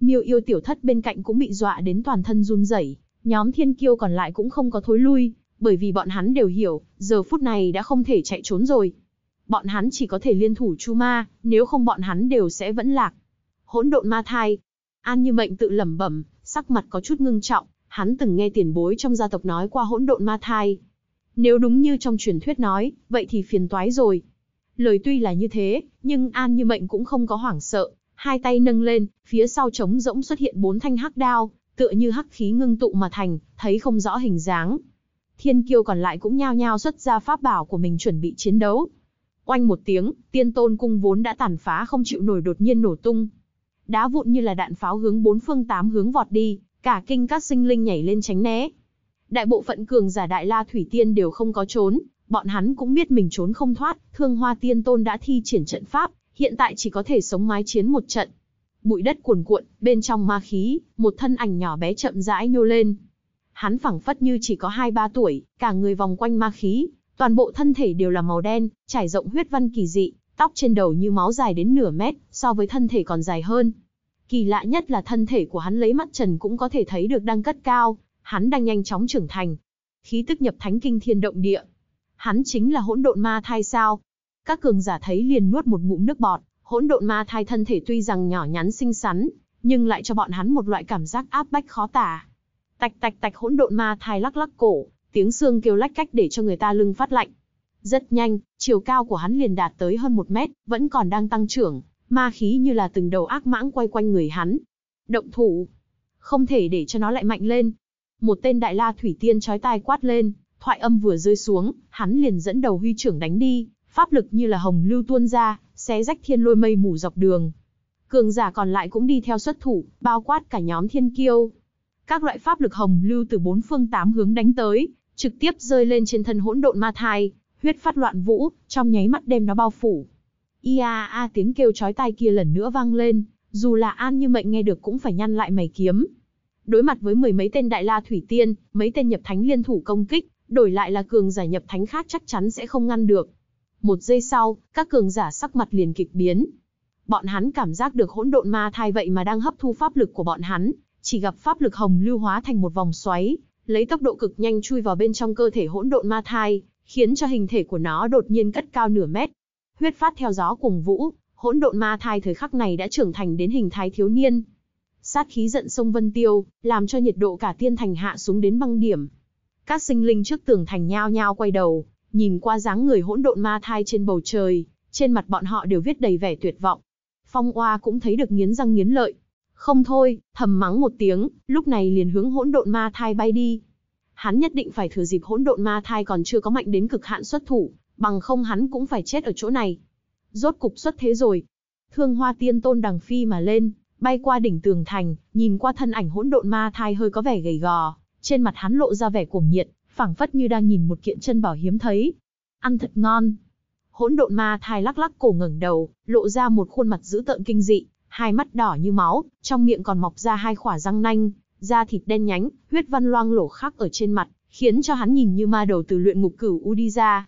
Miêu yêu tiểu thất bên cạnh cũng bị dọa đến toàn thân run rẩy. Nhóm thiên kiêu còn lại cũng không có thối lui, bởi vì bọn hắn đều hiểu, giờ phút này đã không thể chạy trốn rồi. Bọn hắn chỉ có thể liên thủ chu ma, nếu không bọn hắn đều sẽ vẫn lạc. Hỗn độn ma thai. An như mệnh tự lẩm bẩm, sắc mặt có chút ngưng trọng, hắn từng nghe tiền bối trong gia tộc nói qua hỗn độn ma thai. Nếu đúng như trong truyền thuyết nói, vậy thì phiền toái rồi. Lời tuy là như thế, nhưng An Như Mệnh cũng không có hoảng sợ, hai tay nâng lên, phía sau trống rỗng xuất hiện bốn thanh hắc đao, tựa như hắc khí ngưng tụ mà thành, thấy không rõ hình dáng. Thiên kiêu còn lại cũng nhao nhao xuất ra pháp bảo của mình chuẩn bị chiến đấu. Oanh một tiếng, tiên tôn cung vốn đã tàn phá không chịu nổi đột nhiên nổ tung. Đá vụn như là đạn pháo hướng bốn phương tám hướng vọt đi, cả kinh các sinh linh nhảy lên tránh né. Đại bộ phận cường giả đại la thủy tiên đều không có trốn, bọn hắn cũng biết mình trốn không thoát, thương hoa tiên tôn đã thi triển trận pháp, hiện tại chỉ có thể sống mái chiến một trận bụi đất cuồn cuộn, bên trong ma khí, một thân ảnh nhỏ bé chậm rãi nhô lên. Hắn phẳng phất như chỉ có 2-3 tuổi, cả người vòng quanh ma khí, toàn bộ thân thể đều là màu đen, trải rộng huyết văn kỳ dị, tóc trên đầu như máu dài đến nửa mét, so với thân thể còn dài hơn. Kỳ lạ nhất là thân thể của hắn lấy mắt trần cũng có thể thấy được đang cất cao, hắn đang nhanh chóng trưởng thành. Khí tức nhập thánh kinh thiên động địa. Hắn chính là hỗn độn ma thai sao? Các cường giả thấy liền nuốt một ngụm nước bọt, hỗn độn ma thai thân thể tuy rằng nhỏ nhắn xinh xắn, nhưng lại cho bọn hắn một loại cảm giác áp bách khó tả. Tạch tạch tạch hỗn độn ma thai lắc lắc cổ, tiếng xương kêu lách cách để cho người ta lưng phát lạnh. Rất nhanh, chiều cao của hắn liền đạt tới hơn một mét, vẫn còn đang tăng trưởng, ma khí như là từng đầu ác mãng quay quanh người hắn. Động thủ, không thể để cho nó lại mạnh lên. Một tên đại la thủy tiên chói tai quát lên, thoại âm vừa rơi xuống, hắn liền dẫn đầu huy trưởng đánh đi, pháp lực như là hồng lưu tuôn ra, xé rách thiên lôi mây mù dọc đường. Cường giả còn lại cũng đi theo xuất thủ, bao quát cả nhóm thiên kiêu. Các loại pháp lực hồng lưu từ bốn phương tám hướng đánh tới, trực tiếp rơi lên trên thân hỗn độn ma thai, huyết phát loạn vũ, trong nháy mắt đem nó bao phủ. Ia a tiếng kêu chói tai kia lần nữa vang lên, dù là An Như Mệnh nghe được cũng phải nhăn lại mày kiếm. Đối mặt với mười mấy tên đại la thủy tiên, mấy tên nhập thánh liên thủ công kích, đổi lại là cường giả nhập thánh khác chắc chắn sẽ không ngăn được. Một giây sau, các cường giả sắc mặt liền kịch biến. Bọn hắn cảm giác được hỗn độn ma thai vậy mà đang hấp thu pháp lực của bọn hắn, chỉ gặp pháp lực hồng lưu hóa thành một vòng xoáy, lấy tốc độ cực nhanh chui vào bên trong cơ thể hỗn độn ma thai, khiến cho hình thể của nó đột nhiên cất cao nửa mét. Huyết phát theo gió cùng vũ, hỗn độn ma thai thời khắc này đã trưởng thành đến hình thái thiếu niên. Sát khí giận sông Vân Tiêu, làm cho nhiệt độ cả tiên thành hạ xuống đến băng điểm. Các sinh linh trước tường thành nhao nhao quay đầu, Nhìn qua dáng người hỗn độn ma thai trên bầu trời, trên mặt bọn họ đều viết đầy vẻ tuyệt vọng. Phong Oa cũng thấy được nghiến răng nghiến lợi. Không thôi, thầm mắng một tiếng, lúc này liền hướng hỗn độn ma thai bay đi. Hắn nhất định phải thừa dịp hỗn độn ma thai còn chưa có mạnh đến cực hạn xuất thủ, bằng không hắn cũng phải chết ở chỗ này. Rốt cục xuất thế rồi. Thương Hoa Tiên Tôn đằng phi mà lên, bay qua đỉnh tường thành, nhìn qua thân ảnh hỗn độn ma thai hơi có vẻ gầy gò, trên mặt hắn lộ ra vẻ cuồng nhiệt, phảng phất như đang nhìn một kiện chân bảo hiếm thấy. Ăn thật ngon. Hỗn độn ma thai lắc lắc cổ ngẩng đầu, lộ ra một khuôn mặt dữ tợn kinh dị, hai mắt đỏ như máu, trong miệng còn mọc ra hai khỏa răng nanh, da thịt đen nhánh, huyết văn loang lổ khắc ở trên mặt, khiến cho hắn nhìn như ma đầu từ luyện ngục cửu u đi ra.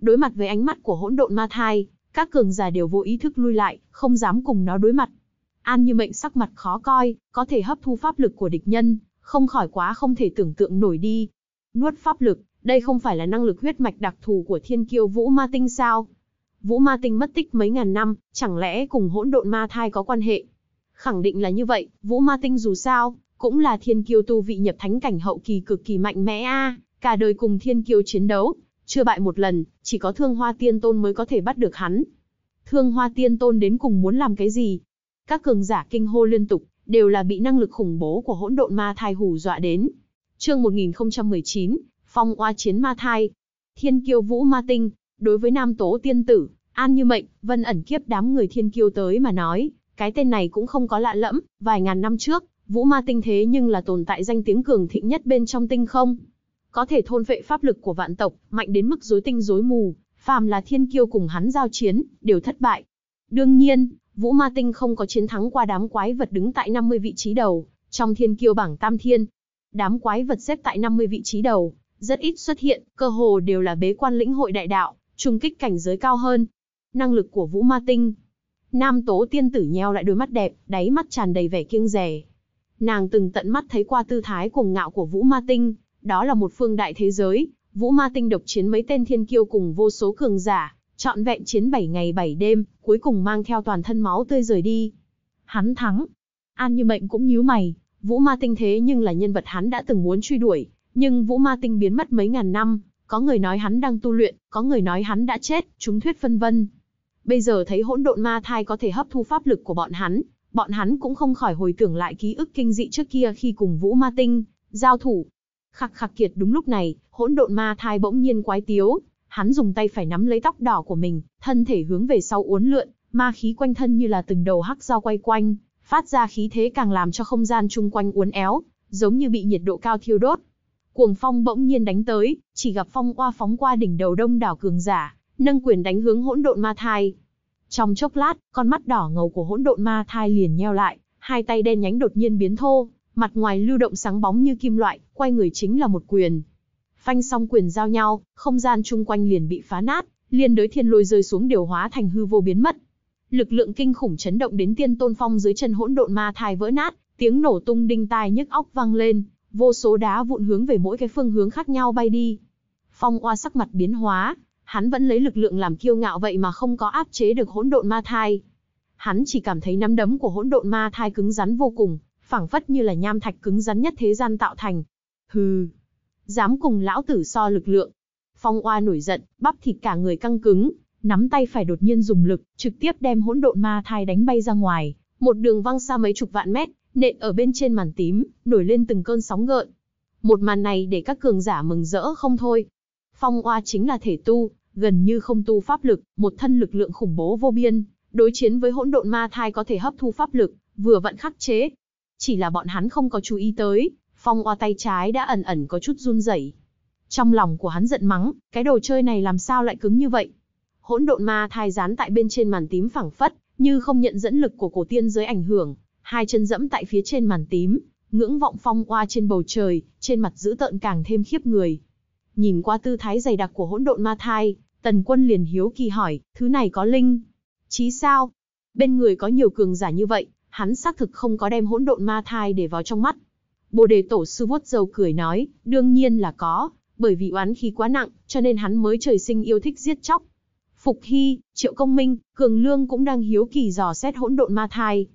Đối mặt với ánh mắt của hỗn độn ma thai, các cường giả đều vô ý thức lui lại, không dám cùng nó đối mặt. An như mệnh sắc mặt khó coi, có thể hấp thu pháp lực của địch nhân, không khỏi quá không thể tưởng tượng nổi đi, nuốt pháp lực, đây không phải là năng lực huyết mạch đặc thù của thiên kiêu Vũ Ma Tinh sao? Vũ Ma Tinh mất tích mấy ngàn năm, chẳng lẽ cùng hỗn độn ma thai có quan hệ? Khẳng định là như vậy, Vũ Ma Tinh dù sao, cũng là thiên kiêu tu vị nhập thánh cảnh hậu kỳ cực kỳ mạnh mẽ a, cả đời cùng thiên kiêu chiến đấu, chưa bại một lần, chỉ có Thương Hoa Tiên Tôn mới có thể bắt được hắn. Thương Hoa Tiên Tôn đến cùng muốn làm cái gì? Các cường giả kinh hô liên tục, đều là bị năng lực khủng bố của hỗn độn ma thai hù dọa đến, Chương 1019, Phong oa chiến ma thai. Thiên kiêu vũ ma tinh, đối với nam tố tiên tử, an như mệnh, vân ẩn kiếp đám người thiên kiêu tới mà nói, cái tên này cũng không có lạ lẫm, vài ngàn năm trước, vũ ma tinh thế nhưng là tồn tại danh tiếng cường thịnh nhất bên trong tinh không. Có thể thôn vệ pháp lực của vạn tộc, mạnh đến mức rối tinh rối mù, phàm là thiên kiêu cùng hắn giao chiến, đều thất bại. Đương nhiên, vũ ma tinh không có chiến thắng qua đám quái vật đứng tại 50 vị trí đầu, trong thiên kiêu bảng tam thiên, đám quái vật xếp tại 50 vị trí đầu, rất ít xuất hiện, cơ hồ đều là bế quan lĩnh hội đại đạo, trùng kích cảnh giới cao hơn. Năng lực của Vũ Ma Tinh. Nam Tố tiên tử nheo lại đôi mắt đẹp, đáy mắt tràn đầy vẻ kiêng dè. Nàng từng tận mắt thấy qua tư thái cùng ngạo của Vũ Ma Tinh, đó là một phương đại thế giới, Vũ Ma Tinh độc chiến mấy tên thiên kiêu cùng vô số cường giả, trọn vẹn chiến 7 ngày 7 đêm, cuối cùng mang theo toàn thân máu tươi rời đi. Hắn thắng. An Như Mệnh cũng nhíu mày, Vũ Ma Tinh thế nhưng là nhân vật hắn đã từng muốn truy đuổi, nhưng Vũ Ma Tinh biến mất mấy ngàn năm, có người nói hắn đang tu luyện, có người nói hắn đã chết, chúng thuyết phân vân. Bây giờ thấy hỗn độn ma thai có thể hấp thu pháp lực của bọn hắn, bọn hắn cũng không khỏi hồi tưởng lại ký ức kinh dị trước kia khi cùng Vũ Ma Tinh giao thủ. Khắc khắc kiệt đúng lúc này, hỗn độn ma thai bỗng nhiên quái tiếu, hắn dùng tay phải nắm lấy tóc đỏ của mình, thân thể hướng về sau uốn lượn, ma khí quanh thân như là từng đầu hắc dao quay quanh, phát ra khí thế càng làm cho không gian chung quanh uốn éo, giống như bị nhiệt độ cao thiêu đốt. Cuồng phong bỗng nhiên đánh tới, chỉ gặp phong qua phóng qua đỉnh đầu đông đảo cường giả, nâng quyền đánh hướng hỗn độn ma thai. Trong chốc lát, con mắt đỏ ngầu của hỗn độn ma thai liền nheo lại, hai tay đen nhánh đột nhiên biến thô, mặt ngoài lưu động sáng bóng như kim loại, quay người chính là một quyền. Phanh song quyền giao nhau, không gian chung quanh liền bị phá nát, liên đối thiên lôi rơi xuống điều hóa thành hư vô biến mất lực lượng kinh khủng chấn động đến tiên tôn phong dưới chân hỗn độn ma thai vỡ nát, tiếng nổ tung đinh tai nhức óc vang lên, vô số đá vụn hướng về mỗi cái phương hướng khác nhau bay đi. Phong oa sắc mặt biến hóa, hắn vẫn lấy lực lượng làm kiêu ngạo vậy mà không có áp chế được hỗn độn ma thai. Hắn chỉ cảm thấy nắm đấm của hỗn độn ma thai cứng rắn vô cùng, phảng phất như là nham thạch cứng rắn nhất thế gian tạo thành. Hừ, dám cùng lão tử so lực lượng. Phong oa nổi giận, bắp thịt cả người căng cứng, nắm tay phải đột nhiên dùng lực, trực tiếp đem hỗn độn ma thai đánh bay ra ngoài, một đường văng xa mấy chục vạn mét, nện ở bên trên màn tím, nổi lên từng cơn sóng gợn. Một màn này để các cường giả mừng rỡ không thôi. Phong oa chính là thể tu, gần như không tu pháp lực, một thân lực lượng khủng bố vô biên, đối chiến với hỗn độn ma thai có thể hấp thu pháp lực, vừa vặn khắc chế. Chỉ là bọn hắn không có chú ý tới, phong oa tay trái đã ẩn ẩn có chút run rẩy. Trong lòng của hắn giận mắng, cái đồ chơi này làm sao lại cứng như vậy? hỗn độn ma thai dán tại bên trên màn tím phẳng phất, như không nhận dẫn lực của cổ tiên dưới ảnh hưởng, hai chân dẫm tại phía trên màn tím, ngưỡng vọng phong qua trên bầu trời, trên mặt dữ tợn càng thêm khiếp người. Nhìn qua tư thái dày đặc của hỗn độn ma thai, tần quân liền hiếu kỳ hỏi, thứ này có linh? Chí sao? Bên người có nhiều cường giả như vậy, hắn xác thực không có đem hỗn độn ma thai để vào trong mắt. Bồ đề tổ sư vuốt dâu cười nói, đương nhiên là có, bởi vì oán khí quá nặng, cho nên hắn mới trời sinh yêu thích giết chóc, Phục Hy, Triệu Công Minh, Cường Lương cũng đang hiếu kỳ dò xét hỗn độn ma thai.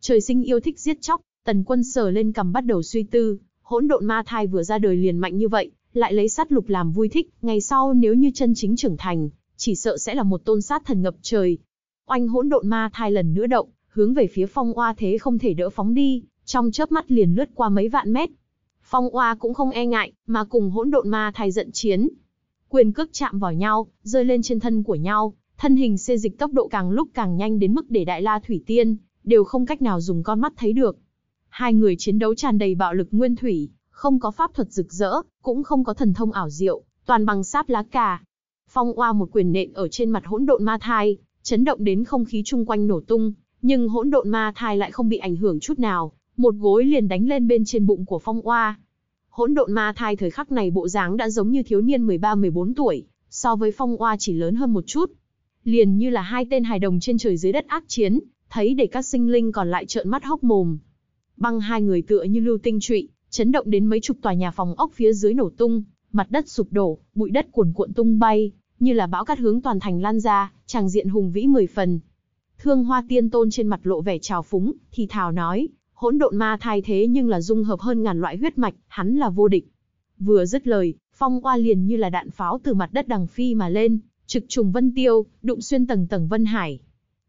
Trời sinh yêu thích giết chóc, tần quân sờ lên cầm bắt đầu suy tư, hỗn độn ma thai vừa ra đời liền mạnh như vậy, lại lấy sát lục làm vui thích, ngày sau nếu như chân chính trưởng thành, chỉ sợ sẽ là một tôn sát thần ngập trời. Oanh hỗn độn ma thai lần nữa động, hướng về phía phong oa thế không thể đỡ phóng đi, trong chớp mắt liền lướt qua mấy vạn mét. Phong oa cũng không e ngại, mà cùng hỗn độn ma thai giận chiến quyền cước chạm vào nhau, rơi lên trên thân của nhau, thân hình xê dịch tốc độ càng lúc càng nhanh đến mức để Đại La Thủy Tiên đều không cách nào dùng con mắt thấy được. Hai người chiến đấu tràn đầy bạo lực nguyên thủy, không có pháp thuật rực rỡ, cũng không có thần thông ảo diệu, toàn bằng sáp lá cà. Phong oa một quyền nện ở trên mặt hỗn độn ma thai, chấn động đến không khí chung quanh nổ tung, nhưng hỗn độn ma thai lại không bị ảnh hưởng chút nào, một gối liền đánh lên bên trên bụng của Phong oa, hỗn độn ma thai thời khắc này bộ dáng đã giống như thiếu niên 13-14 tuổi, so với phong oa chỉ lớn hơn một chút. Liền như là hai tên hài đồng trên trời dưới đất ác chiến, thấy để các sinh linh còn lại trợn mắt hốc mồm. Băng hai người tựa như lưu tinh trụy, chấn động đến mấy chục tòa nhà phòng ốc phía dưới nổ tung, mặt đất sụp đổ, bụi đất cuồn cuộn tung bay, như là bão cát hướng toàn thành lan ra, tràng diện hùng vĩ mười phần. Thương Hoa Tiên Tôn trên mặt lộ vẻ trào phúng, thì thào nói, hỗn độn ma thai thế nhưng là dung hợp hơn ngàn loại huyết mạch, hắn là vô địch. Vừa dứt lời, phong qua liền như là đạn pháo từ mặt đất đằng phi mà lên, trực trùng vân tiêu, đụng xuyên tầng tầng vân hải.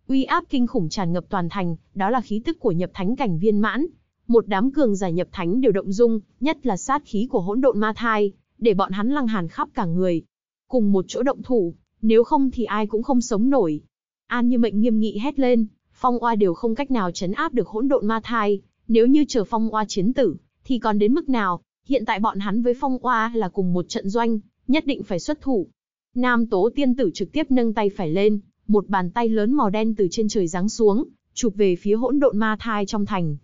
Uy áp kinh khủng tràn ngập toàn thành, đó là khí tức của nhập thánh cảnh viên mãn. Một đám cường giả nhập thánh đều động dung, nhất là sát khí của hỗn độn ma thai, để bọn hắn lăng hàn khắp cả người. Cùng một chỗ động thủ, nếu không thì ai cũng không sống nổi. An như mệnh nghiêm nghị hét lên, phong oa đều không cách nào chấn áp được hỗn độn ma thai, nếu như chờ phong oa chiến tử, thì còn đến mức nào, hiện tại bọn hắn với phong oa là cùng một trận doanh, nhất định phải xuất thủ. Nam tố tiên tử trực tiếp nâng tay phải lên, một bàn tay lớn màu đen từ trên trời giáng xuống, chụp về phía hỗn độn ma thai trong thành.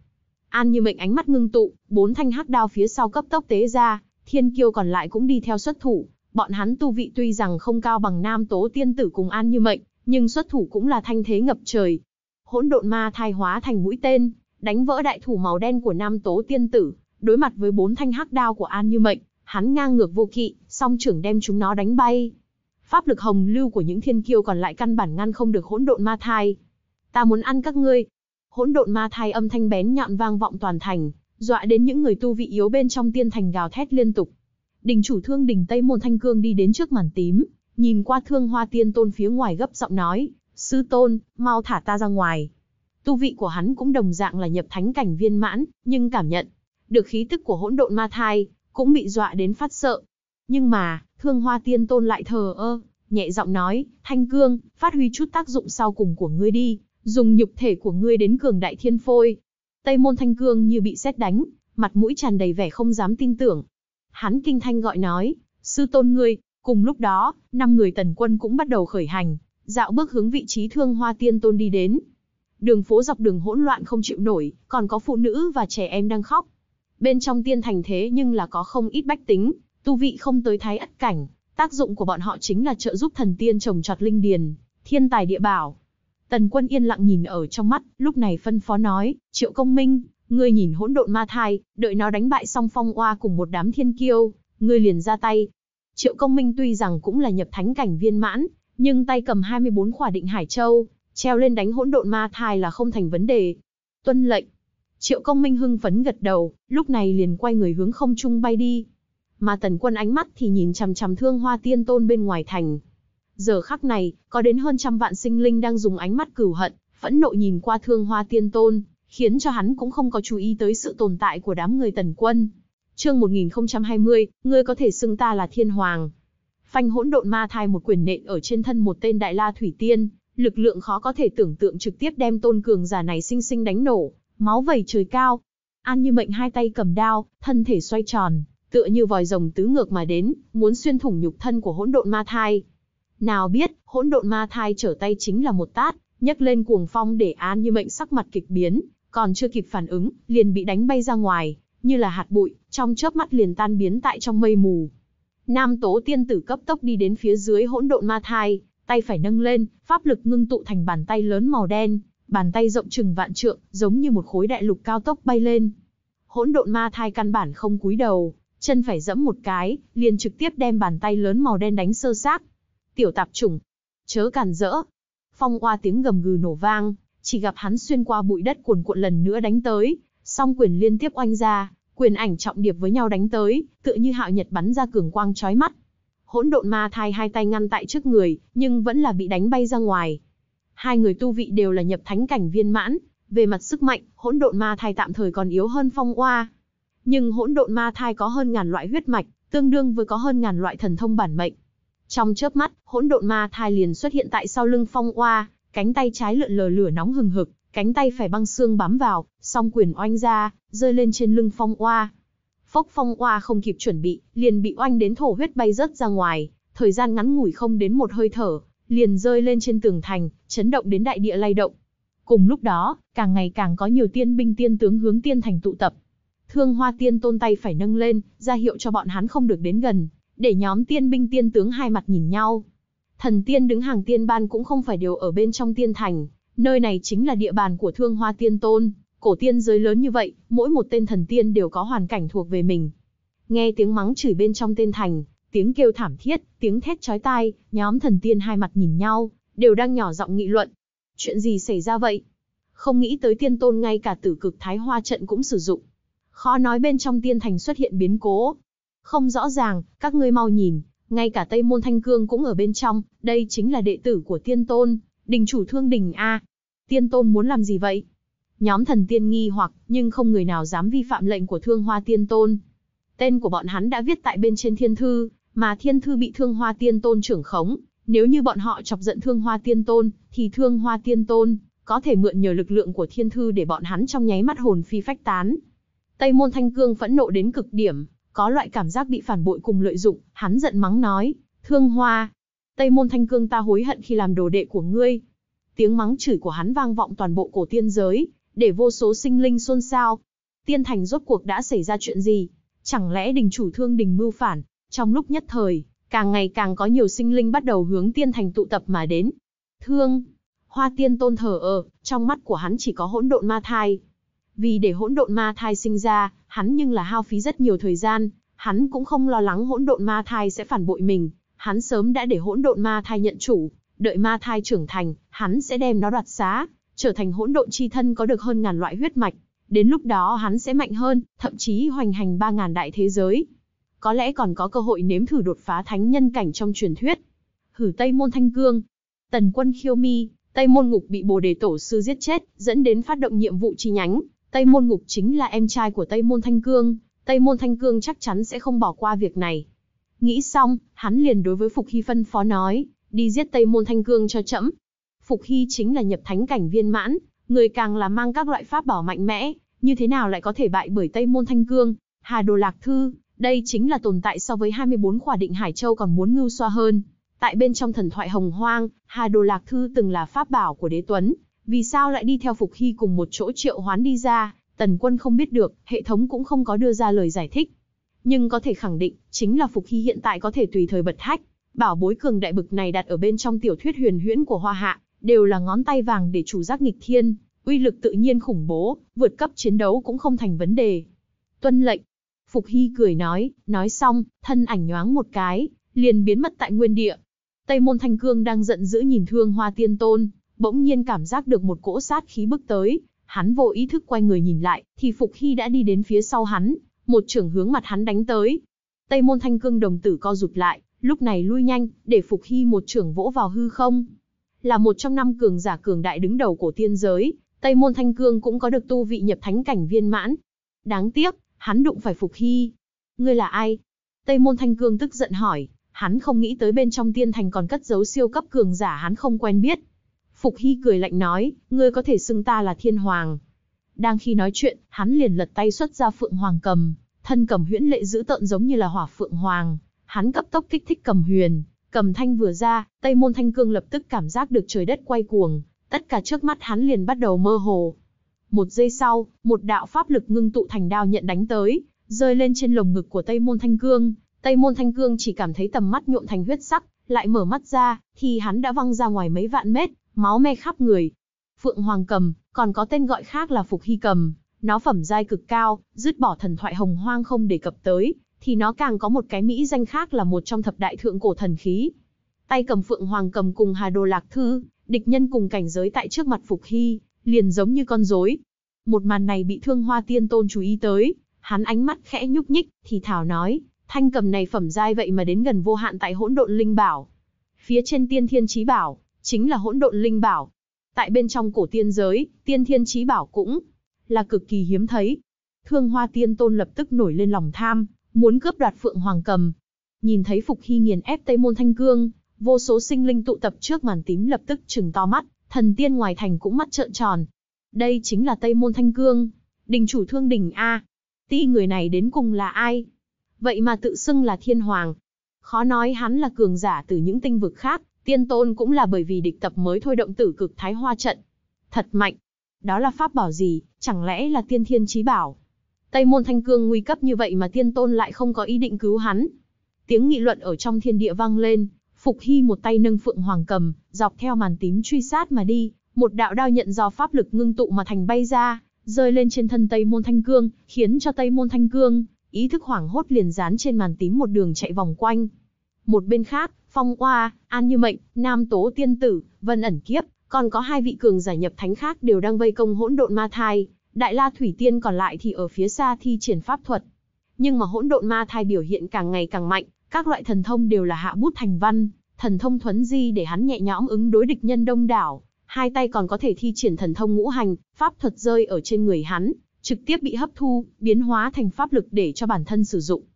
An như mệnh ánh mắt ngưng tụ, bốn thanh hắc đao phía sau cấp tốc tế ra, thiên kiêu còn lại cũng đi theo xuất thủ. Bọn hắn tu vị tuy rằng không cao bằng nam tố tiên tử cùng an như mệnh, nhưng xuất thủ cũng là thanh thế ngập trời, hỗn độn ma thai hóa thành mũi tên, đánh vỡ đại thủ màu đen của Nam Tố Tiên Tử, đối mặt với bốn thanh hắc đao của An Như Mệnh, hắn ngang ngược vô kỵ, song trưởng đem chúng nó đánh bay. Pháp lực hồng lưu của những thiên kiêu còn lại căn bản ngăn không được hỗn độn ma thai. Ta muốn ăn các ngươi. Hỗn độn ma thai âm thanh bén nhọn vang vọng toàn thành, dọa đến những người tu vị yếu bên trong tiên thành gào thét liên tục. Đình chủ thương đình Tây Môn Thanh Cương đi đến trước màn tím, nhìn qua thương hoa tiên tôn phía ngoài gấp giọng nói, Sư tôn, mau thả ta ra ngoài. Tu vị của hắn cũng đồng dạng là nhập thánh cảnh viên mãn, nhưng cảm nhận được khí tức của hỗn độn ma thai, cũng bị dọa đến phát sợ. Nhưng mà, thương hoa tiên tôn lại thờ ơ, nhẹ giọng nói, thanh cương, phát huy chút tác dụng sau cùng của ngươi đi, dùng nhục thể của ngươi đến cường đại thiên phôi. Tây môn thanh cương như bị sét đánh, mặt mũi tràn đầy vẻ không dám tin tưởng. Hắn kinh thanh gọi nói, sư tôn ngươi, cùng lúc đó, năm người tần quân cũng bắt đầu khởi hành, dạo bước hướng vị trí thương hoa tiên tôn đi đến. Đường phố dọc đường hỗn loạn không chịu nổi, còn có phụ nữ và trẻ em đang khóc. Bên trong tiên thành thế nhưng là có không ít bách tính, tu vị không tới thái ất cảnh, tác dụng của bọn họ chính là trợ giúp thần tiên trồng trọt linh điền, thiên tài địa bảo. Tần quân yên lặng nhìn ở trong mắt, lúc này phân phó nói, triệu công minh, ngươi nhìn hỗn độn ma thai, đợi nó đánh bại song phong oa cùng một đám thiên kiêu, ngươi liền ra tay. Triệu công minh tuy rằng cũng là nhập thánh cảnh viên mãn, nhưng tay cầm 24 khỏa định Hải Châu, treo lên đánh hỗn độn ma thai là không thành vấn đề. Tuân lệnh. Triệu công minh hưng phấn gật đầu, lúc này liền quay người hướng không trung bay đi. Mà tần quân ánh mắt thì nhìn chằm chằm thương hoa tiên tôn bên ngoài thành. Giờ khắc này, có đến hơn trăm vạn sinh linh đang dùng ánh mắt cửu hận, phẫn nộ nhìn qua thương hoa tiên tôn, khiến cho hắn cũng không có chú ý tới sự tồn tại của đám người tần quân. Chương 1020, ngươi có thể xưng ta là thiên hoàng phanh hỗn độn ma thai một quyền nện ở trên thân một tên đại la thủy tiên, lực lượng khó có thể tưởng tượng trực tiếp đem tôn cường giả này sinh sinh đánh nổ, máu vẩy trời cao. An như mệnh hai tay cầm đao, thân thể xoay tròn, tựa như vòi rồng tứ ngược mà đến, muốn xuyên thủng nhục thân của hỗn độn ma thai. Nào biết, hỗn độn ma thai trở tay chính là một tát, nhấc lên cuồng phong để An như mệnh sắc mặt kịch biến, còn chưa kịp phản ứng, liền bị đánh bay ra ngoài, như là hạt bụi, trong chớp mắt liền tan biến tại trong mây mù. Nam Tố tiên tử cấp tốc đi đến phía dưới hỗn độn ma thai, tay phải nâng lên, pháp lực ngưng tụ thành bàn tay lớn màu đen, bàn tay rộng chừng vạn trượng, giống như một khối đại lục cao tốc bay lên. Hỗn độn ma thai căn bản không cúi đầu, chân phải giẫm một cái, liền trực tiếp đem bàn tay lớn màu đen đánh sơ xác. Tiểu tạp chủng, chớ cản rỡ. Phong qua tiếng gầm gừ nổ vang, chỉ gặp hắn xuyên qua bụi đất cuồn cuộn lần nữa đánh tới, song quyền liên tiếp oanh ra, quyền ảnh trọng điệp với nhau đánh tới, tựa như hạo nhật bắn ra cường quang chói mắt. Hỗn độn ma thai hai tay ngăn tại trước người, nhưng vẫn là bị đánh bay ra ngoài. Hai người tu vị đều là nhập thánh cảnh viên mãn, về mặt sức mạnh, hỗn độn ma thai tạm thời còn yếu hơn phong oa. Nhưng hỗn độn ma thai có hơn ngàn loại huyết mạch, tương đương với có hơn ngàn loại thần thông bản mệnh. Trong chớp mắt, hỗn độn ma thai liền xuất hiện tại sau lưng phong oa, cánh tay trái lượn lờ lửa nóng hừng hực, Cánh tay phải băng xương bám vào, song quyền oanh ra, rơi lên trên lưng phong oa. Phốc phong oa không kịp chuẩn bị, liền bị oanh đến thổ huyết bay rớt ra ngoài, thời gian ngắn ngủi không đến một hơi thở, liền rơi lên trên tường thành, chấn động đến đại địa lay động. Cùng lúc đó, càng ngày càng có nhiều tiên binh tiên tướng hướng tiên thành tụ tập. Thương Hoa Tiên Tôn tay phải nâng lên, ra hiệu cho bọn hắn không được đến gần, để nhóm tiên binh tiên tướng hai mặt nhìn nhau. Thần tiên đứng hàng tiên ban cũng không phải đều ở bên trong tiên thành, Nơi này chính là địa bàn của Thương Hoa Tiên Tôn, cổ tiên giới lớn như vậy, mỗi một tên thần tiên đều có hoàn cảnh thuộc về mình. Nghe tiếng mắng chửi bên trong tên thành, tiếng kêu thảm thiết, tiếng thét chói tai, nhóm thần tiên hai mặt nhìn nhau, đều đang nhỏ giọng nghị luận. Chuyện gì xảy ra vậy? Không nghĩ tới tiên tôn ngay cả tử cực thái hoa trận cũng sử dụng. Khó nói bên trong tiên thành xuất hiện biến cố. Không rõ ràng, các ngươi mau nhìn, ngay cả Tây Môn Thanh Cương cũng ở bên trong, đây chính là đệ tử của tiên tôn, đình chủ thương đình A. Tiên tôn muốn làm gì vậy? Nhóm thần tiên nghi hoặc, nhưng không người nào dám vi phạm lệnh của thương hoa tiên tôn. Tên của bọn hắn đã viết tại bên trên thiên thư, mà thiên thư bị thương hoa tiên tôn trưởng khống. Nếu như bọn họ chọc giận thương hoa tiên tôn, thì thương hoa tiên tôn có thể mượn nhờ lực lượng của thiên thư để bọn hắn trong nháy mắt hồn phi phách tán. Tây môn thanh cương phẫn nộ đến cực điểm, có loại cảm giác bị phản bội cùng lợi dụng, hắn giận mắng nói, thương hoa, Tây môn thanh cương ta hối hận khi làm đồ đệ của ngươi. Tiếng mắng chửi của hắn vang vọng toàn bộ cổ tiên giới, để vô số sinh linh xôn xao. Tiên thành rốt cuộc đã xảy ra chuyện gì? Chẳng lẽ đình chủ thương đình mưu phản? Trong lúc nhất thời, càng ngày càng có nhiều sinh linh bắt đầu hướng tiên thành tụ tập mà đến. Thương, hoa tiên tôn thờ ở, trong mắt của hắn chỉ có hỗn độn ma thai. Vì để hỗn độn ma thai sinh ra, hắn nhưng là hao phí rất nhiều thời gian, hắn cũng không lo lắng hỗn độn ma thai sẽ phản bội mình, hắn sớm đã để hỗn độn ma thai nhận chủ, đợi ma thai trưởng thành, hắn sẽ đem nó đoạt xá, trở thành hỗn độn chi thân có được hơn ngàn loại huyết mạch, đến lúc đó hắn sẽ mạnh hơn, thậm chí hoành hành ba ngàn đại thế giới. Có lẽ còn có cơ hội nếm thử đột phá thánh nhân cảnh trong truyền thuyết. Hử Tây Môn Thanh Cương, Tần Quân Khiêu Mi, Tây Môn Ngục bị Bồ Đề Tổ sư giết chết, dẫn đến phát động nhiệm vụ chi nhánh, Tây Môn Ngục chính là em trai của Tây Môn Thanh Cương, Tây Môn Thanh Cương chắc chắn sẽ không bỏ qua việc này. Nghĩ xong, hắn liền đối với Phục Hy phân phó nói, đi giết Tây Môn Thanh Cương cho chậm. Phục Hy chính là nhập thánh cảnh viên mãn, người càng là mang các loại pháp bảo mạnh mẽ, như thế nào lại có thể bại bởi Tây Môn Thanh Cương, Hà Đồ Lạc Thư, đây chính là tồn tại so với 24 khỏa định Hải Châu còn muốn ngưu xoa hơn. Tại bên trong thần thoại hồng hoang, Hà Đồ Lạc Thư từng là pháp bảo của đế tuấn, vì sao lại đi theo Phục Hy cùng một chỗ triệu hoán đi ra, tần quân không biết được, hệ thống cũng không có đưa ra lời giải thích, nhưng có thể khẳng định, chính là Phục Hy hiện tại có thể tùy thời bật hách. Bảo bối cường đại bực này đặt ở bên trong tiểu thuyết huyền huyễn của Hoa Hạ, đều là ngón tay vàng để chủ giác nghịch thiên, uy lực tự nhiên khủng bố, vượt cấp chiến đấu cũng không thành vấn đề. Tuân lệnh. Phục Hy cười nói, nói xong, thân ảnh nhoáng một cái, liền biến mất tại nguyên địa. Tây Môn Thanh Cương đang giận dữ nhìn Thương Hoa Tiên Tôn, bỗng nhiên cảm giác được một cỗ sát khí bức tới, hắn vô ý thức quay người nhìn lại, thì Phục Hy đã đi đến phía sau hắn, một trưởng hướng mặt hắn đánh tới. Tây môn thanh cương đồng tử co rụt lại, lúc này lui nhanh, để phục hy một trưởng vỗ vào hư không. Là một trong năm cường giả cường đại đứng đầu của tiên giới, Tây môn thanh cương cũng có được tu vị nhập thánh cảnh viên mãn. Đáng tiếc, hắn đụng phải phục hy. Ngươi là ai? Tây môn thanh cương tức giận hỏi, hắn không nghĩ tới bên trong tiên thành còn cất giấu siêu cấp cường giả hắn không quen biết. Phục Hy cười lạnh nói, ngươi có thể xưng ta là thiên hoàng, đang khi nói chuyện, hắn liền lật tay xuất ra phượng hoàng cầm, thân cầm huyễn lệ giữ tợn giống như là hỏa phượng hoàng, hắn cấp tốc kích thích cầm huyền, cầm thanh vừa ra, Tây Môn Thanh Cương lập tức cảm giác được trời đất quay cuồng, tất cả trước mắt hắn liền bắt đầu mơ hồ. Một giây sau, một đạo pháp lực ngưng tụ thành đao nhận đánh tới, rơi lên trên lồng ngực của Tây Môn Thanh Cương, Tây Môn Thanh Cương chỉ cảm thấy tầm mắt nhuộm thành huyết sắc, lại mở mắt ra, thì hắn đã văng ra ngoài mấy vạn mét, máu me khắp người, Phượng Hoàng Cầm, còn có tên gọi khác là Phục Hy Cầm, nó phẩm giai cực cao, dứt bỏ thần thoại hồng hoang không đề cập tới, thì nó càng có một cái mỹ danh khác là một trong thập đại thượng cổ thần khí. Tay cầm Phượng Hoàng Cầm cùng Hà Đồ Lạc Thư, địch nhân cùng cảnh giới tại trước mặt Phục Hy, liền giống như con rối. Một màn này bị Thương Hoa Tiên Tôn chú ý tới, hắn ánh mắt khẽ nhúc nhích, thì thảo nói, thanh cầm này phẩm giai vậy mà đến gần vô hạn tại hỗn độn linh bảo. Phía trên tiên thiên trí bảo, chính là hỗn độn linh bảo, Tại bên trong cổ tiên giới, tiên thiên chí bảo cũng là cực kỳ hiếm thấy. Thương Hoa Tiên Tôn lập tức nổi lên lòng tham, muốn cướp đoạt Phượng Hoàng cầm. Nhìn thấy Phục Hy nghiền ép Tây Môn Thanh Cương, vô số sinh linh tụ tập trước màn tím lập tức trừng to mắt, thần tiên ngoài thành cũng mắt trợn tròn. Đây chính là Tây Môn Thanh Cương, đình chủ thương đình A. Ti người này đến cùng là ai? Vậy mà tự xưng là thiên hoàng. Khó nói hắn là cường giả từ những tinh vực khác, Tiên tôn cũng là bởi vì địch tập mới thôi động tử cực thái hoa trận. Thật mạnh. Đó là pháp bảo gì, chẳng lẽ là tiên thiên chí bảo? Tây môn thanh cương nguy cấp như vậy mà tiên tôn lại không có ý định cứu hắn. Tiếng nghị luận ở trong thiên địa vang lên, Phục Hy một tay nâng phượng hoàng cầm, dọc theo màn tím truy sát mà đi, một đạo đao nhận do pháp lực ngưng tụ mà thành bay ra, rơi lên trên thân Tây Môn Thanh Cương, khiến cho Tây Môn Thanh Cương, ý thức hoảng hốt liền dán trên màn tím một đường chạy vòng quanh. Một bên khác, Phong Qua, An Như Mệnh, Nam Tố Tiên Tử, Vân Ẩn Kiếp, còn có hai vị cường giả nhập thánh khác đều đang vây công hỗn độn ma thai. Đại La Thủy Tiên còn lại thì ở phía xa thi triển pháp thuật. Nhưng mà hỗn độn ma thai biểu hiện càng ngày càng mạnh, các loại thần thông đều là hạ bút thành văn, thần thông thuấn di để hắn nhẹ nhõm ứng đối địch nhân đông đảo, hai tay còn có thể thi triển thần thông ngũ hành, pháp thuật rơi ở trên người hắn, trực tiếp bị hấp thu, biến hóa thành pháp lực để cho bản thân sử dụng.